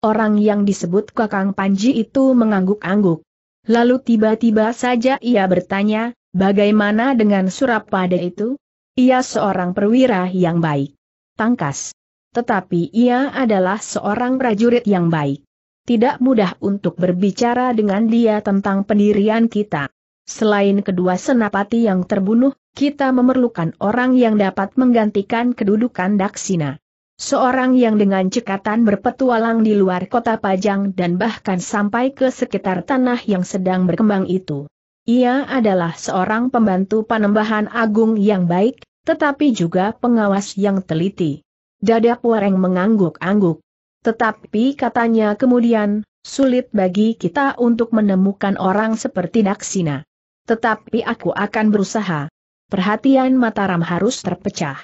Orang yang disebut Kakang Panji itu mengangguk-angguk. Lalu tiba-tiba saja ia bertanya, bagaimana dengan Surapada itu? Ia seorang perwira yang baik. Tangkas. Tetapi ia adalah seorang prajurit yang baik. Tidak mudah untuk berbicara dengan dia tentang pendirian kita. Selain kedua senapati yang terbunuh, kita memerlukan orang yang dapat menggantikan kedudukan Daksina. Seorang yang dengan cekatan berpetualang di luar kota Pajang dan bahkan sampai ke sekitar tanah yang sedang berkembang itu. Ia adalah seorang pembantu panembahan agung yang baik, tetapi juga pengawas yang teliti. Dada Puareng mengangguk-angguk. Tetapi katanya kemudian, sulit bagi kita untuk menemukan orang seperti Daksina. Tetapi aku akan berusaha perhatian Mataram harus terpecah.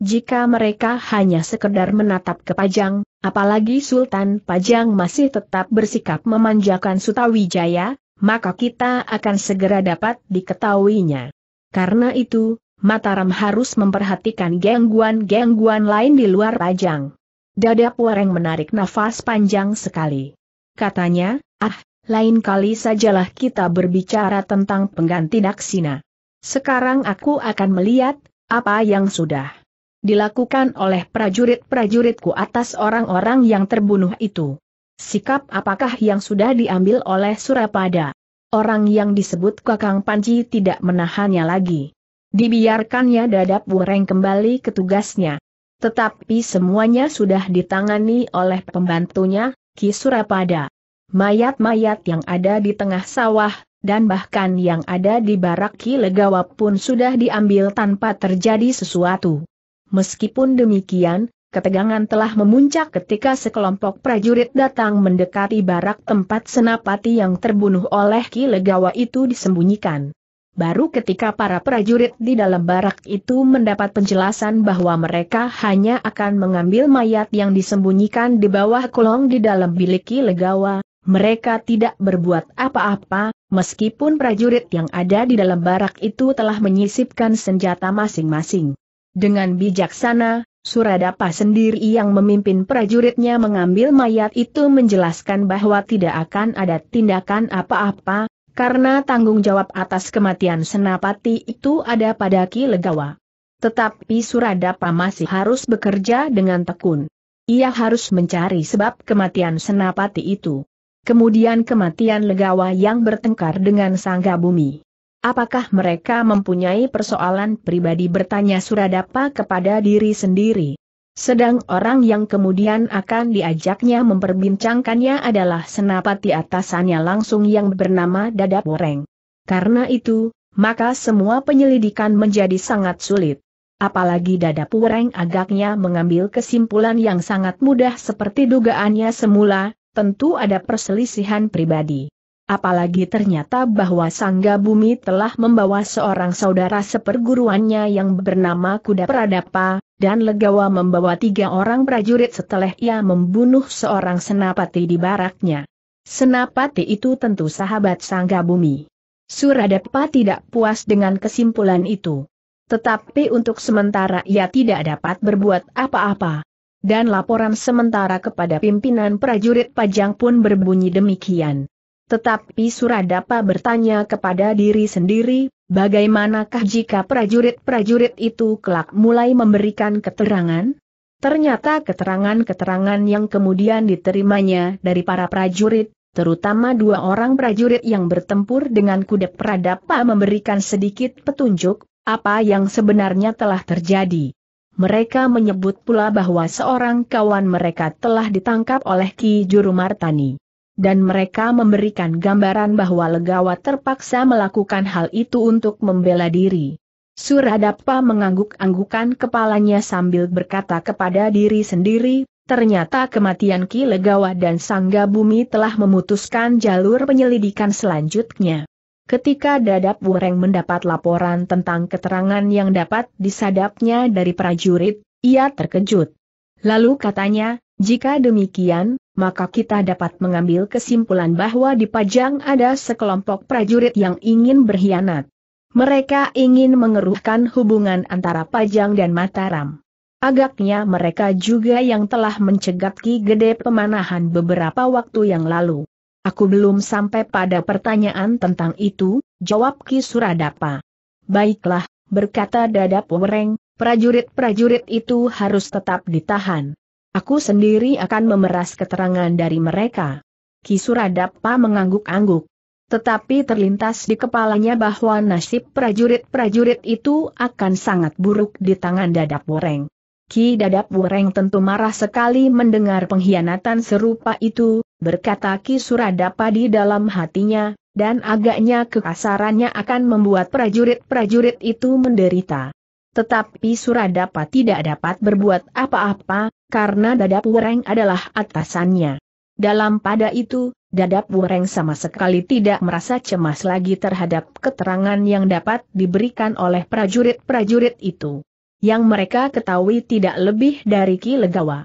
Jika mereka hanya sekedar menatap ke Pajang, apalagi Sultan Pajang masih tetap bersikap memanjakan Sutawijaya, maka kita akan segera dapat diketahuinya. Karena itu, Mataram harus memperhatikan gangguan-gangguan lain di luar Pajang. Dada Puareng menarik nafas panjang sekali. Katanya, ah, lain kali sajalah kita berbicara tentang pengganti Daksina sekarang aku akan melihat, apa yang sudah dilakukan oleh prajurit-prajuritku atas orang-orang yang terbunuh itu. Sikap apakah yang sudah diambil oleh Surapada? Orang yang disebut Kakang Panji tidak menahannya lagi. Dibiarkannya dadap Wureng kembali ke tugasnya. Tetapi semuanya sudah ditangani oleh pembantunya, Ki Surapada. Mayat-mayat yang ada di tengah sawah dan bahkan yang ada di barak Ki Legawa pun sudah diambil tanpa terjadi sesuatu. Meskipun demikian, ketegangan telah memuncak ketika sekelompok prajurit datang mendekati barak tempat senapati yang terbunuh oleh Ki Legawa itu disembunyikan. Baru ketika para prajurit di dalam barak itu mendapat penjelasan bahwa mereka hanya akan mengambil mayat yang disembunyikan di bawah kolong di dalam bilik Legawa, mereka tidak berbuat apa-apa, Meskipun prajurit yang ada di dalam barak itu telah menyisipkan senjata masing-masing. Dengan bijaksana, Suradapa sendiri yang memimpin prajuritnya mengambil mayat itu menjelaskan bahwa tidak akan ada tindakan apa-apa, karena tanggung jawab atas kematian Senapati itu ada pada Ki Legawa. Tetapi Suradapa masih harus bekerja dengan tekun. Ia harus mencari sebab kematian Senapati itu kemudian kematian legawa yang bertengkar dengan sangga bumi. Apakah mereka mempunyai persoalan pribadi bertanya Suradapa kepada diri sendiri? Sedang orang yang kemudian akan diajaknya memperbincangkannya adalah senapati atasannya langsung yang bernama Dadap Boreng. Karena itu, maka semua penyelidikan menjadi sangat sulit. Apalagi Dadap Boreng agaknya mengambil kesimpulan yang sangat mudah seperti dugaannya semula, tentu ada perselisihan pribadi. Apalagi ternyata bahwa Sangga Bumi telah membawa seorang saudara seperguruannya yang bernama Kuda Pradapa, dan Legawa membawa tiga orang prajurit setelah ia membunuh seorang senapati di baraknya. Senapati itu tentu sahabat Sangga Bumi. Suradapa tidak puas dengan kesimpulan itu. Tetapi untuk sementara ia tidak dapat berbuat apa-apa dan laporan sementara kepada pimpinan prajurit pajang pun berbunyi demikian. Tetapi Suradapa bertanya kepada diri sendiri, bagaimanakah jika prajurit-prajurit itu kelak mulai memberikan keterangan? Ternyata keterangan-keterangan yang kemudian diterimanya dari para prajurit, terutama dua orang prajurit yang bertempur dengan kuda Pradapa memberikan sedikit petunjuk, apa yang sebenarnya telah terjadi. Mereka menyebut pula bahwa seorang kawan mereka telah ditangkap oleh Ki Juru Martani. Dan mereka memberikan gambaran bahwa Legawa terpaksa melakukan hal itu untuk membela diri. Suradapa mengangguk-anggukan kepalanya sambil berkata kepada diri sendiri, ternyata kematian Ki Legawa dan Sangga Bumi telah memutuskan jalur penyelidikan selanjutnya. Ketika Dadap Wureng mendapat laporan tentang keterangan yang dapat disadapnya dari prajurit, ia terkejut. Lalu katanya, jika demikian, maka kita dapat mengambil kesimpulan bahwa di Pajang ada sekelompok prajurit yang ingin berkhianat. Mereka ingin mengeruhkan hubungan antara Pajang dan Mataram. Agaknya mereka juga yang telah mencegat Ki Gede Pemanahan beberapa waktu yang lalu. Aku belum sampai pada pertanyaan tentang itu, jawab Ki Suradapa. Baiklah, berkata Dadap Wereng, prajurit-prajurit itu harus tetap ditahan. Aku sendiri akan memeras keterangan dari mereka. Ki Suradapa mengangguk-angguk. Tetapi terlintas di kepalanya bahwa nasib prajurit-prajurit itu akan sangat buruk di tangan Dadap Wereng. Ki Dadap Wereng tentu marah sekali mendengar pengkhianatan serupa itu, berkata Ki Suradapa di dalam hatinya, dan agaknya kekasarannya akan membuat prajurit-prajurit itu menderita. Tetapi Suradapa tidak dapat berbuat apa-apa, karena Dadap Wereng adalah atasannya. Dalam pada itu, Dadap Wereng sama sekali tidak merasa cemas lagi terhadap keterangan yang dapat diberikan oleh prajurit-prajurit itu. Yang mereka ketahui tidak lebih dari Ki Legawa.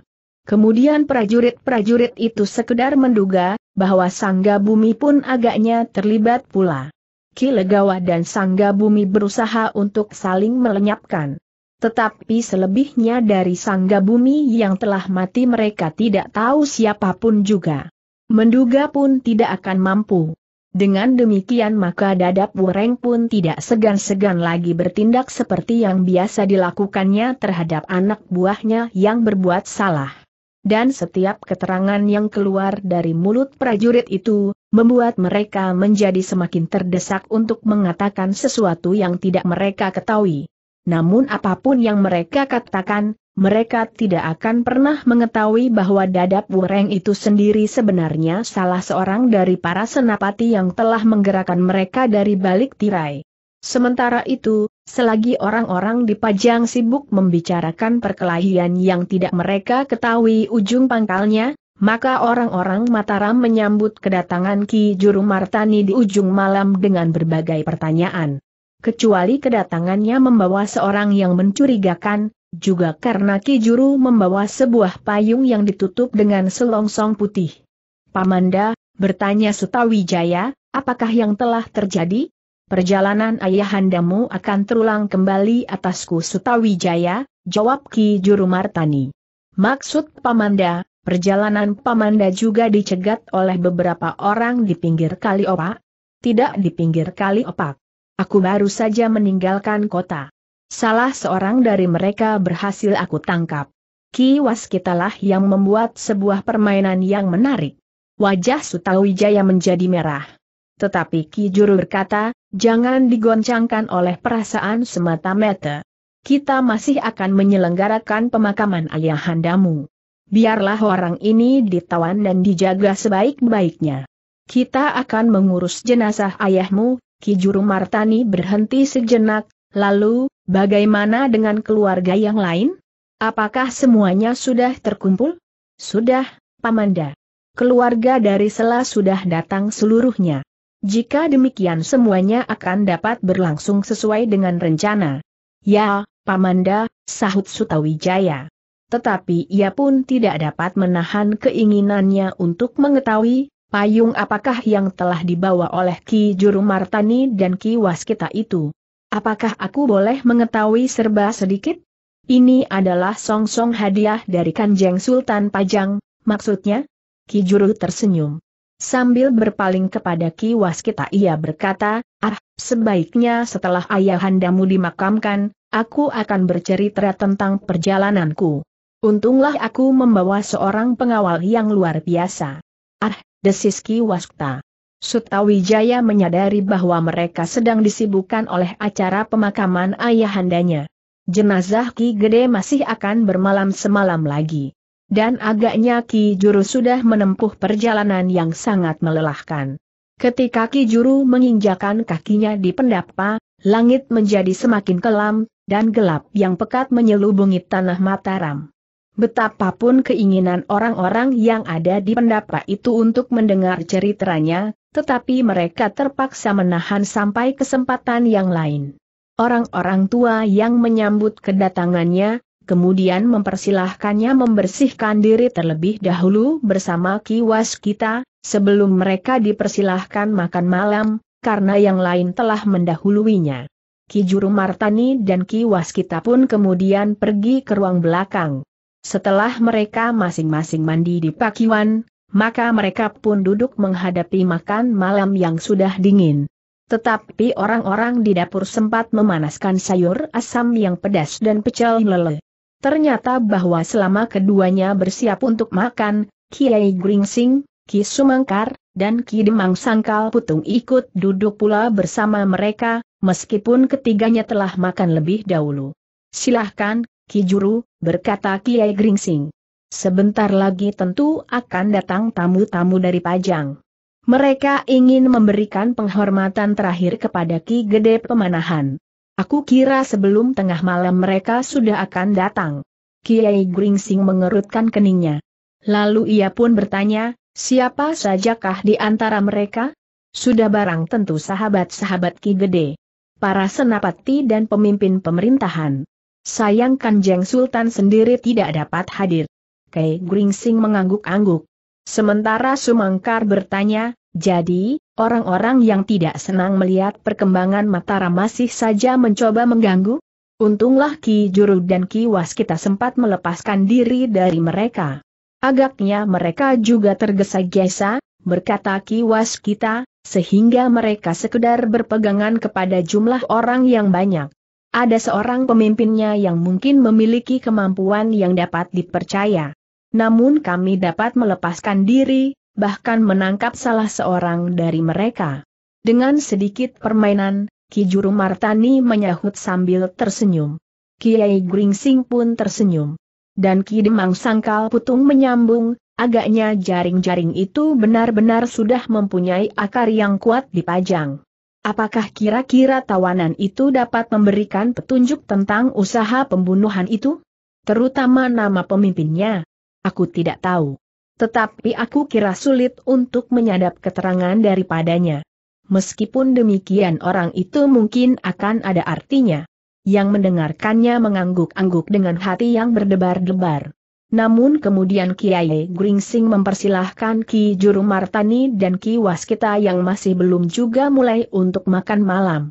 Kemudian prajurit-prajurit itu sekedar menduga, bahwa Sangga Bumi pun agaknya terlibat pula. Kilegawa dan Sangga Bumi berusaha untuk saling melenyapkan. Tetapi selebihnya dari Sangga Bumi yang telah mati mereka tidak tahu siapapun juga. Menduga pun tidak akan mampu. Dengan demikian maka Dadap Wureng pun tidak segan-segan lagi bertindak seperti yang biasa dilakukannya terhadap anak buahnya yang berbuat salah dan setiap keterangan yang keluar dari mulut prajurit itu, membuat mereka menjadi semakin terdesak untuk mengatakan sesuatu yang tidak mereka ketahui. Namun apapun yang mereka katakan, mereka tidak akan pernah mengetahui bahwa Dadap Wureng itu sendiri sebenarnya salah seorang dari para senapati yang telah menggerakkan mereka dari balik tirai. Sementara itu, Selagi orang-orang di pajang sibuk membicarakan perkelahian yang tidak mereka ketahui ujung pangkalnya, maka orang-orang Mataram menyambut kedatangan Ki Juru Martani di ujung malam dengan berbagai pertanyaan. Kecuali kedatangannya membawa seorang yang mencurigakan, juga karena Ki Juru membawa sebuah payung yang ditutup dengan selongsong putih. Pamanda, bertanya Sutawijaya, apakah yang telah terjadi? perjalanan ayahandamu akan terulang kembali atasku Sutawijaya, jawab Ki Juru Martani. Maksud Pamanda, perjalanan Pamanda juga dicegat oleh beberapa orang di pinggir kali opak? Tidak di pinggir kali opak. Aku baru saja meninggalkan kota. Salah seorang dari mereka berhasil aku tangkap. Ki Waskitalah yang membuat sebuah permainan yang menarik. Wajah Sutawijaya menjadi merah. Tetapi Ki Juru berkata, jangan digoncangkan oleh perasaan semata-mata. Kita masih akan menyelenggarakan pemakaman ayahandamu. Biarlah orang ini ditawan dan dijaga sebaik-baiknya. Kita akan mengurus jenazah ayahmu, Ki Juru Martani berhenti sejenak, lalu, bagaimana dengan keluarga yang lain? Apakah semuanya sudah terkumpul? Sudah, Pamanda. Keluarga dari Sela sudah datang seluruhnya. Jika demikian semuanya akan dapat berlangsung sesuai dengan rencana. Ya, Pamanda, sahut Sutawijaya. Tetapi ia pun tidak dapat menahan keinginannya untuk mengetahui, payung apakah yang telah dibawa oleh Ki Juru Martani dan Ki Waskita itu. Apakah aku boleh mengetahui serba sedikit? Ini adalah song-song hadiah dari Kanjeng Sultan Pajang, maksudnya? Ki Juru tersenyum. Sambil berpaling kepada Ki Waskita ia berkata, Ah, sebaiknya setelah ayahandamu dimakamkan, aku akan bercerita tentang perjalananku. Untunglah aku membawa seorang pengawal yang luar biasa. Ah, desis Ki Waskita. Sutawijaya menyadari bahwa mereka sedang disibukkan oleh acara pemakaman ayahandanya. Jenazah Ki Gede masih akan bermalam semalam lagi dan agaknya Ki Juru sudah menempuh perjalanan yang sangat melelahkan. Ketika Ki Juru menginjakan kakinya di pendapa, langit menjadi semakin kelam, dan gelap yang pekat menyelubungi tanah Mataram. Betapapun keinginan orang-orang yang ada di pendapa itu untuk mendengar ceritanya, tetapi mereka terpaksa menahan sampai kesempatan yang lain. Orang-orang tua yang menyambut kedatangannya, kemudian mempersilahkannya membersihkan diri terlebih dahulu bersama kiwas kita, sebelum mereka dipersilahkan makan malam, karena yang lain telah mendahuluinya. Ki Juru Martani dan Ki Waskita pun kemudian pergi ke ruang belakang. Setelah mereka masing-masing mandi di pakiwan, maka mereka pun duduk menghadapi makan malam yang sudah dingin. Tetapi orang-orang di dapur sempat memanaskan sayur asam yang pedas dan pecel lele. Ternyata bahwa selama keduanya bersiap untuk makan, Kiai Gringsing, Ki Sumangkar, dan Ki Demang Sangkal Putung ikut duduk pula bersama mereka, meskipun ketiganya telah makan lebih dahulu. Silahkan, Ki Juru, berkata Kiai Gringsing. Sebentar lagi tentu akan datang tamu-tamu dari Pajang. Mereka ingin memberikan penghormatan terakhir kepada Ki Gede Pemanahan. Aku kira sebelum tengah malam mereka sudah akan datang. Kiai Gringsing mengerutkan keningnya. Lalu ia pun bertanya, siapa sajakah di antara mereka? Sudah barang tentu sahabat-sahabat Ki Gede. Para senapati dan pemimpin pemerintahan. Sayang Kanjeng Sultan sendiri tidak dapat hadir. Kiai Gringsing mengangguk-angguk. Sementara Sumangkar bertanya, jadi, Orang-orang yang tidak senang melihat perkembangan Matara masih saja mencoba mengganggu? Untunglah Ki Juru dan Ki Waskita sempat melepaskan diri dari mereka. Agaknya mereka juga tergesa-gesa, berkata Ki Waskita, sehingga mereka sekedar berpegangan kepada jumlah orang yang banyak. Ada seorang pemimpinnya yang mungkin memiliki kemampuan yang dapat dipercaya. Namun kami dapat melepaskan diri, bahkan menangkap salah seorang dari mereka. Dengan sedikit permainan, Ki Juru Martani menyahut sambil tersenyum. Kiai Gringsing pun tersenyum. Dan Ki Demang Sangkal Putung menyambung, agaknya jaring-jaring itu benar-benar sudah mempunyai akar yang kuat dipajang. Apakah kira-kira tawanan itu dapat memberikan petunjuk tentang usaha pembunuhan itu? Terutama nama pemimpinnya. Aku tidak tahu. Tetapi aku kira sulit untuk menyadap keterangan daripadanya. Meskipun demikian orang itu mungkin akan ada artinya. Yang mendengarkannya mengangguk-angguk dengan hati yang berdebar-debar. Namun kemudian Kiai Gringsing mempersilahkan Ki Juru Martani dan Ki Waskita yang masih belum juga mulai untuk makan malam.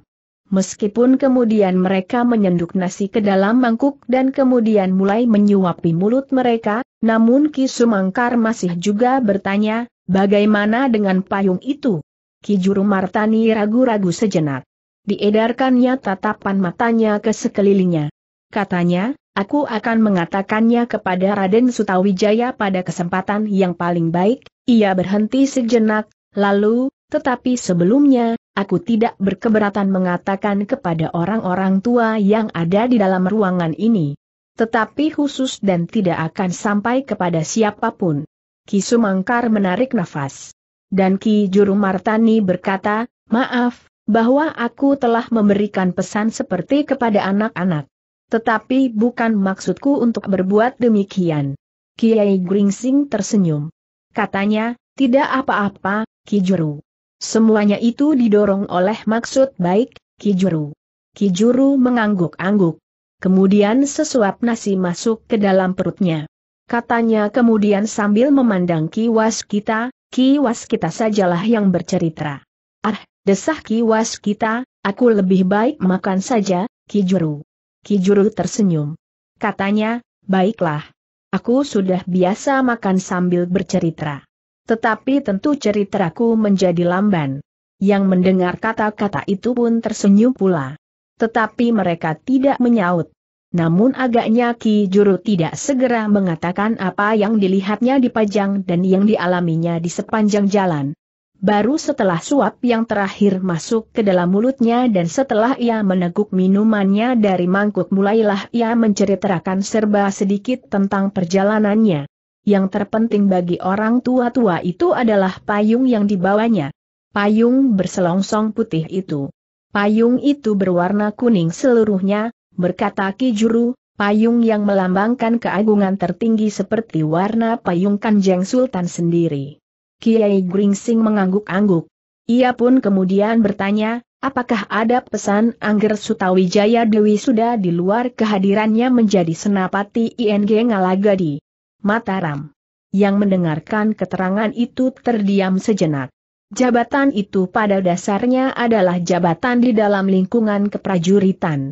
Meskipun kemudian mereka menyenduk nasi ke dalam mangkuk dan kemudian mulai menyuapi mulut mereka, namun Ki Sumangkar masih juga bertanya, bagaimana dengan payung itu? Ki Juru Martani ragu-ragu sejenak. Diedarkannya tatapan matanya ke sekelilingnya. Katanya, aku akan mengatakannya kepada Raden Sutawijaya pada kesempatan yang paling baik, ia berhenti sejenak, lalu, tetapi sebelumnya, aku tidak berkeberatan mengatakan kepada orang-orang tua yang ada di dalam ruangan ini. Tetapi khusus dan tidak akan sampai kepada siapapun. Ki Sumangkar menarik nafas. Dan Ki Juru Martani berkata, maaf, bahwa aku telah memberikan pesan seperti kepada anak-anak. Tetapi bukan maksudku untuk berbuat demikian. Kiai Gringsing tersenyum. Katanya, tidak apa-apa, Ki Juru. Semuanya itu didorong oleh maksud baik, Kijuru. Kijuru mengangguk-angguk. Kemudian sesuap nasi masuk ke dalam perutnya. Katanya kemudian sambil memandang kiwas kita, kiwas kita sajalah yang bercerita. Ah, desah kiwas kita, aku lebih baik makan saja, Kijuru. Kijuru tersenyum. Katanya, baiklah. Aku sudah biasa makan sambil bercerita. Tetapi tentu ceritaku menjadi lamban. Yang mendengar kata-kata itu pun tersenyum pula. Tetapi mereka tidak menyaut. Namun agaknya Ki Juru tidak segera mengatakan apa yang dilihatnya di Pajang dan yang dialaminya di sepanjang jalan. Baru setelah suap yang terakhir masuk ke dalam mulutnya dan setelah ia meneguk minumannya dari mangkuk mulailah ia menceritakan serba sedikit tentang perjalanannya. Yang terpenting bagi orang tua-tua itu adalah payung yang dibawanya. Payung berselongsong putih itu. Payung itu berwarna kuning seluruhnya, berkata Ki Juru, payung yang melambangkan keagungan tertinggi seperti warna payung Kanjeng Sultan sendiri. Kiai Gringsing mengangguk-angguk. Ia pun kemudian bertanya, apakah ada pesan Angger Sutawijaya Dewi sudah di luar kehadirannya menjadi senapati ING Ngalagadi? Mataram. Yang mendengarkan keterangan itu terdiam sejenak. Jabatan itu pada dasarnya adalah jabatan di dalam lingkungan keprajuritan.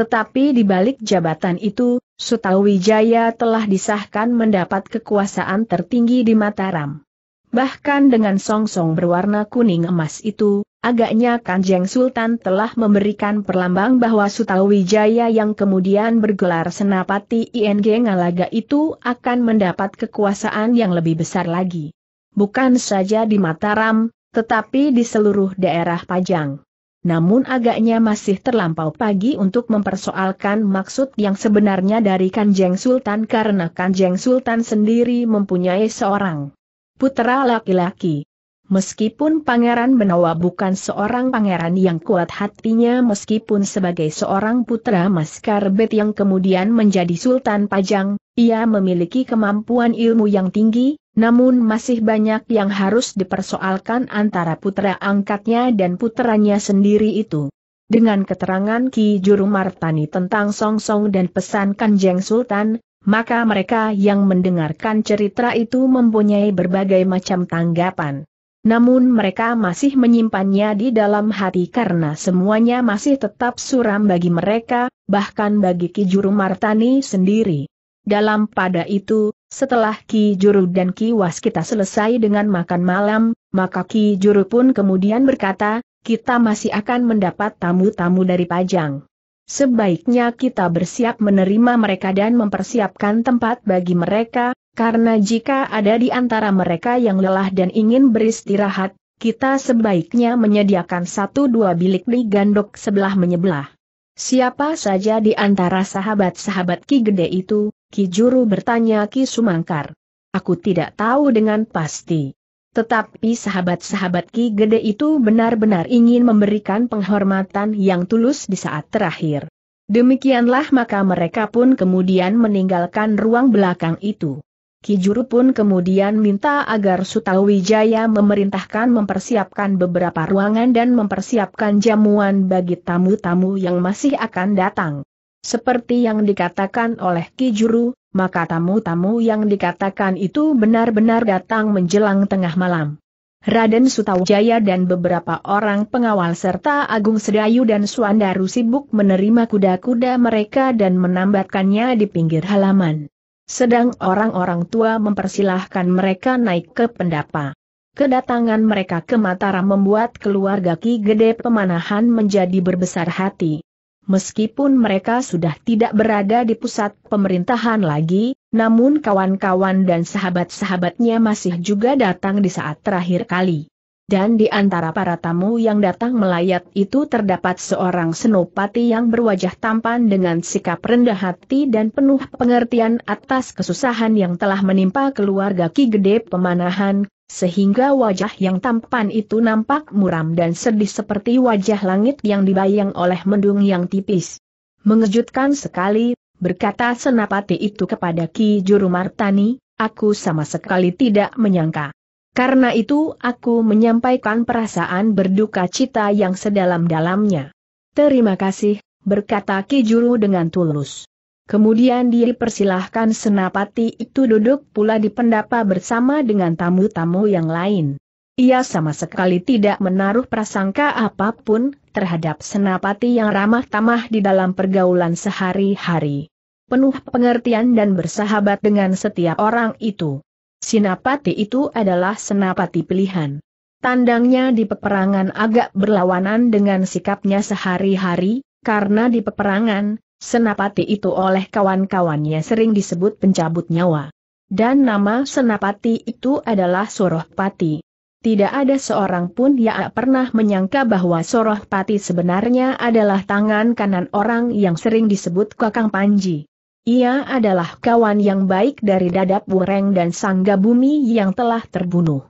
Tetapi di balik jabatan itu, Sutawijaya telah disahkan mendapat kekuasaan tertinggi di Mataram. Bahkan dengan songsong -song berwarna kuning emas itu, agaknya Kanjeng Sultan telah memberikan perlambang bahwa Sutawijaya yang kemudian bergelar Senapati ING Ngalaga itu akan mendapat kekuasaan yang lebih besar lagi. Bukan saja di Mataram, tetapi di seluruh daerah Pajang. Namun agaknya masih terlampau pagi untuk mempersoalkan maksud yang sebenarnya dari Kanjeng Sultan karena Kanjeng Sultan sendiri mempunyai seorang putra laki-laki. Meskipun Pangeran Benawa bukan seorang pangeran yang kuat hatinya meskipun sebagai seorang putra Maskarbet yang kemudian menjadi Sultan Pajang, ia memiliki kemampuan ilmu yang tinggi, namun masih banyak yang harus dipersoalkan antara putra angkatnya dan putranya sendiri itu. Dengan keterangan Ki Juru Martani tentang Song -song dan pesan Kanjeng Sultan, maka mereka yang mendengarkan cerita itu mempunyai berbagai macam tanggapan. Namun mereka masih menyimpannya di dalam hati karena semuanya masih tetap suram bagi mereka, bahkan bagi Ki Juru Martani sendiri. Dalam pada itu, setelah Ki Juru dan Ki Was kita selesai dengan makan malam, maka Ki Juru pun kemudian berkata, kita masih akan mendapat tamu-tamu dari Pajang. Sebaiknya kita bersiap menerima mereka dan mempersiapkan tempat bagi mereka, karena jika ada di antara mereka yang lelah dan ingin beristirahat, kita sebaiknya menyediakan satu dua bilik di gandok sebelah menyebelah. Siapa saja di antara sahabat-sahabat Ki Gede itu, Ki Juru bertanya Ki Sumangkar. Aku tidak tahu dengan pasti. Tetapi sahabat-sahabat Ki Gede itu benar-benar ingin memberikan penghormatan yang tulus di saat terakhir. Demikianlah maka mereka pun kemudian meninggalkan ruang belakang itu. Ki Juru pun kemudian minta agar Sutawijaya memerintahkan mempersiapkan beberapa ruangan dan mempersiapkan jamuan bagi tamu-tamu yang masih akan datang. Seperti yang dikatakan oleh Ki Juru, maka tamu-tamu yang dikatakan itu benar-benar datang menjelang tengah malam. Raden Sutawijaya dan beberapa orang pengawal serta Agung Sedayu dan Suandaru sibuk menerima kuda-kuda mereka dan menambatkannya di pinggir halaman. Sedang orang-orang tua mempersilahkan mereka naik ke pendapa. Kedatangan mereka ke Mataram membuat keluarga Ki Gede Pemanahan menjadi berbesar hati meskipun mereka sudah tidak berada di pusat pemerintahan lagi, namun kawan-kawan dan sahabat-sahabatnya masih juga datang di saat terakhir kali. Dan di antara para tamu yang datang melayat itu terdapat seorang senopati yang berwajah tampan dengan sikap rendah hati dan penuh pengertian atas kesusahan yang telah menimpa keluarga Ki Gede Pemanahan, sehingga wajah yang tampan itu nampak muram dan sedih seperti wajah langit yang dibayang oleh mendung yang tipis. Mengejutkan sekali, berkata senapati itu kepada Ki Juru Martani, aku sama sekali tidak menyangka. Karena itu aku menyampaikan perasaan berduka cita yang sedalam-dalamnya. Terima kasih, berkata Ki Juru dengan tulus. Kemudian dipersilahkan senapati itu duduk pula di pendapa bersama dengan tamu-tamu yang lain. Ia sama sekali tidak menaruh prasangka apapun terhadap senapati yang ramah tamah di dalam pergaulan sehari-hari. Penuh pengertian dan bersahabat dengan setiap orang itu. Senapati itu adalah senapati pilihan. Tandangnya di peperangan agak berlawanan dengan sikapnya sehari-hari, karena di peperangan, Senapati itu oleh kawan-kawannya sering disebut pencabut nyawa. Dan nama Senapati itu adalah Sorohpati. Tidak ada seorang pun yang pernah menyangka bahwa Sorohpati sebenarnya adalah tangan kanan orang yang sering disebut Kakang Panji. Ia adalah kawan yang baik dari Dadap Wureng dan Sangga Bumi yang telah terbunuh.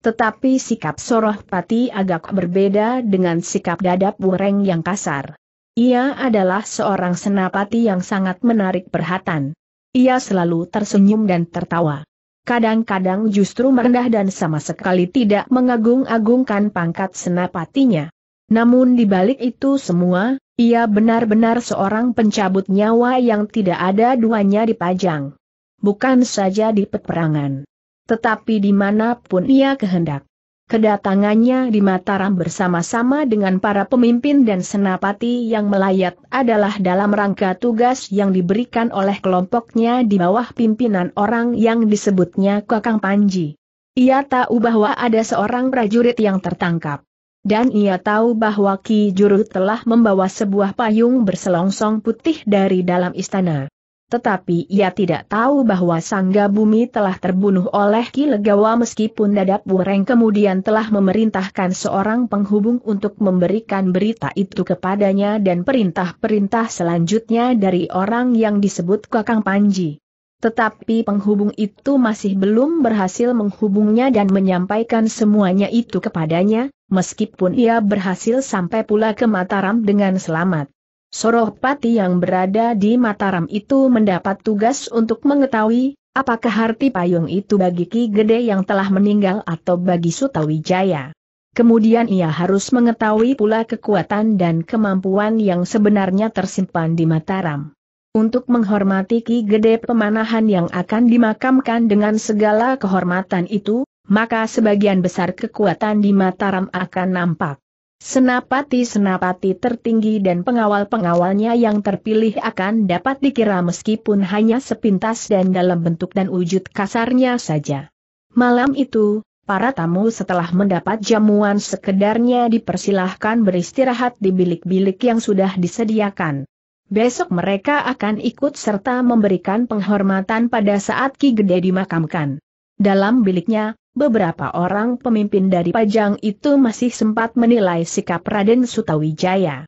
Tetapi sikap Sorohpati agak berbeda dengan sikap Dadap Wureng yang kasar. Ia adalah seorang senapati yang sangat menarik perhatian. Ia selalu tersenyum dan tertawa. Kadang-kadang justru merendah dan sama sekali tidak mengagung-agungkan pangkat senapatinya. Namun di balik itu semua, ia benar-benar seorang pencabut nyawa yang tidak ada duanya di pajang. Bukan saja di peperangan. Tetapi dimanapun ia kehendak. Kedatangannya di Mataram bersama-sama dengan para pemimpin dan senapati yang melayat adalah dalam rangka tugas yang diberikan oleh kelompoknya di bawah pimpinan orang yang disebutnya Kakang Panji. Ia tahu bahwa ada seorang prajurit yang tertangkap. Dan ia tahu bahwa Ki Juru telah membawa sebuah payung berselongsong putih dari dalam istana tetapi ia tidak tahu bahwa Sangga Bumi telah terbunuh oleh Ki Legawa meskipun Dadap Wureng kemudian telah memerintahkan seorang penghubung untuk memberikan berita itu kepadanya dan perintah-perintah selanjutnya dari orang yang disebut Kakang Panji. Tetapi penghubung itu masih belum berhasil menghubungnya dan menyampaikan semuanya itu kepadanya, meskipun ia berhasil sampai pula ke Mataram dengan selamat. Soropati yang berada di Mataram itu mendapat tugas untuk mengetahui, apakah arti payung itu bagi Ki Gede yang telah meninggal atau bagi Sutawijaya. Kemudian ia harus mengetahui pula kekuatan dan kemampuan yang sebenarnya tersimpan di Mataram. Untuk menghormati Ki Gede pemanahan yang akan dimakamkan dengan segala kehormatan itu, maka sebagian besar kekuatan di Mataram akan nampak. Senapati-senapati tertinggi dan pengawal-pengawalnya yang terpilih akan dapat dikira meskipun hanya sepintas dan dalam bentuk dan wujud kasarnya saja. Malam itu, para tamu setelah mendapat jamuan sekedarnya dipersilahkan beristirahat di bilik-bilik yang sudah disediakan. Besok mereka akan ikut serta memberikan penghormatan pada saat Ki Gede dimakamkan. Dalam biliknya, beberapa orang pemimpin dari Pajang itu masih sempat menilai sikap Raden Sutawijaya.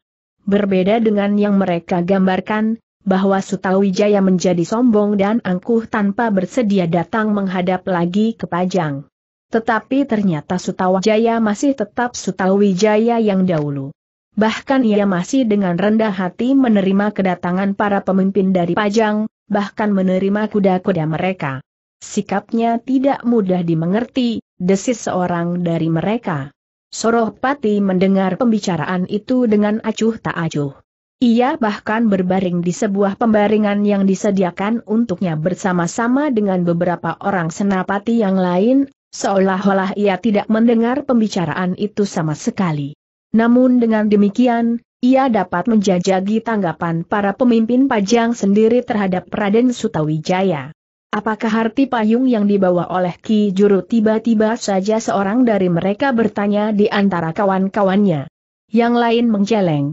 Berbeda dengan yang mereka gambarkan, bahwa Sutawijaya menjadi sombong dan angkuh tanpa bersedia datang menghadap lagi ke Pajang. Tetapi ternyata Sutawijaya masih tetap Sutawijaya yang dahulu. Bahkan ia masih dengan rendah hati menerima kedatangan para pemimpin dari Pajang, bahkan menerima kuda-kuda mereka. Sikapnya tidak mudah dimengerti, desis seorang dari mereka. Soropati mendengar pembicaraan itu dengan acuh tak acuh. Ia bahkan berbaring di sebuah pembaringan yang disediakan untuknya bersama-sama dengan beberapa orang senapati yang lain, seolah-olah ia tidak mendengar pembicaraan itu sama sekali. Namun dengan demikian, ia dapat menjajagi tanggapan para pemimpin pajang sendiri terhadap Raden Sutawijaya. Apakah arti payung yang dibawa oleh Ki Juru tiba-tiba saja seorang dari mereka bertanya di antara kawan-kawannya. Yang lain menjeleng.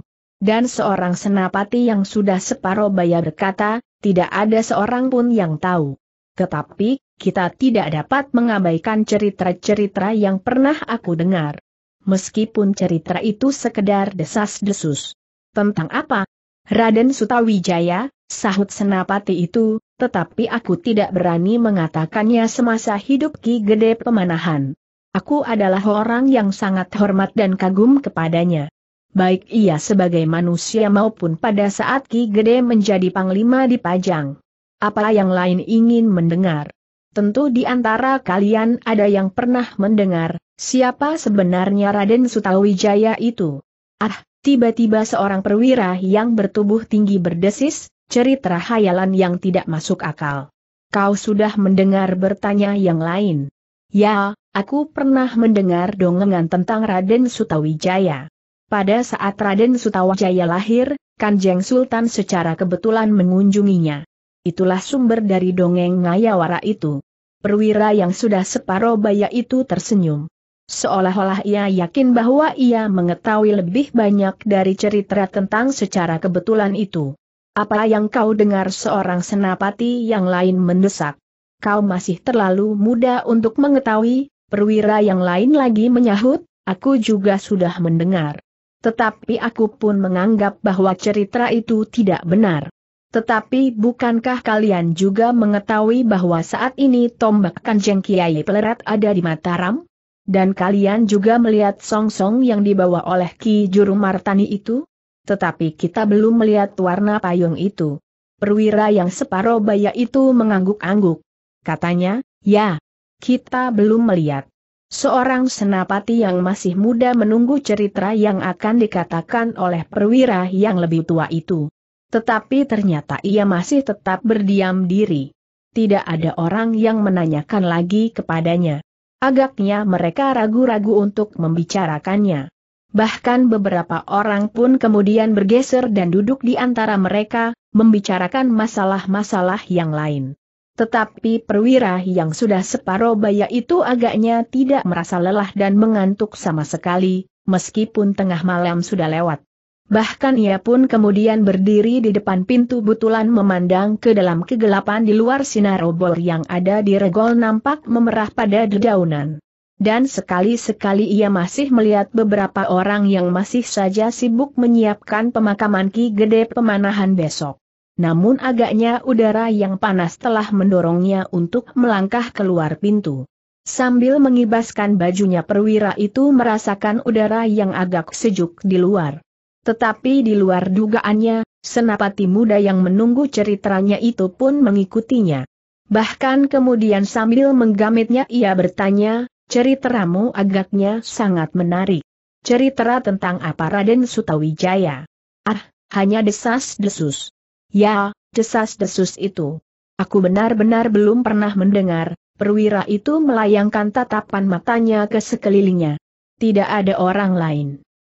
Dan seorang senapati yang sudah separuh bayar berkata, tidak ada seorang pun yang tahu. Tetapi, kita tidak dapat mengabaikan cerita-cerita yang pernah aku dengar. Meskipun cerita itu sekedar desas-desus. Tentang apa? Raden Sutawijaya, sahut senapati itu, tetapi aku tidak berani mengatakannya semasa hidup Ki Gede Pemanahan. Aku adalah orang yang sangat hormat dan kagum kepadanya. Baik ia sebagai manusia maupun pada saat Ki Gede menjadi panglima di Pajang. Apa yang lain ingin mendengar? Tentu di antara kalian ada yang pernah mendengar, siapa sebenarnya Raden Sutawijaya itu? Ah, tiba-tiba seorang perwira yang bertubuh tinggi berdesis, cerita hayalan yang tidak masuk akal. Kau sudah mendengar bertanya yang lain. Ya, aku pernah mendengar dongengan tentang Raden Sutawijaya. Pada saat Raden Sutawijaya lahir, Kanjeng Sultan secara kebetulan mengunjunginya. Itulah sumber dari dongeng Ngayawara itu. Perwira yang sudah separoh baya itu tersenyum. Seolah-olah ia yakin bahwa ia mengetahui lebih banyak dari cerita tentang secara kebetulan itu. Apa yang kau dengar seorang senapati yang lain mendesak? Kau masih terlalu muda untuk mengetahui, perwira yang lain lagi menyahut, aku juga sudah mendengar. Tetapi aku pun menganggap bahwa cerita itu tidak benar. Tetapi bukankah kalian juga mengetahui bahwa saat ini tombak kanjeng Kiai Pelerat ada di Mataram? Dan kalian juga melihat song-song yang dibawa oleh Ki Juru Martani itu? Tetapi kita belum melihat warna payung itu. Perwira yang separuh baya itu mengangguk-angguk. Katanya, ya, kita belum melihat. Seorang senapati yang masih muda menunggu cerita yang akan dikatakan oleh perwira yang lebih tua itu. Tetapi ternyata ia masih tetap berdiam diri. Tidak ada orang yang menanyakan lagi kepadanya. Agaknya mereka ragu-ragu untuk membicarakannya. Bahkan beberapa orang pun kemudian bergeser dan duduk di antara mereka, membicarakan masalah-masalah yang lain. Tetapi perwira yang sudah separoh baya itu agaknya tidak merasa lelah dan mengantuk sama sekali, meskipun tengah malam sudah lewat. Bahkan ia pun kemudian berdiri di depan pintu butulan memandang ke dalam kegelapan di luar sinar obor yang ada di regol nampak memerah pada dedaunan dan sekali-sekali ia masih melihat beberapa orang yang masih saja sibuk menyiapkan pemakaman Ki Gede pemanahan besok. Namun agaknya udara yang panas telah mendorongnya untuk melangkah keluar pintu. Sambil mengibaskan bajunya perwira itu merasakan udara yang agak sejuk di luar. Tetapi di luar dugaannya, senapati muda yang menunggu ceritanya itu pun mengikutinya. Bahkan kemudian sambil menggamitnya ia bertanya, Ceriteramu agaknya sangat menarik. Cerita tentang apa Raden Sutawijaya. Ah, hanya desas-desus. Ya, desas-desus itu. Aku benar-benar belum pernah mendengar, perwira itu melayangkan tatapan matanya ke sekelilingnya. Tidak ada orang lain.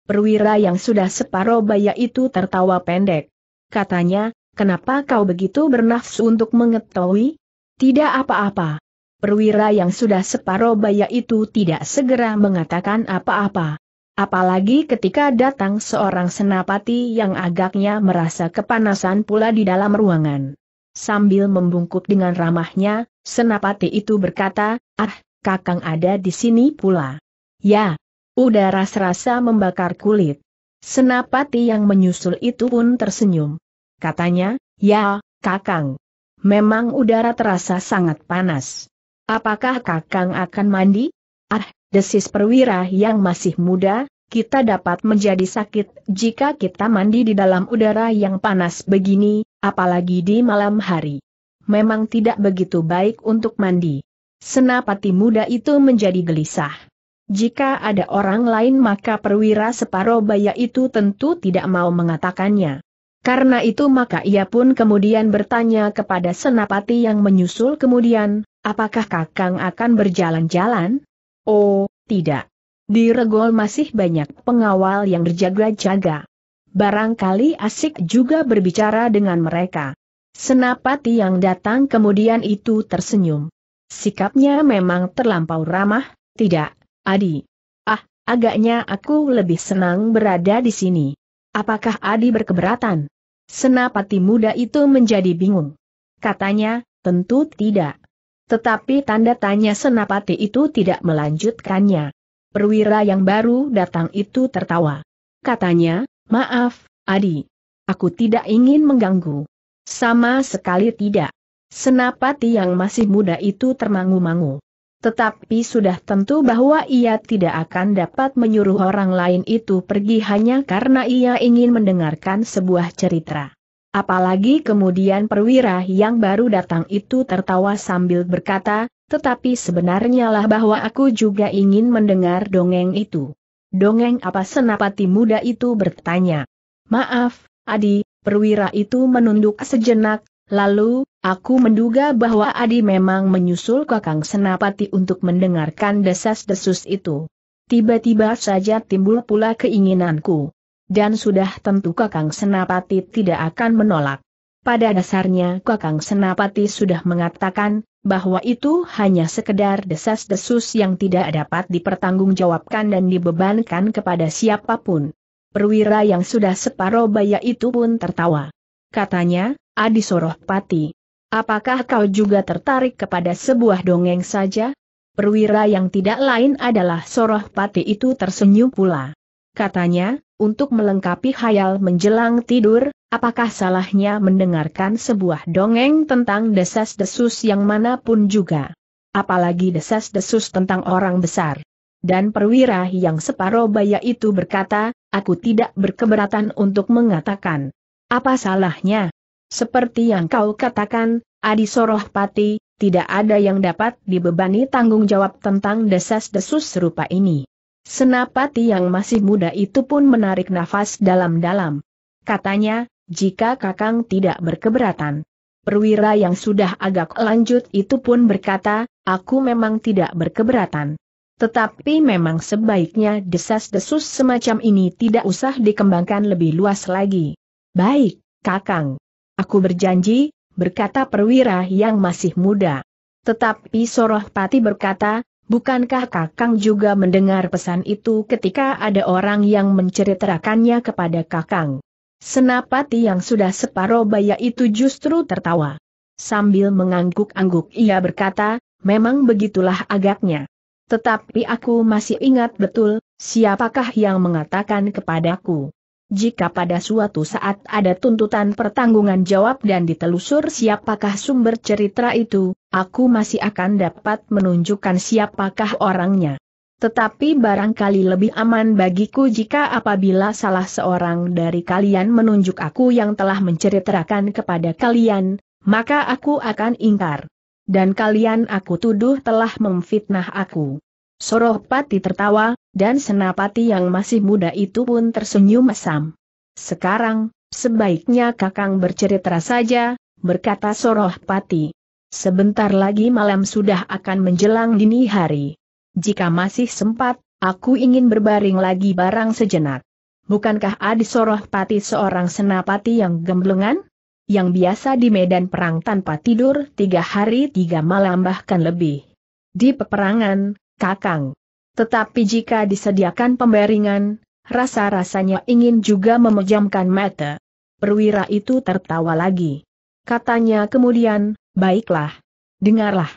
Perwira yang sudah separuh baya itu tertawa pendek. Katanya, kenapa kau begitu bernafsu untuk mengetahui? Tidak apa-apa, perwira yang sudah separoh baya itu tidak segera mengatakan apa-apa. Apalagi ketika datang seorang senapati yang agaknya merasa kepanasan pula di dalam ruangan. Sambil membungkuk dengan ramahnya, senapati itu berkata, ah, kakang ada di sini pula. Ya, udara serasa membakar kulit. Senapati yang menyusul itu pun tersenyum. Katanya, ya, kakang. Memang udara terasa sangat panas. Apakah Kakang akan mandi? Ah, desis perwira yang masih muda, kita dapat menjadi sakit jika kita mandi di dalam udara yang panas begini, apalagi di malam hari. Memang tidak begitu baik untuk mandi. Senapati muda itu menjadi gelisah. Jika ada orang lain maka perwira separuh baya itu tentu tidak mau mengatakannya. Karena itu maka ia pun kemudian bertanya kepada senapati yang menyusul kemudian, Apakah Kakang akan berjalan-jalan? Oh, tidak. Di Regol masih banyak pengawal yang berjaga-jaga. Barangkali asik juga berbicara dengan mereka. Senapati yang datang kemudian itu tersenyum. Sikapnya memang terlampau ramah, tidak, Adi. Ah, agaknya aku lebih senang berada di sini. Apakah Adi berkeberatan? Senapati muda itu menjadi bingung. Katanya, tentu tidak. Tetapi tanda tanya Senapati itu tidak melanjutkannya. Perwira yang baru datang itu tertawa. Katanya, maaf, Adi. Aku tidak ingin mengganggu. Sama sekali tidak. Senapati yang masih muda itu termangu-mangu. Tetapi sudah tentu bahwa ia tidak akan dapat menyuruh orang lain itu pergi hanya karena ia ingin mendengarkan sebuah cerita. Apalagi kemudian perwira yang baru datang itu tertawa sambil berkata, tetapi sebenarnya lah bahwa aku juga ingin mendengar dongeng itu. Dongeng apa senapati muda itu bertanya. Maaf, Adi, perwira itu menunduk sejenak, lalu, aku menduga bahwa Adi memang menyusul kakang senapati untuk mendengarkan desas-desus itu. Tiba-tiba saja timbul pula keinginanku. Dan sudah tentu Kakang Senapati tidak akan menolak. Pada dasarnya Kakang Senapati sudah mengatakan, bahwa itu hanya sekedar desas-desus yang tidak dapat dipertanggungjawabkan dan dibebankan kepada siapapun. Perwira yang sudah separuh baya itu pun tertawa. Katanya, Adi Sorohpati, apakah kau juga tertarik kepada sebuah dongeng saja? Perwira yang tidak lain adalah Sorohpati itu tersenyum pula. Katanya, untuk melengkapi hayal menjelang tidur, apakah salahnya mendengarkan sebuah dongeng tentang desas-desus yang manapun juga. Apalagi desas-desus tentang orang besar. Dan perwira yang separuh baya itu berkata, aku tidak berkeberatan untuk mengatakan. Apa salahnya? Seperti yang kau katakan, Adi Sorohpati, tidak ada yang dapat dibebani tanggung jawab tentang desas-desus serupa ini. Senapati yang masih muda itu pun menarik nafas dalam-dalam. Katanya, jika Kakang tidak berkeberatan. Perwira yang sudah agak lanjut itu pun berkata, aku memang tidak berkeberatan. Tetapi memang sebaiknya desas-desus semacam ini tidak usah dikembangkan lebih luas lagi. Baik, Kakang. Aku berjanji, berkata perwira yang masih muda. Tetapi Sorohpati berkata, Bukankah Kakang juga mendengar pesan itu ketika ada orang yang menceritakannya kepada Kakang? Senapati yang sudah separuh baya itu justru tertawa. Sambil mengangguk-angguk ia berkata, memang begitulah agaknya. Tetapi aku masih ingat betul, siapakah yang mengatakan kepadaku. Jika pada suatu saat ada tuntutan pertanggungan jawab dan ditelusur siapakah sumber cerita itu, aku masih akan dapat menunjukkan siapakah orangnya. Tetapi barangkali lebih aman bagiku jika apabila salah seorang dari kalian menunjuk aku yang telah menceritakan kepada kalian, maka aku akan ingkar. Dan kalian aku tuduh telah memfitnah aku. Soropati tertawa, dan Senapati yang masih muda itu pun tersenyum mesam. Sekarang, sebaiknya Kakang bercerita saja, berkata Soropati. Sebentar lagi malam sudah akan menjelang dini hari. Jika masih sempat, aku ingin berbaring lagi barang sejenak. Bukankah Adi Soropati seorang senapati yang gemblengan? Yang biasa di medan perang tanpa tidur tiga hari tiga malam bahkan lebih. Di peperangan, Kakang. Tetapi jika disediakan pembaringan, rasa-rasanya ingin juga memejamkan mata. Perwira itu tertawa lagi. Katanya kemudian, baiklah. Dengarlah.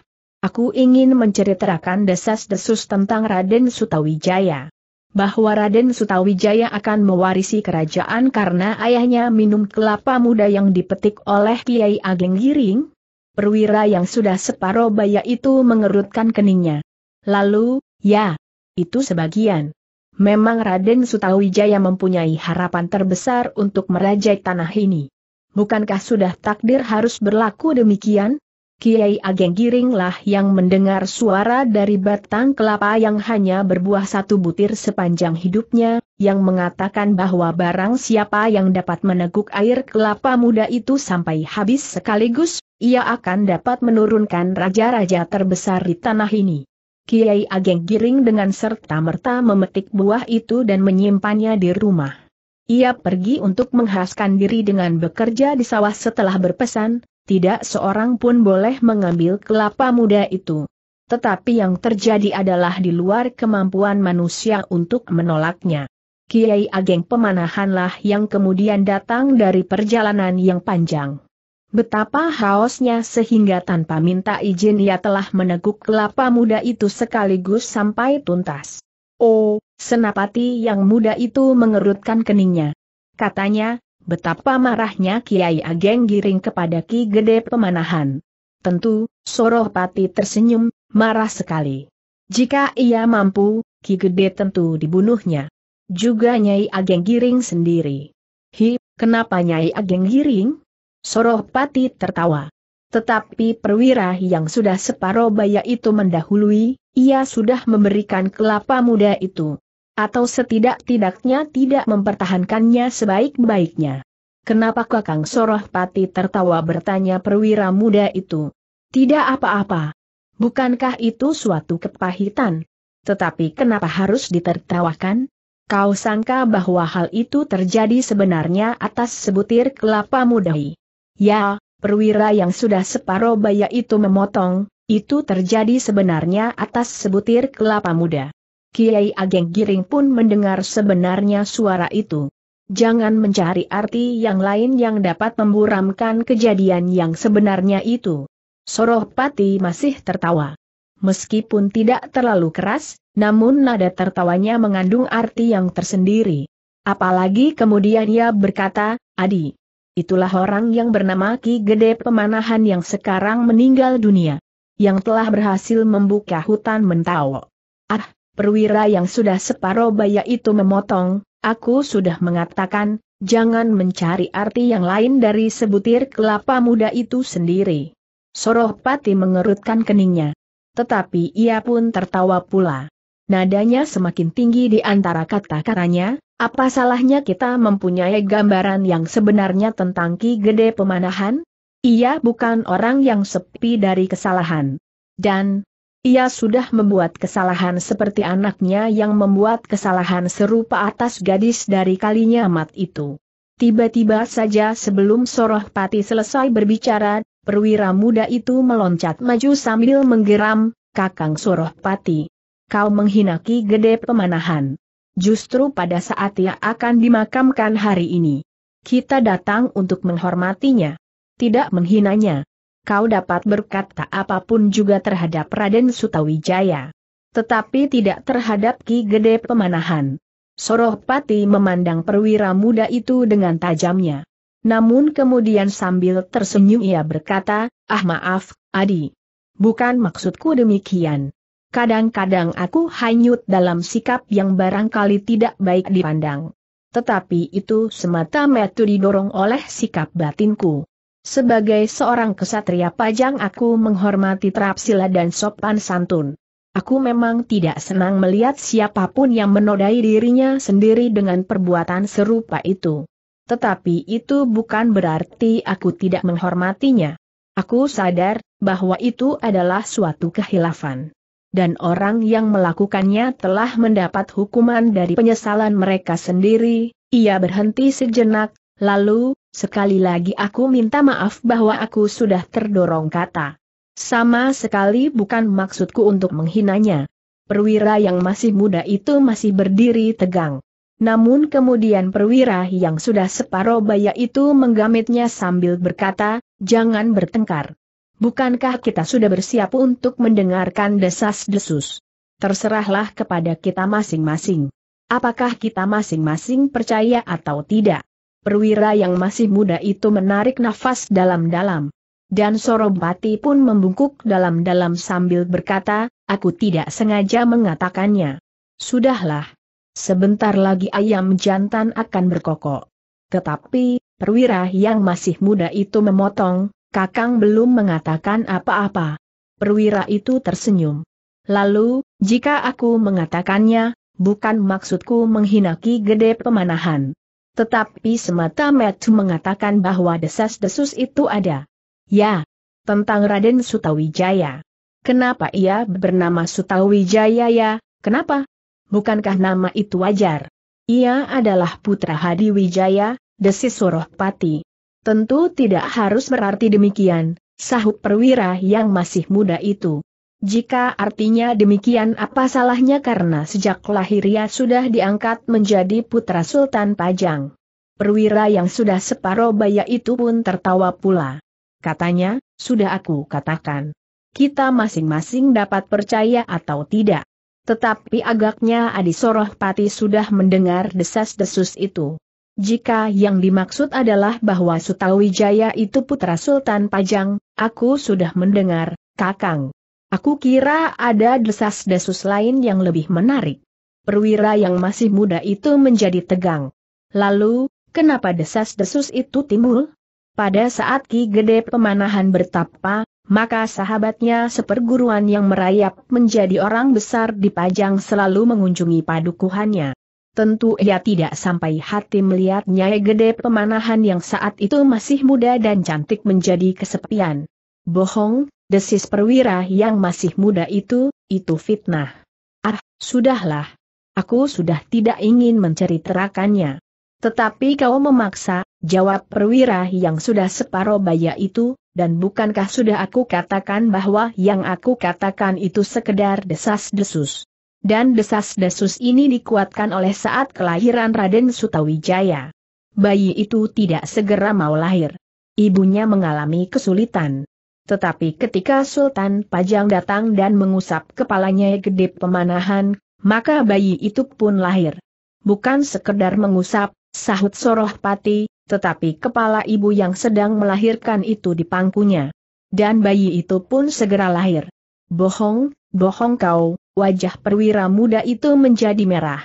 Aku ingin menceritakan desas-desus tentang Raden Sutawijaya. Bahwa Raden Sutawijaya akan mewarisi kerajaan karena ayahnya minum kelapa muda yang dipetik oleh Kiai Ageng Giring. Perwira yang sudah separoh baya itu mengerutkan keningnya. Lalu, ya, itu sebagian. Memang Raden Sutawijaya mempunyai harapan terbesar untuk merajai tanah ini. Bukankah sudah takdir harus berlaku demikian? Kiai Ageng Giringlah yang mendengar suara dari batang kelapa yang hanya berbuah satu butir sepanjang hidupnya, yang mengatakan bahwa barang siapa yang dapat meneguk air kelapa muda itu sampai habis sekaligus, ia akan dapat menurunkan raja-raja terbesar di tanah ini. Kiai Ageng Giring dengan serta-merta memetik buah itu dan menyimpannya di rumah. Ia pergi untuk menghaskan diri dengan bekerja di sawah setelah berpesan, tidak seorang pun boleh mengambil kelapa muda itu. Tetapi yang terjadi adalah di luar kemampuan manusia untuk menolaknya. Kiai Ageng Pemanahanlah yang kemudian datang dari perjalanan yang panjang. Betapa haosnya sehingga tanpa minta izin ia telah meneguk kelapa muda itu sekaligus sampai tuntas. Oh, senapati yang muda itu mengerutkan keningnya. Katanya, betapa marahnya Kiai Ageng Giring kepada Ki Gede Pemanahan. Tentu, Soropati tersenyum, marah sekali. Jika ia mampu, Ki Gede tentu dibunuhnya. Juga Nyai Ageng Giring sendiri. Hi, kenapa Nyai Ageng Giring? Soroh Pati tertawa. Tetapi perwira yang sudah separoh baya itu mendahului, ia sudah memberikan kelapa muda itu. Atau setidak-tidaknya tidak mempertahankannya sebaik-baiknya. Kenapa Kakang Pati tertawa bertanya perwira muda itu? Tidak apa-apa. Bukankah itu suatu kepahitan? Tetapi kenapa harus ditertawakan? Kau sangka bahwa hal itu terjadi sebenarnya atas sebutir kelapa muda? Ya, perwira yang sudah separuh baya itu memotong, itu terjadi sebenarnya atas sebutir kelapa muda. Kiai Ageng Giring pun mendengar sebenarnya suara itu. Jangan mencari arti yang lain yang dapat memburamkan kejadian yang sebenarnya itu. Soropati masih tertawa. Meskipun tidak terlalu keras, namun nada tertawanya mengandung arti yang tersendiri. Apalagi kemudian ia berkata, Adi, itulah orang yang bernama Ki Gede Pemanahan yang sekarang meninggal dunia. Yang telah berhasil membuka hutan Mentawo. Ah, perwira yang sudah separoh baya itu memotong, aku sudah mengatakan, jangan mencari arti yang lain dari sebutir kelapa muda itu sendiri. Soroh Pati mengerutkan keningnya. Tetapi ia pun tertawa pula. Nadanya semakin tinggi di antara kata-katanya, apa salahnya kita mempunyai gambaran yang sebenarnya tentang Ki Gede Pemanahan? Ia bukan orang yang sepi dari kesalahan. Dan, ia sudah membuat kesalahan seperti anaknya yang membuat kesalahan serupa atas gadis dari kalinya mat itu. Tiba-tiba saja sebelum Soroh Pati selesai berbicara, perwira muda itu meloncat maju sambil menggeram, Kakang Soroh Pati. Kau menghinaki gede pemanahan justru pada saat ia akan dimakamkan hari ini. Kita datang untuk menghormatinya, tidak menghinanya. Kau dapat berkata apapun juga terhadap Raden Sutawijaya. Tetapi tidak terhadap Ki Gede Pemanahan. Pati memandang perwira muda itu dengan tajamnya. Namun kemudian sambil tersenyum ia berkata, ah maaf, Adi. Bukan maksudku demikian. Kadang-kadang aku hanyut dalam sikap yang barangkali tidak baik dipandang. Tetapi itu semata-mata didorong oleh sikap batinku. Sebagai seorang kesatria pajang aku menghormati terapsila dan sopan santun. Aku memang tidak senang melihat siapapun yang menodai dirinya sendiri dengan perbuatan serupa itu. Tetapi itu bukan berarti aku tidak menghormatinya. Aku sadar, bahwa itu adalah suatu kehilafan dan orang yang melakukannya telah mendapat hukuman dari penyesalan mereka sendiri, ia berhenti sejenak, lalu, sekali lagi aku minta maaf bahwa aku sudah terdorong kata. Sama sekali bukan maksudku untuk menghinanya. Perwira yang masih muda itu masih berdiri tegang. Namun kemudian perwira yang sudah separoh baya itu menggamitnya sambil berkata, jangan bertengkar. Bukankah kita sudah bersiap untuk mendengarkan desas-desus? Terserahlah kepada kita masing-masing. Apakah kita masing-masing percaya atau tidak? Perwira yang masih muda itu menarik nafas dalam-dalam. Dan Sorobati pun membungkuk dalam-dalam sambil berkata, aku tidak sengaja mengatakannya. Sudahlah. Sebentar lagi ayam jantan akan berkokok. Tetapi, perwira yang masih muda itu memotong, Kakang belum mengatakan apa-apa. Perwira itu tersenyum. Lalu, jika aku mengatakannya, bukan maksudku menghina Ki Gede Pemanahan. Tetapi semata metu mengatakan bahwa desas-desus itu ada. Ya, tentang Raden Sutawijaya. Kenapa ia bernama Sutawijaya ya, kenapa? Bukankah nama itu wajar? Ia adalah putra Hadi Wijaya, desi Sorohpati. Tentu tidak harus berarti demikian, sahut perwira yang masih muda itu. Jika artinya demikian apa salahnya karena sejak lahir ia sudah diangkat menjadi putra Sultan Pajang. Perwira yang sudah separoh baya itu pun tertawa pula. Katanya, sudah aku katakan. Kita masing-masing dapat percaya atau tidak. Tetapi agaknya Adi Soroh Pati sudah mendengar desas-desus itu. Jika yang dimaksud adalah bahwa Sutawijaya itu putra Sultan Pajang, aku sudah mendengar, Kakang. Aku kira ada desas-desus lain yang lebih menarik. Perwira yang masih muda itu menjadi tegang. Lalu, kenapa desas-desus itu timbul? Pada saat Ki Gede Pemanahan bertapa, maka sahabatnya seperguruan yang merayap menjadi orang besar di Pajang selalu mengunjungi padukuhannya. Tentu ia tidak sampai hati melihat Nyai Gede Pemanahan yang saat itu masih muda dan cantik menjadi kesepian. Bohong, desis perwira yang masih muda itu, itu fitnah. Ah, sudahlah. Aku sudah tidak ingin menceritakannya. Tetapi kau memaksa, jawab perwira yang sudah separoh baya itu, dan bukankah sudah aku katakan bahwa yang aku katakan itu sekedar desas-desus dan desas-desus ini dikuatkan oleh saat kelahiran Raden Sutawijaya. Bayi itu tidak segera mau lahir. Ibunya mengalami kesulitan. Tetapi ketika Sultan Pajang datang dan mengusap kepalanya gede pemanahan, maka bayi itu pun lahir. Bukan sekedar mengusap, sahut soroh pati, tetapi kepala ibu yang sedang melahirkan itu dipangkunya. Dan bayi itu pun segera lahir. Bohong, bohong kau, wajah perwira muda itu menjadi merah.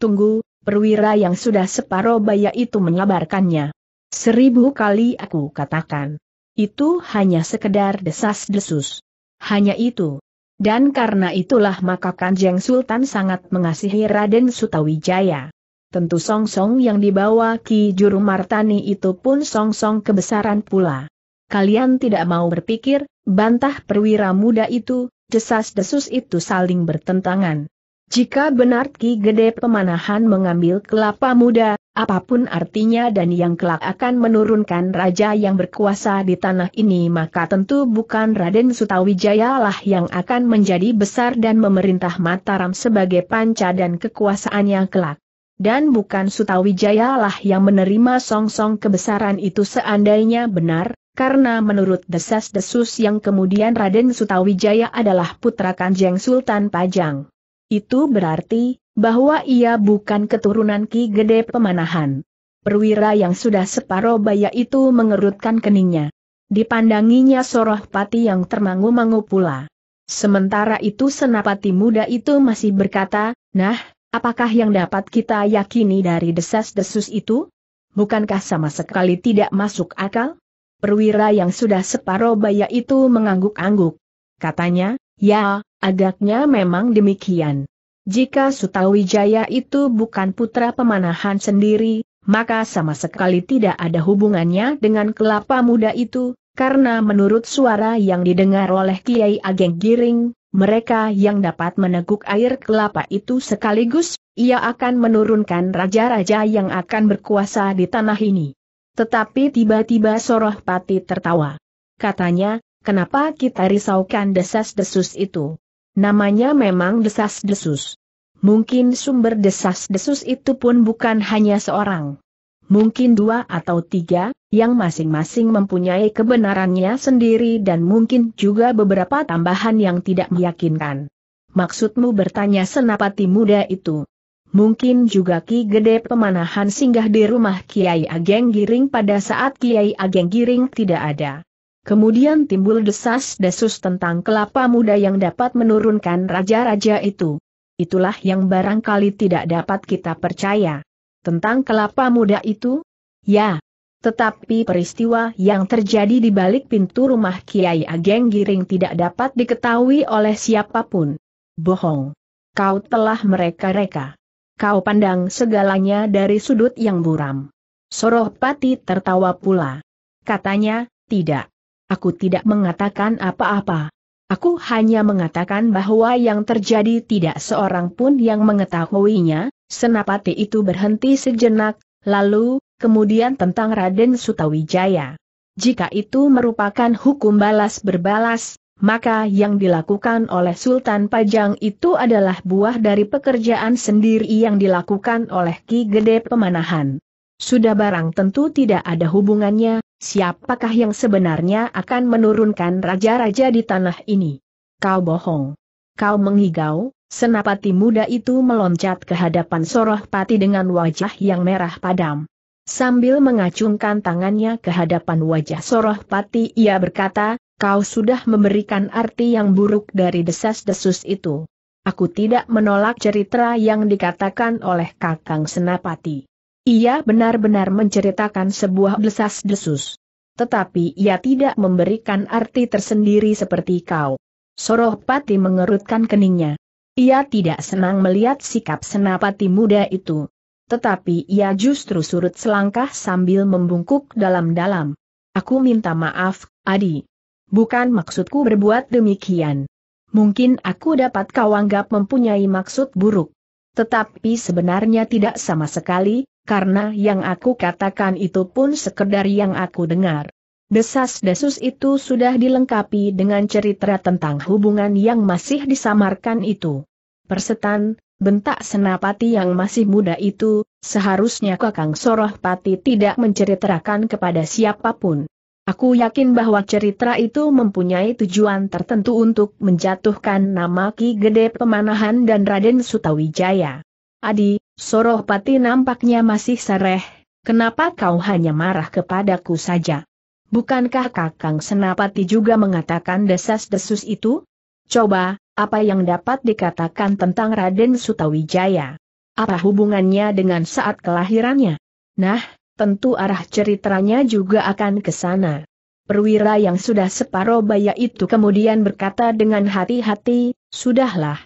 Tunggu, perwira yang sudah separuh baya itu mengabarkannya. Seribu kali aku katakan. Itu hanya sekedar desas-desus. Hanya itu. Dan karena itulah maka Kanjeng Sultan sangat mengasihi Raden Sutawijaya. Tentu song -song yang dibawa Ki Juru Martani itu pun song -song kebesaran pula. Kalian tidak mau berpikir, Bantah perwira muda itu, desas-desus itu saling bertentangan. Jika benar Ki Gede Pemanahan mengambil kelapa muda, apapun artinya dan yang kelak akan menurunkan raja yang berkuasa di tanah ini maka tentu bukan Raden Sutawijaya lah yang akan menjadi besar dan memerintah Mataram sebagai panca dan kekuasaannya kelak. Dan bukan Sutawijaya lah yang menerima song-song kebesaran itu seandainya benar, karena menurut desas-desus yang kemudian Raden Sutawijaya adalah putra Kanjeng Sultan Pajang. Itu berarti, bahwa ia bukan keturunan Ki Gede Pemanahan. Perwira yang sudah separuh baya itu mengerutkan keningnya. Dipandanginya soroh pati yang termangu-mangu pula. Sementara itu senapati muda itu masih berkata, nah, apakah yang dapat kita yakini dari desas-desus itu? Bukankah sama sekali tidak masuk akal? perwira yang sudah separuh baya itu mengangguk-angguk. Katanya, ya, agaknya memang demikian. Jika Sutawijaya itu bukan putra pemanahan sendiri, maka sama sekali tidak ada hubungannya dengan kelapa muda itu, karena menurut suara yang didengar oleh Kiai Ageng Giring, mereka yang dapat meneguk air kelapa itu sekaligus, ia akan menurunkan raja-raja yang akan berkuasa di tanah ini. Tetapi tiba-tiba soroh pati tertawa. Katanya, kenapa kita risaukan desas-desus itu? Namanya memang desas-desus. Mungkin sumber desas-desus itu pun bukan hanya seorang. Mungkin dua atau tiga, yang masing-masing mempunyai kebenarannya sendiri dan mungkin juga beberapa tambahan yang tidak meyakinkan. Maksudmu bertanya senapati muda itu? Mungkin juga Ki Gede Pemanahan singgah di rumah Kiai Ageng Giring pada saat Kiai Ageng Giring tidak ada. Kemudian timbul desas-desus tentang kelapa muda yang dapat menurunkan raja-raja itu. Itulah yang barangkali tidak dapat kita percaya. Tentang kelapa muda itu? Ya. Tetapi peristiwa yang terjadi di balik pintu rumah Kiai Ageng Giring tidak dapat diketahui oleh siapapun. Bohong. Kau telah mereka-reka kau pandang segalanya dari sudut yang buram. Soroh Pati tertawa pula. Katanya, tidak. Aku tidak mengatakan apa-apa. Aku hanya mengatakan bahwa yang terjadi tidak seorang pun yang mengetahuinya, senapati itu berhenti sejenak, lalu, kemudian tentang Raden Sutawijaya. Jika itu merupakan hukum balas berbalas, maka yang dilakukan oleh Sultan Pajang itu adalah buah dari pekerjaan sendiri yang dilakukan oleh Ki Gede Pemanahan. Sudah barang tentu tidak ada hubungannya, siapakah yang sebenarnya akan menurunkan raja-raja di tanah ini? Kau bohong. Kau mengigau. senapati muda itu meloncat ke hadapan Soroh Pati dengan wajah yang merah padam. Sambil mengacungkan tangannya ke hadapan wajah Soroh Pati ia berkata, kau sudah memberikan arti yang buruk dari desas-desus itu. Aku tidak menolak cerita yang dikatakan oleh Kakang Senapati. Ia benar-benar menceritakan sebuah desas-desus. Tetapi ia tidak memberikan arti tersendiri seperti kau. Soroh Pati mengerutkan keningnya. Ia tidak senang melihat sikap Senapati muda itu. Tetapi ia justru surut selangkah sambil membungkuk dalam-dalam. Aku minta maaf, Adi. Bukan maksudku berbuat demikian. Mungkin aku dapat kau anggap mempunyai maksud buruk. Tetapi sebenarnya tidak sama sekali, karena yang aku katakan itu pun sekedar yang aku dengar. Desas-desus itu sudah dilengkapi dengan cerita tentang hubungan yang masih disamarkan itu. Persetan, bentak senapati yang masih muda itu, seharusnya Kakang Soroh Pati tidak menceritakan kepada siapapun. Aku yakin bahwa cerita itu mempunyai tujuan tertentu untuk menjatuhkan nama Ki Gede Pemanahan dan Raden Sutawijaya. Adi, Sorohpati nampaknya masih sereh. kenapa kau hanya marah kepadaku saja? Bukankah Kakang Senapati juga mengatakan desas-desus itu? Coba, apa yang dapat dikatakan tentang Raden Sutawijaya? Apa hubungannya dengan saat kelahirannya? Nah, tentu arah ceritanya juga akan ke sana. Perwira yang sudah separuh baya itu kemudian berkata dengan hati-hati, sudahlah.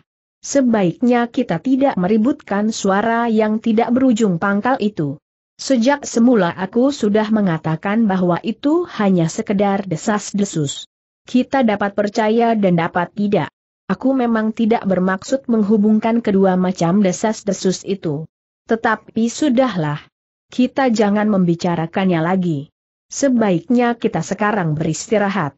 Sebaiknya kita tidak meributkan suara yang tidak berujung pangkal itu. Sejak semula aku sudah mengatakan bahwa itu hanya sekedar desas-desus. Kita dapat percaya dan dapat tidak. Aku memang tidak bermaksud menghubungkan kedua macam desas-desus itu. Tetapi sudahlah. Kita jangan membicarakannya lagi. Sebaiknya kita sekarang beristirahat.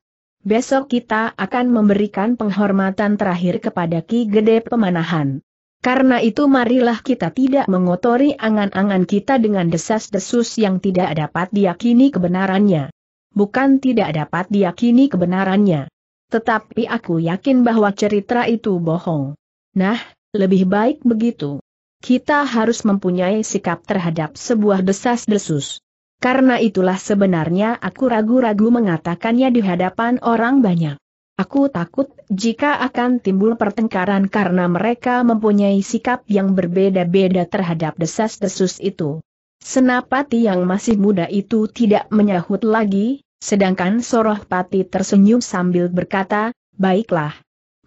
Besok kita akan memberikan penghormatan terakhir kepada Ki Gede Pemanahan. Karena itu marilah kita tidak mengotori angan-angan kita dengan desas-desus yang tidak dapat diyakini kebenarannya. Bukan tidak dapat diyakini kebenarannya. Tetapi aku yakin bahwa cerita itu bohong. Nah, lebih baik begitu kita harus mempunyai sikap terhadap sebuah desas-desus. Karena itulah sebenarnya aku ragu-ragu mengatakannya di hadapan orang banyak. Aku takut jika akan timbul pertengkaran karena mereka mempunyai sikap yang berbeda-beda terhadap desas-desus itu. Senapati yang masih muda itu tidak menyahut lagi, sedangkan Soroh Pati tersenyum sambil berkata, Baiklah,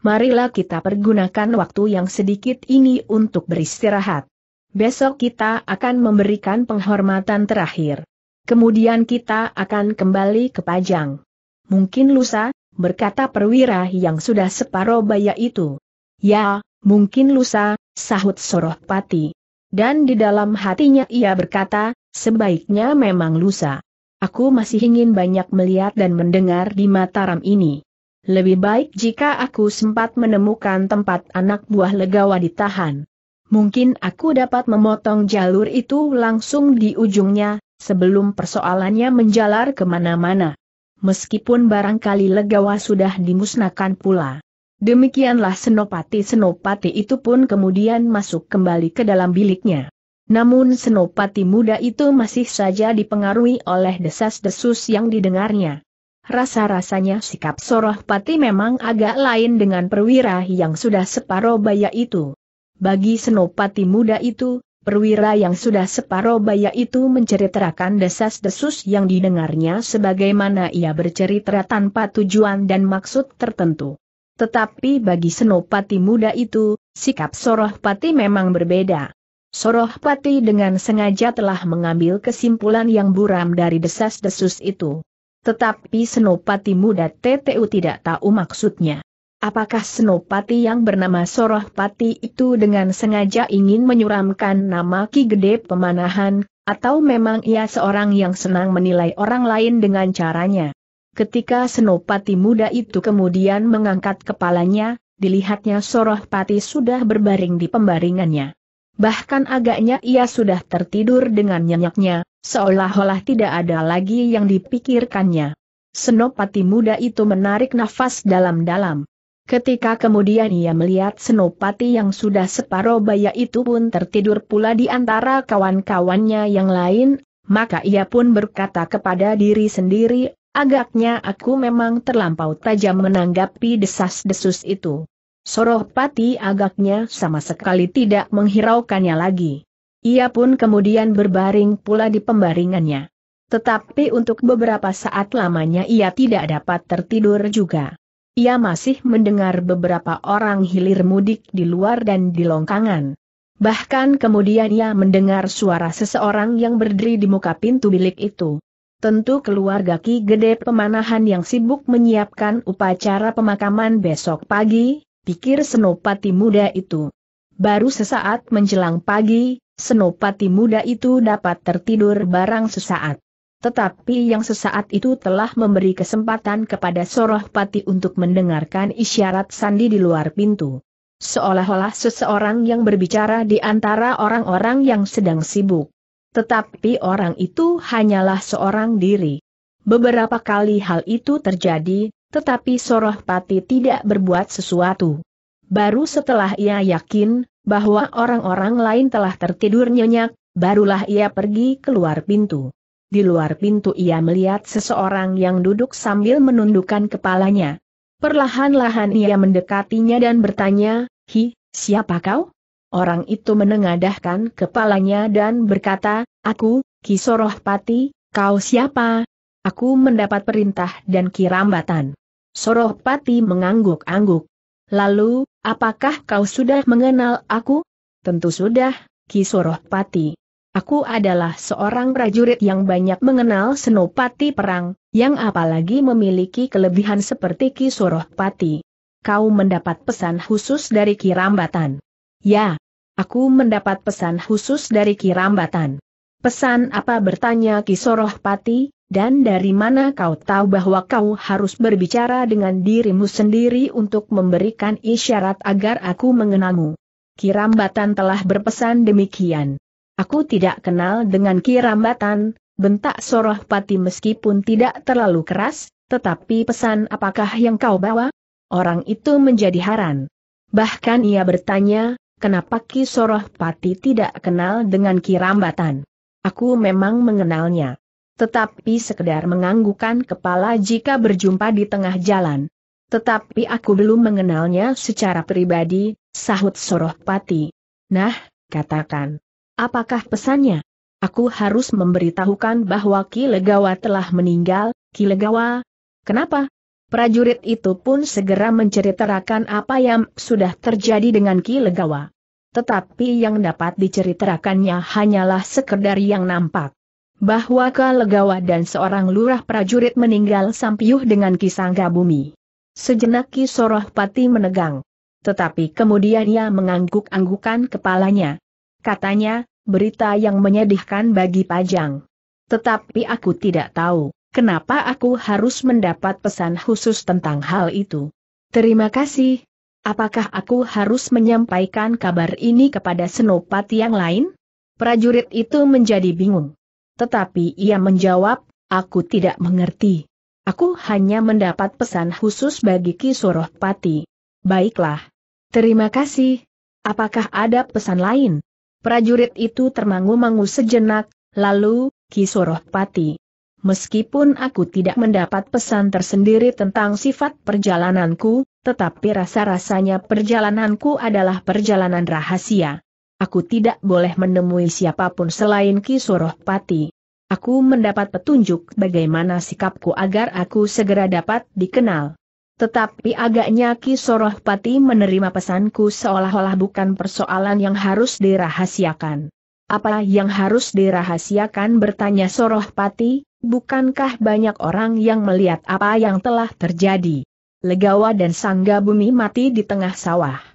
marilah kita pergunakan waktu yang sedikit ini untuk beristirahat. Besok kita akan memberikan penghormatan terakhir. Kemudian kita akan kembali ke Pajang. Mungkin lusa, berkata perwira yang sudah separuh baya itu. Ya, mungkin lusa, sahut soroh pati. Dan di dalam hatinya ia berkata, sebaiknya memang lusa. Aku masih ingin banyak melihat dan mendengar di Mataram ini. Lebih baik jika aku sempat menemukan tempat anak buah legawa ditahan. Mungkin aku dapat memotong jalur itu langsung di ujungnya, sebelum persoalannya menjalar kemana-mana. Meskipun barangkali legawa sudah dimusnahkan pula. Demikianlah senopati-senopati itu pun kemudian masuk kembali ke dalam biliknya. Namun senopati muda itu masih saja dipengaruhi oleh desas-desus yang didengarnya. Rasa-rasanya sikap Soroh Pati memang agak lain dengan perwira yang sudah separoh baya itu. Bagi senopati muda itu, perwira yang sudah separoh baya itu menceritakan desas-desus yang didengarnya sebagaimana ia bercerita tanpa tujuan dan maksud tertentu. Tetapi bagi senopati muda itu, sikap Soroh Pati memang berbeda. Soroh Pati dengan sengaja telah mengambil kesimpulan yang buram dari desas-desus itu. Tetapi Senopati muda TTU tidak tahu maksudnya. Apakah Senopati yang bernama Sorohpati itu dengan sengaja ingin menyuramkan nama Ki Gede Pemanahan, atau memang ia seorang yang senang menilai orang lain dengan caranya? Ketika Senopati muda itu kemudian mengangkat kepalanya, dilihatnya Sorohpati sudah berbaring di pembaringannya. Bahkan agaknya ia sudah tertidur dengan nyenyaknya, Seolah-olah tidak ada lagi yang dipikirkannya. Senopati muda itu menarik nafas dalam-dalam. Ketika kemudian ia melihat senopati yang sudah separuh baya itu pun tertidur pula di antara kawan-kawannya yang lain, maka ia pun berkata kepada diri sendiri, agaknya aku memang terlampau tajam menanggapi desas-desus itu. Soropati agaknya sama sekali tidak menghiraukannya lagi. Ia pun kemudian berbaring pula di pembaringannya. Tetapi untuk beberapa saat lamanya ia tidak dapat tertidur juga. Ia masih mendengar beberapa orang hilir mudik di luar dan di longkangan. Bahkan kemudian ia mendengar suara seseorang yang berdiri di muka pintu bilik itu. Tentu keluarga Ki Gede Pemanahan yang sibuk menyiapkan upacara pemakaman besok pagi, pikir senopati muda itu. Baru sesaat menjelang pagi, senopati muda itu dapat tertidur barang sesaat. Tetapi yang sesaat itu telah memberi kesempatan kepada soroh pati untuk mendengarkan isyarat sandi di luar pintu. Seolah-olah seseorang yang berbicara di antara orang-orang yang sedang sibuk. Tetapi orang itu hanyalah seorang diri. Beberapa kali hal itu terjadi, tetapi soroh pati tidak berbuat sesuatu. Baru setelah ia yakin, bahwa orang-orang lain telah tertidur nyenyak, barulah ia pergi keluar pintu. Di luar pintu ia melihat seseorang yang duduk sambil menundukkan kepalanya. Perlahan-lahan ia mendekatinya dan bertanya, Hi, siapa kau? Orang itu menengadahkan kepalanya dan berkata, Aku, Kisoroh Pati, kau siapa? Aku mendapat perintah dan kirambatan. Sorohpati mengangguk-angguk. Lalu, Apakah kau sudah mengenal aku? Tentu sudah, Kisorohpati. Aku adalah seorang prajurit yang banyak mengenal Senopati Perang, yang apalagi memiliki kelebihan seperti Kisorohpati. Kau mendapat pesan khusus dari Kirambatan. Ya, aku mendapat pesan khusus dari Kirambatan. Pesan apa bertanya Kisorohpati? Dan dari mana kau tahu bahwa kau harus berbicara dengan dirimu sendiri untuk memberikan isyarat agar aku mengenalmu? Kirambatan telah berpesan demikian. Aku tidak kenal dengan Kirambatan, bentak Soroh Pati meskipun tidak terlalu keras, tetapi pesan apakah yang kau bawa? Orang itu menjadi haran. Bahkan ia bertanya, kenapa Ki Sorohpati tidak kenal dengan Kirambatan? Aku memang mengenalnya tetapi sekedar menganggukan kepala jika berjumpa di tengah jalan. Tetapi aku belum mengenalnya secara pribadi, sahut Sorohpati. Nah, katakan. Apakah pesannya? Aku harus memberitahukan bahwa Ki Legawa telah meninggal, Ki Legawa. Kenapa? Prajurit itu pun segera menceritakan apa yang sudah terjadi dengan Ki Legawa. Tetapi yang dapat diceritakannya hanyalah sekedar yang nampak bahwa Kalegawa dan seorang lurah prajurit meninggal sampiuh dengan Kisangga Bumi. Sejenak Kisoroh Pati menegang. Tetapi kemudian ia mengangguk-anggukan kepalanya. Katanya, berita yang menyedihkan bagi Pajang. Tetapi aku tidak tahu, kenapa aku harus mendapat pesan khusus tentang hal itu. Terima kasih. Apakah aku harus menyampaikan kabar ini kepada senopati yang lain? Prajurit itu menjadi bingung. Tetapi ia menjawab, aku tidak mengerti. Aku hanya mendapat pesan khusus bagi Kisoroh Pati. Baiklah. Terima kasih. Apakah ada pesan lain? Prajurit itu termangu-mangu sejenak, lalu, Kisoroh Pati. Meskipun aku tidak mendapat pesan tersendiri tentang sifat perjalananku, tetapi rasa-rasanya perjalananku adalah perjalanan rahasia aku tidak boleh menemui siapapun selain Kisoroh Pati. Aku mendapat petunjuk bagaimana sikapku agar aku segera dapat dikenal. Tetapi agaknya Kisoroh Pati menerima pesanku seolah-olah bukan persoalan yang harus dirahasiakan. Apa yang harus dirahasiakan bertanya Soroh Pati, bukankah banyak orang yang melihat apa yang telah terjadi? Legawa dan Sangga Bumi mati di tengah sawah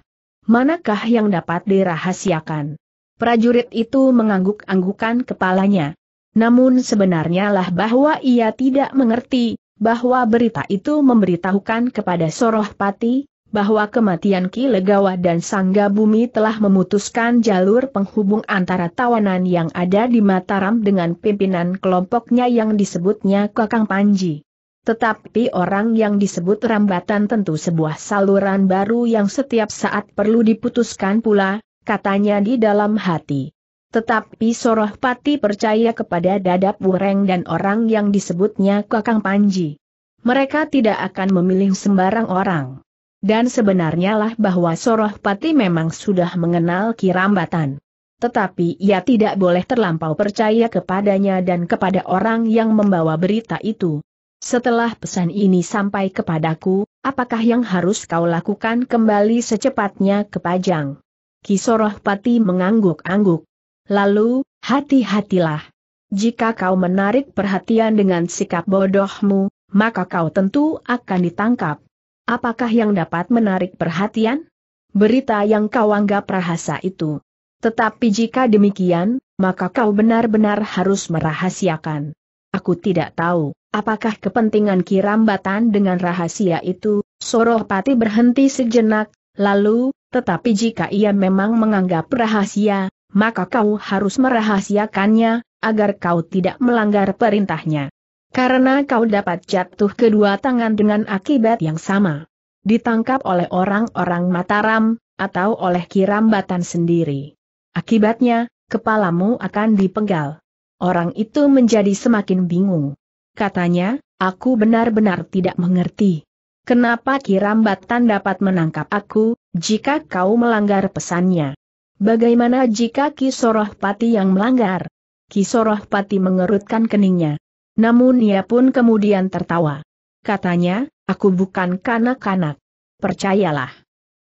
manakah yang dapat dirahasiakan? Prajurit itu mengangguk-anggukan kepalanya. Namun sebenarnya lah bahwa ia tidak mengerti, bahwa berita itu memberitahukan kepada Soroh Pati, bahwa kematian Ki Legawa dan Sangga Bumi telah memutuskan jalur penghubung antara tawanan yang ada di Mataram dengan pimpinan kelompoknya yang disebutnya Kakang Panji. Tetapi orang yang disebut rambatan tentu sebuah saluran baru yang setiap saat perlu diputuskan pula, katanya di dalam hati. Tetapi Soroh Pati percaya kepada Dadap Wureng dan orang yang disebutnya Kakang Panji. Mereka tidak akan memilih sembarang orang. Dan sebenarnya lah bahwa Soroh Pati memang sudah mengenal kirambatan. Tetapi ia tidak boleh terlampau percaya kepadanya dan kepada orang yang membawa berita itu setelah pesan ini sampai kepadaku, apakah yang harus kau lakukan kembali secepatnya ke Pajang? Kisoroh Pati mengangguk-angguk. Lalu, hati-hatilah. Jika kau menarik perhatian dengan sikap bodohmu, maka kau tentu akan ditangkap. Apakah yang dapat menarik perhatian? Berita yang kau anggap rahasia itu. Tetapi jika demikian, maka kau benar-benar harus merahasiakan. Aku tidak tahu Apakah kepentingan kirambatan dengan rahasia itu? Soropati berhenti sejenak, lalu, tetapi jika ia memang menganggap rahasia, maka kau harus merahasiakannya, agar kau tidak melanggar perintahnya. Karena kau dapat jatuh kedua tangan dengan akibat yang sama. Ditangkap oleh orang-orang Mataram, atau oleh kirambatan sendiri. Akibatnya, kepalamu akan dipenggal. Orang itu menjadi semakin bingung katanya, aku benar-benar tidak mengerti. Kenapa Kirambatan dapat menangkap aku, jika kau melanggar pesannya? Bagaimana jika Kisoroh Pati yang melanggar? Kisoroh Pati mengerutkan keningnya. Namun ia pun kemudian tertawa. Katanya, aku bukan kanak-kanak. Percayalah.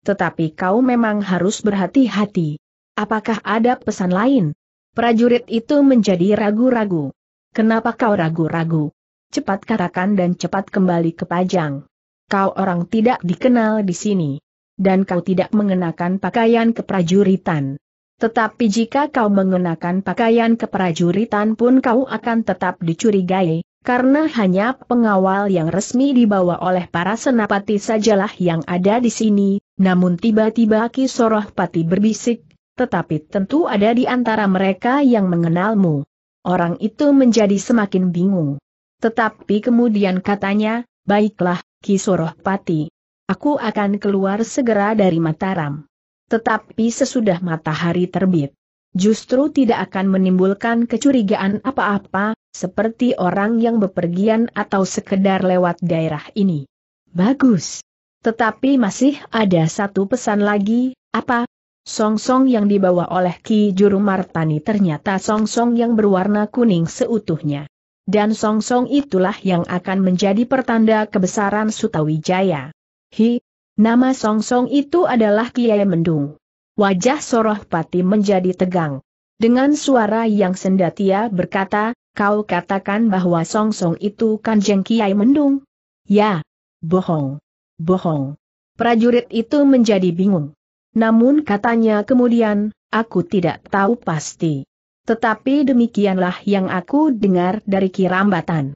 Tetapi kau memang harus berhati-hati. Apakah ada pesan lain? Prajurit itu menjadi ragu-ragu. Kenapa kau ragu-ragu? cepat katakan dan cepat kembali ke Pajang. Kau orang tidak dikenal di sini. Dan kau tidak mengenakan pakaian keprajuritan. Tetapi jika kau mengenakan pakaian keprajuritan pun kau akan tetap dicurigai, karena hanya pengawal yang resmi dibawa oleh para senapati sajalah yang ada di sini, namun tiba-tiba Kisoroh Pati berbisik, tetapi tentu ada di antara mereka yang mengenalmu. Orang itu menjadi semakin bingung. Tetapi kemudian katanya, baiklah, Kisoroh Pati. Aku akan keluar segera dari Mataram. Tetapi sesudah matahari terbit, justru tidak akan menimbulkan kecurigaan apa-apa, seperti orang yang bepergian atau sekedar lewat daerah ini. Bagus. Tetapi masih ada satu pesan lagi, apa? Song-song yang dibawa oleh Ki Juru Martani ternyata song-song yang berwarna kuning seutuhnya. Dan Song -song itulah yang akan menjadi pertanda kebesaran Sutawijaya. Hi, nama Song -song itu adalah Kiai Mendung. Wajah Soroh Pati menjadi tegang. Dengan suara yang sendatia berkata, kau katakan bahwa Song -song itu kanjeng Kiai Mendung? Ya, bohong, bohong. Prajurit itu menjadi bingung. Namun katanya kemudian, aku tidak tahu pasti. Tetapi demikianlah yang aku dengar dari kirambatan.